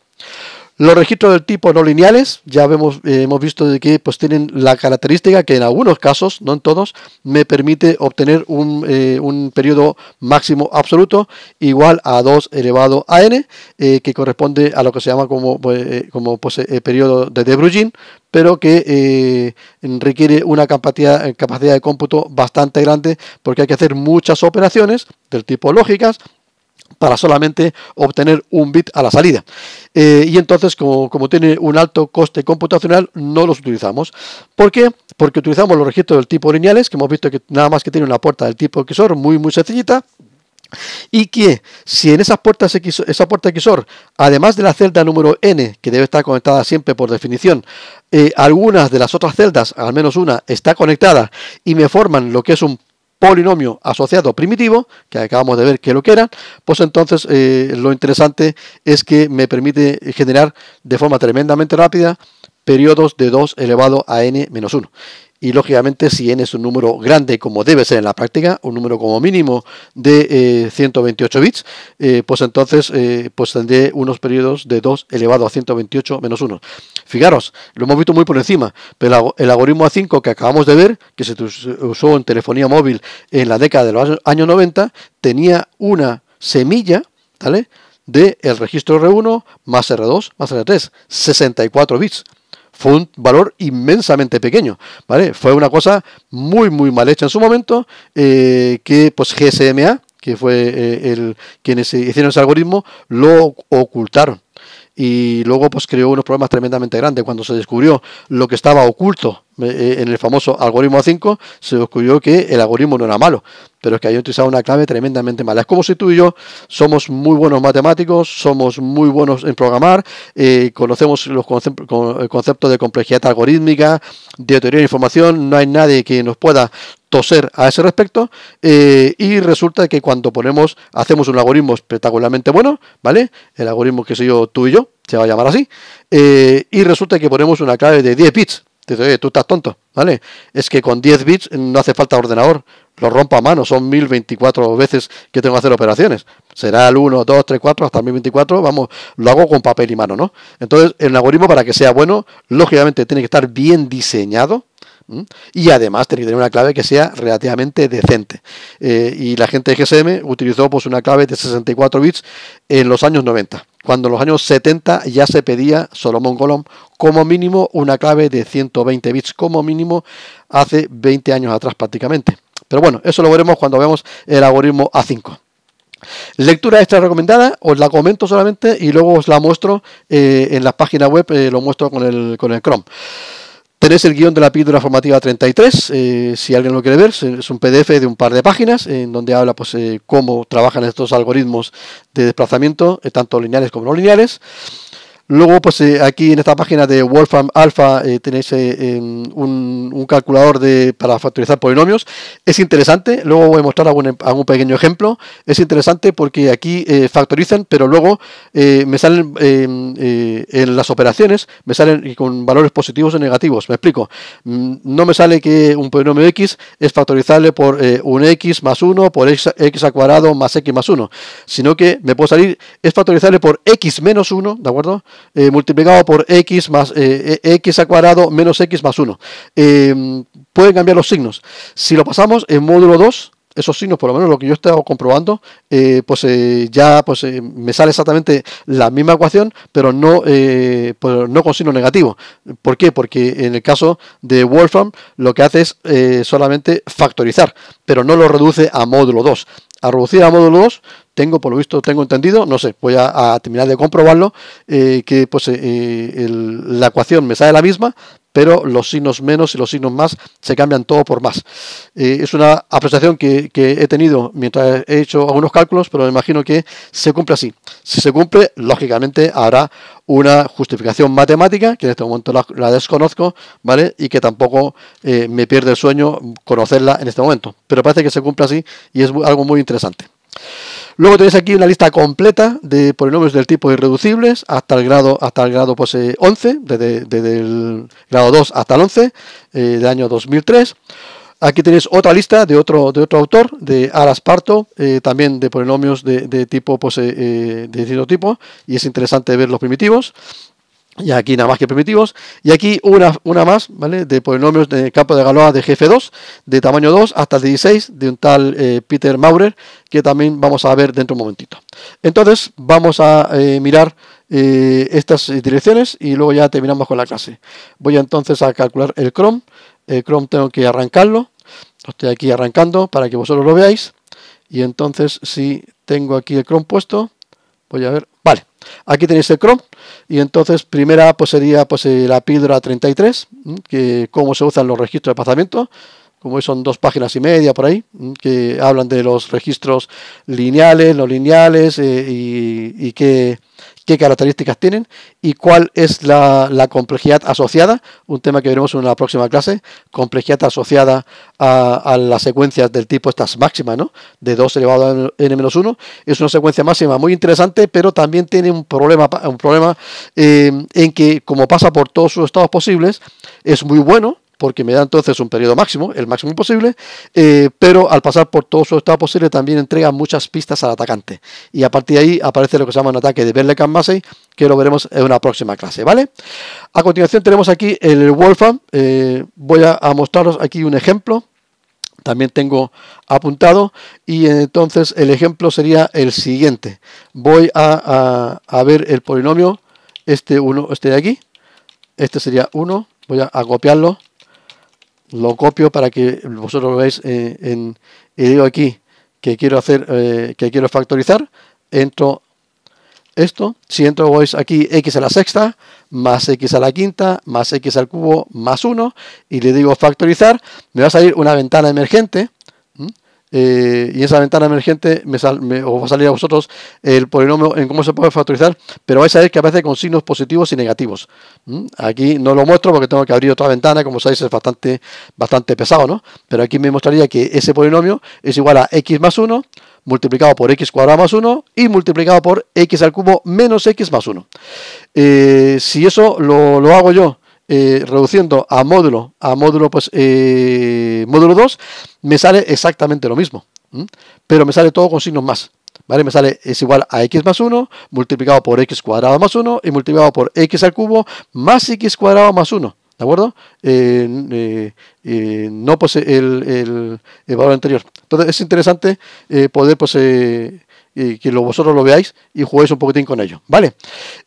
Los registros del tipo no lineales, ya vemos, eh, hemos visto de que pues, tienen la característica que en algunos casos, no en todos, me permite obtener un, eh, un periodo máximo absoluto igual a 2 elevado a n, eh, que corresponde a lo que se llama como, pues, como pues, periodo de De Broglie, pero que requiere una capacidad, capacidad de cómputo bastante grande porque hay que hacer muchas operaciones del tipo lógicas, para solamente obtener un bit a la salida. Eh, y entonces, como, tiene un alto coste computacional, no los utilizamos. ¿Por qué? Porque utilizamos los registros del tipo lineales, que hemos visto que nada más que tiene una puerta del tipo XOR muy, muy sencillita. Y que si en esas puertas X, esa puerta XOR, además de la celda número n, que debe estar conectada siempre por definición, eh, algunas de las otras celdas, al menos una, está conectada y me forman lo que es un Polinomio asociado primitivo, que acabamos de ver que lo que eran, pues entonces eh, lo interesante es que me permite generar de forma tremendamente rápida periodos de 2 elevado a n menos 1. Y lógicamente si n es un número grande como debe ser en la práctica, un número como mínimo de 128 eh, bits, eh, pues entonces pues tendré unos periodos de 2 elevado a 128 menos 1. Fijaros, lo hemos visto muy por encima, pero el algoritmo A5 que acabamos de ver, que se usó en telefonía móvil en la década de los años 90, tenía una semilla, ¿vale? De el registro R1 más R2 más R3, 64 bits fue un valor inmensamente pequeño, ¿vale? Fue una cosa muy, muy mal hecha en su momento, eh, que pues GSMA, que fue eh, el quienes hicieron ese algoritmo, lo ocultaron y luego pues creó unos problemas tremendamente grandes. Cuando se descubrió lo que estaba oculto eh, eh, en el famoso algoritmo a 5, se descubrió que el algoritmo no era malo, pero es que había utilizado una clave tremendamente mala. Es como si tú y yo somos muy buenos matemáticos, somos muy buenos en programar, eh, conocemos los conceptos concepto de complejidad algorítmica, de teoría de información, no hay nadie que nos pueda ser a ese respecto eh, y resulta que cuando ponemos hacemos un algoritmo espectacularmente bueno vale el algoritmo que soy yo tú y yo se va a llamar así eh, y resulta que ponemos una clave de 10 bits tú estás tonto, ¿vale? Es que con 10 bits no hace falta ordenador, lo rompa a mano, son 1024 veces que tengo que hacer operaciones. Será el 1, 2, 3, 4, hasta el 1024, vamos, lo hago con papel y mano, ¿no? Entonces, el algoritmo para que sea bueno, lógicamente tiene que estar bien diseñado, y además tiene que tener una clave que sea relativamente decente. Eh, y la gente de GSM utilizó pues, una clave de 64 bits en los años 90, cuando en los años 70 ya se pedía Solomon Golomb como mínimo una clave de 120 bits, como mínimo hace 20 años atrás prácticamente. Pero bueno, eso lo veremos cuando veamos el algoritmo A5. Lectura extra recomendada, os la comento solamente y luego os la muestro eh, en la página web, eh, lo muestro con el, con el Chrome. Tenéis el guión de la píldora formativa 33, eh, si alguien lo quiere ver, es un PDF de un par de páginas en donde habla pues eh, cómo trabajan estos algoritmos de desplazamiento, eh, tanto lineales como no lineales. Luego, pues eh, aquí en esta página de Wolfram Alpha eh, tenéis eh, un, calculador de, para factorizar polinomios. Es interesante, luego voy a mostrar algún, em, pequeño ejemplo. Es interesante porque aquí factorizan, pero luego me salen en las operaciones, me salen con valores positivos o negativos. Me explico. Mm, no me sale que un polinomio x es factorizable por un x más 1, por x, x al cuadrado más x más 1, sino que me puedo salir, es factorizable por x menos 1, ¿de acuerdo? Eh, multiplicado por x más eh, eh, x al cuadrado menos x más 1. pueden cambiar los signos. Si lo pasamos en módulo 2, esos signos, por lo menos lo que yo he estado comprobando, pues ya pues, me sale exactamente la misma ecuación, pero no, no con signo negativo. ¿Por qué? Porque en el caso de Wolfram lo que hace es solamente factorizar, pero no lo reduce a módulo 2 a reducir a módulo 2, tengo, por lo visto, tengo entendido, no sé, voy a, terminar de comprobarlo, eh, que pues eh, la ecuación me sale la misma, pero los signos menos y los signos más se cambian todo por más. Eh, es una apreciación que, he tenido mientras he hecho algunos cálculos, pero me imagino que se cumple así. Si se cumple, lógicamente habrá una justificación matemática, que en este momento la, desconozco, ¿vale? Y que tampoco eh, me pierde el sueño conocerla en este momento. Pero parece que se cumple así y es algo muy interesante. Luego tenéis aquí una lista completa de polinomios del tipo irreducibles hasta el grado hasta el grado pues, 11, desde, el grado 2 hasta el 11 eh, del año 2003. Aquí tenéis otra lista de otro, de otro autor, de Aras Parto, eh, también de polinomios de, tipo, eh, de tipo, y es interesante ver los primitivos. Y aquí nada más que primitivos. Y aquí una, una más, ¿vale? De polinomios de campo de Galois de gf 2, de tamaño 2 hasta el 16, de un tal eh, Peter Maurer, que también vamos a ver dentro de un momentito. Entonces, vamos a eh, mirar eh, estas direcciones y luego ya terminamos con la clase. Voy entonces a calcular el Chrome. El Chrome tengo que arrancarlo. estoy aquí arrancando para que vosotros lo veáis. Y entonces, si tengo aquí el Chrome puesto, voy a ver, vale, aquí tenéis el Chrome y entonces primera pues sería pues eh, la píldora 33, que cómo se usan los registros de pasamiento, como son dos páginas y media por ahí, que hablan de los registros lineales, los lineales eh, y, y qué qué características tienen y cuál es la, complejidad asociada, un tema que veremos en la próxima clase, complejidad asociada a, las secuencias del tipo estas máximas, ¿no? De 2 elevado a n-1, es una secuencia máxima muy interesante, pero también tiene un problema, un problema eh, en que como pasa por todos sus estados posibles, es muy bueno, porque me da entonces un periodo máximo, el máximo posible, eh, pero al pasar por todo su estado posible también entrega muchas pistas al atacante. Y a partir de ahí aparece lo que se llama un ataque de Berlekamp Massey, que lo veremos en una próxima clase, ¿vale? A continuación tenemos aquí el Wolfram, eh, voy a, mostraros aquí un ejemplo también tengo apuntado y entonces el ejemplo sería el siguiente voy a, ver el polinomio este uno este de aquí este sería 1 voy a copiarlo lo copio para que vosotros lo veáis eh, en, y digo aquí que quiero hacer, eh, que quiero factorizar, entro esto, si entro veis aquí x a la sexta, más x a la quinta, más x al cubo, más 1, y le digo factorizar, me va a salir una ventana emergente, eh, y esa ventana emergente me, os va a salir a vosotros el polinomio en cómo se puede factorizar, pero vais a ver que aparece con signos positivos y negativos. Aquí no lo muestro porque tengo que abrir otra ventana, como sabéis es bastante, bastante pesado, ¿no? Pero aquí me mostraría que ese polinomio es igual a x más 1 multiplicado por x cuadrado más 1 y multiplicado por x al cubo menos x más 1. Eh, si eso lo hago yo eh, reduciendo a módulo, a módulo, pues, eh, módulo 2, me sale exactamente lo mismo. Pero me sale todo con signos más. ¿Vale? Me sale es igual a x más 1 multiplicado por x cuadrado más 1 y multiplicado por x al cubo más x cuadrado más 1. ¿De acuerdo? Eh, no posee el, valor anterior. Entonces es interesante poder pues, y que vosotros lo veáis y juguéis un poquitín con ello. ¿Vale?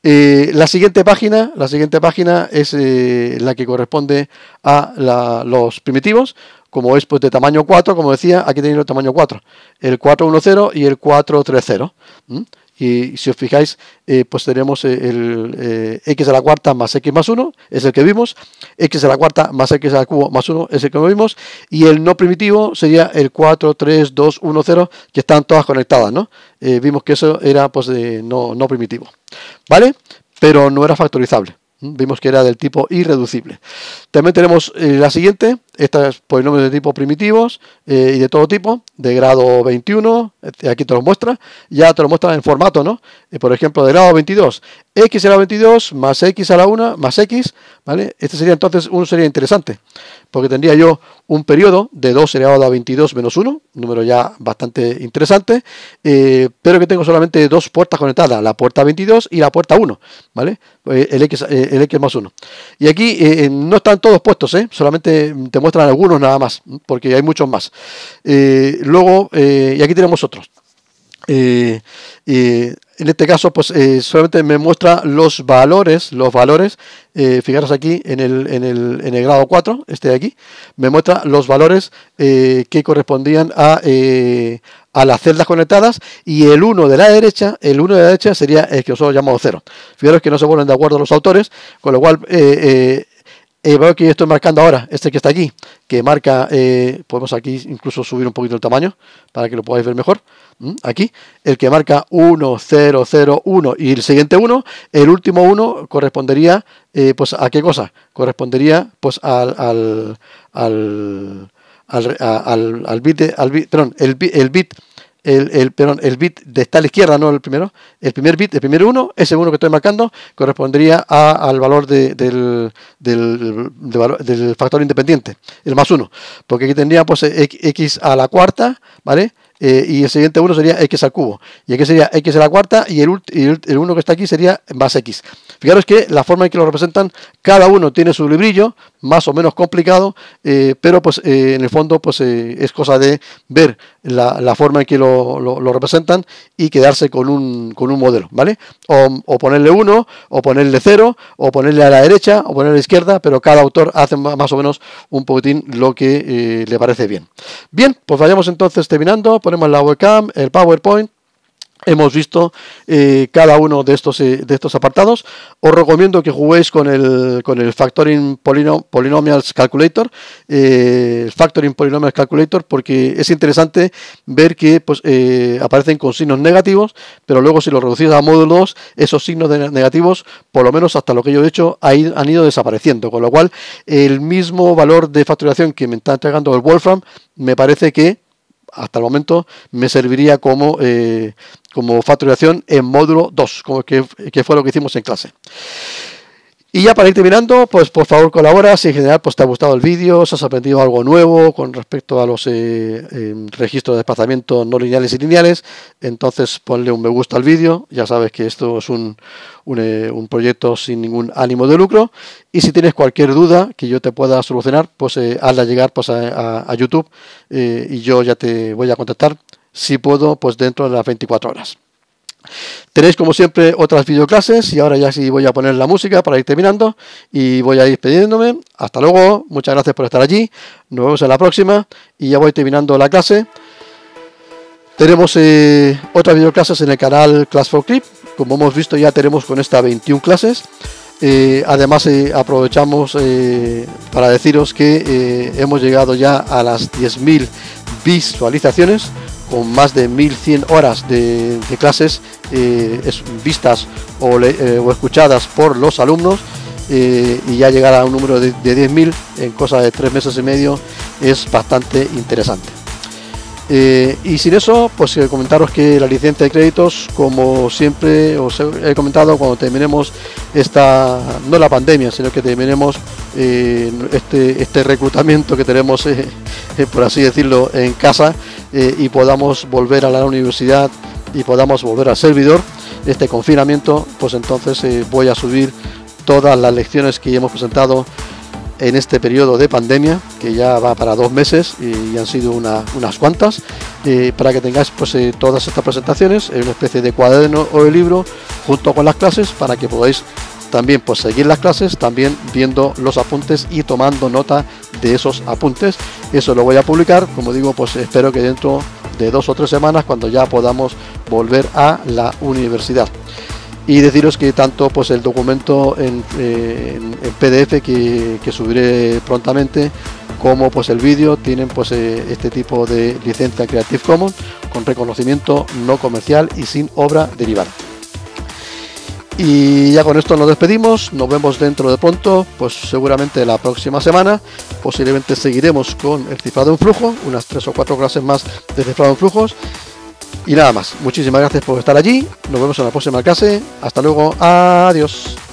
Eh, la siguiente página, la siguiente página es eh, la que corresponde a los primitivos, como es pues, de tamaño 4, como decía, aquí tenéis el tamaño 4, el 410 y el 430. Y si os fijáis, eh, pues tenemos eh, el eh, x a la cuarta más x más 1, es el que vimos. x a la cuarta más x al cubo más 1 es el que vimos. Y el no primitivo sería el 4, 3, 2, 1, 0, que están todas conectadas, ¿no? vimos que eso era pues no, no primitivo, ¿vale? Pero no era factorizable. ¿Mm? Vimos que era del tipo irreducible. También tenemos la siguiente, estas polinomios de tipo primitivos eh, y de todo tipo, de grado 21, este, aquí te lo muestra, ya te lo muestra en formato, ¿no? Eh, por ejemplo, de grado 22, x a la 22 más x a la 1 más x, ¿vale? Este sería entonces, uno sería interesante, porque tendría yo un periodo de 2 elevado a 22 menos 1, número ya bastante interesante, eh, pero que tengo solamente dos puertas conectadas, la puerta 22 y la puerta 1, ¿vale? El x, el x más 1. Y aquí no están todos puestos, ¿eh? Solamente te muestro muestran algunos nada más, porque hay muchos más. Eh, luego, eh, y aquí tenemos otros. Eh, en este caso, pues solamente me muestra los valores, los valores, fijaros aquí en el, en, el, en el, grado 4, este de aquí, me muestra los valores que correspondían a, a las celdas conectadas y el 1 de la derecha, el 1 de la derecha sería el que nosotros llamamos 0. Fijaros que no se ponen de acuerdo los autores, con lo cual eh, veo que estoy marcando ahora, este que está aquí, que marca, eh, podemos aquí incluso subir un poquito el tamaño para que lo podáis ver mejor. Aquí, el que marca 1, 0, 0, 1 y el siguiente 1, el último 1 correspondería, eh, pues, ¿a qué cosa? Correspondería, pues, al, al, al, al, al bit, bit, perdón, el, el bit el, el, perdón, el bit de esta a la izquierda, no el primero, el primer bit, el primer uno, ese uno que estoy marcando, correspondería a, al valor de, del, del, factor independiente, el más 1, porque aquí tendría pues e, x a la cuarta, ¿vale? Eh, y el siguiente uno sería x al cubo, y aquí sería x a la cuarta, y el, el uno que está aquí sería más x. Fijaros que la forma en que lo representan, cada uno tiene su librillo, más o menos complicado, eh, pero pues eh, en el fondo pues eh, es cosa de ver la, forma en que lo, representan y quedarse con un, con un modelo, ¿vale? O, o, ponerle uno, o ponerle cero, o ponerle a la derecha, o ponerle a la izquierda, pero cada autor hace más o menos un poquitín lo que le parece bien. Bien, pues vayamos entonces terminando, ponemos la webcam, el PowerPoint, hemos visto eh, cada uno de estos, eh, de estos apartados. Os recomiendo que juguéis con el, con el Factoring Polynomials Calculator, eh, Factoring Polynomials Calculator, porque es interesante ver que pues, aparecen con signos negativos, pero luego si los reducís a módulos, esos signos negativos, por lo menos hasta lo que yo he hecho, han ido desapareciendo. Con lo cual, el mismo valor de facturación que me está entregando el Wolfram, me parece que hasta el momento me serviría como, eh, como facturación en módulo 2, como que fue lo que hicimos en clase. Y ya para ir terminando, pues por favor colabora si en general pues, te ha gustado el vídeo, si has aprendido algo nuevo con respecto a los eh, eh, registros de desplazamiento no lineales y lineales, entonces ponle un me gusta al vídeo, ya sabes que esto es un, un, eh, proyecto sin ningún ánimo de lucro y si tienes cualquier duda que yo te pueda solucionar, pues hazla llegar pues, a, YouTube y yo ya te voy a contestar si puedo pues dentro de las 24 horas. Tenéis como siempre otras videoclases y ahora ya sí voy a poner la música para ir terminando y voy a ir pidiéndome. Hasta luego, muchas gracias por estar allí, nos vemos en la próxima y ya voy terminando la clase. Tenemos otras eh, otras videoclases en el canal Class for Clip, como hemos visto ya tenemos con esta 21 clases. Eh, además eh, aprovechamos para deciros que hemos llegado ya a las 10.000 visualizaciones con más de 1100 horas de, clases eh, vistas eh, o, escuchadas por los alumnos eh, y ya llegar a un número de, de 10.000 en cosa de tres meses y medio es bastante interesante. Eh, y sin eso, pues eh, comentaros que la licencia de créditos, como siempre os he comentado, cuando terminemos esta, no la pandemia, sino que terminemos eh, este, este reclutamiento que tenemos, por así decirlo, en casa y podamos volver a la universidad y podamos volver al servidor, este confinamiento, pues entonces voy a subir todas las lecciones que hemos presentado en este periodo de pandemia, que ya va para dos meses y, han sido unas cuantas, para que tengáis pues, eh, todas estas presentaciones en una especie de cuaderno o de libro junto con las clases para que podáis también pues, seguir las clases, también viendo los apuntes y tomando nota de esos apuntes. Eso lo voy a publicar, como digo, pues espero que dentro de dos o tres semanas cuando ya podamos volver a la universidad y deciros que tanto pues el documento en, eh, PDF que, subiré prontamente como pues el vídeo tienen pues eh, este tipo de licencia Creative Commons con reconocimiento no comercial y sin obra derivada. Y ya con esto nos despedimos, nos vemos dentro de pronto, pues seguramente la próxima semana, posiblemente seguiremos con el cifrado en flujo, unas tres o cuatro clases más de cifrado en flujos y nada más, muchísimas gracias por estar allí, nos vemos en la próxima clase, hasta luego, adiós.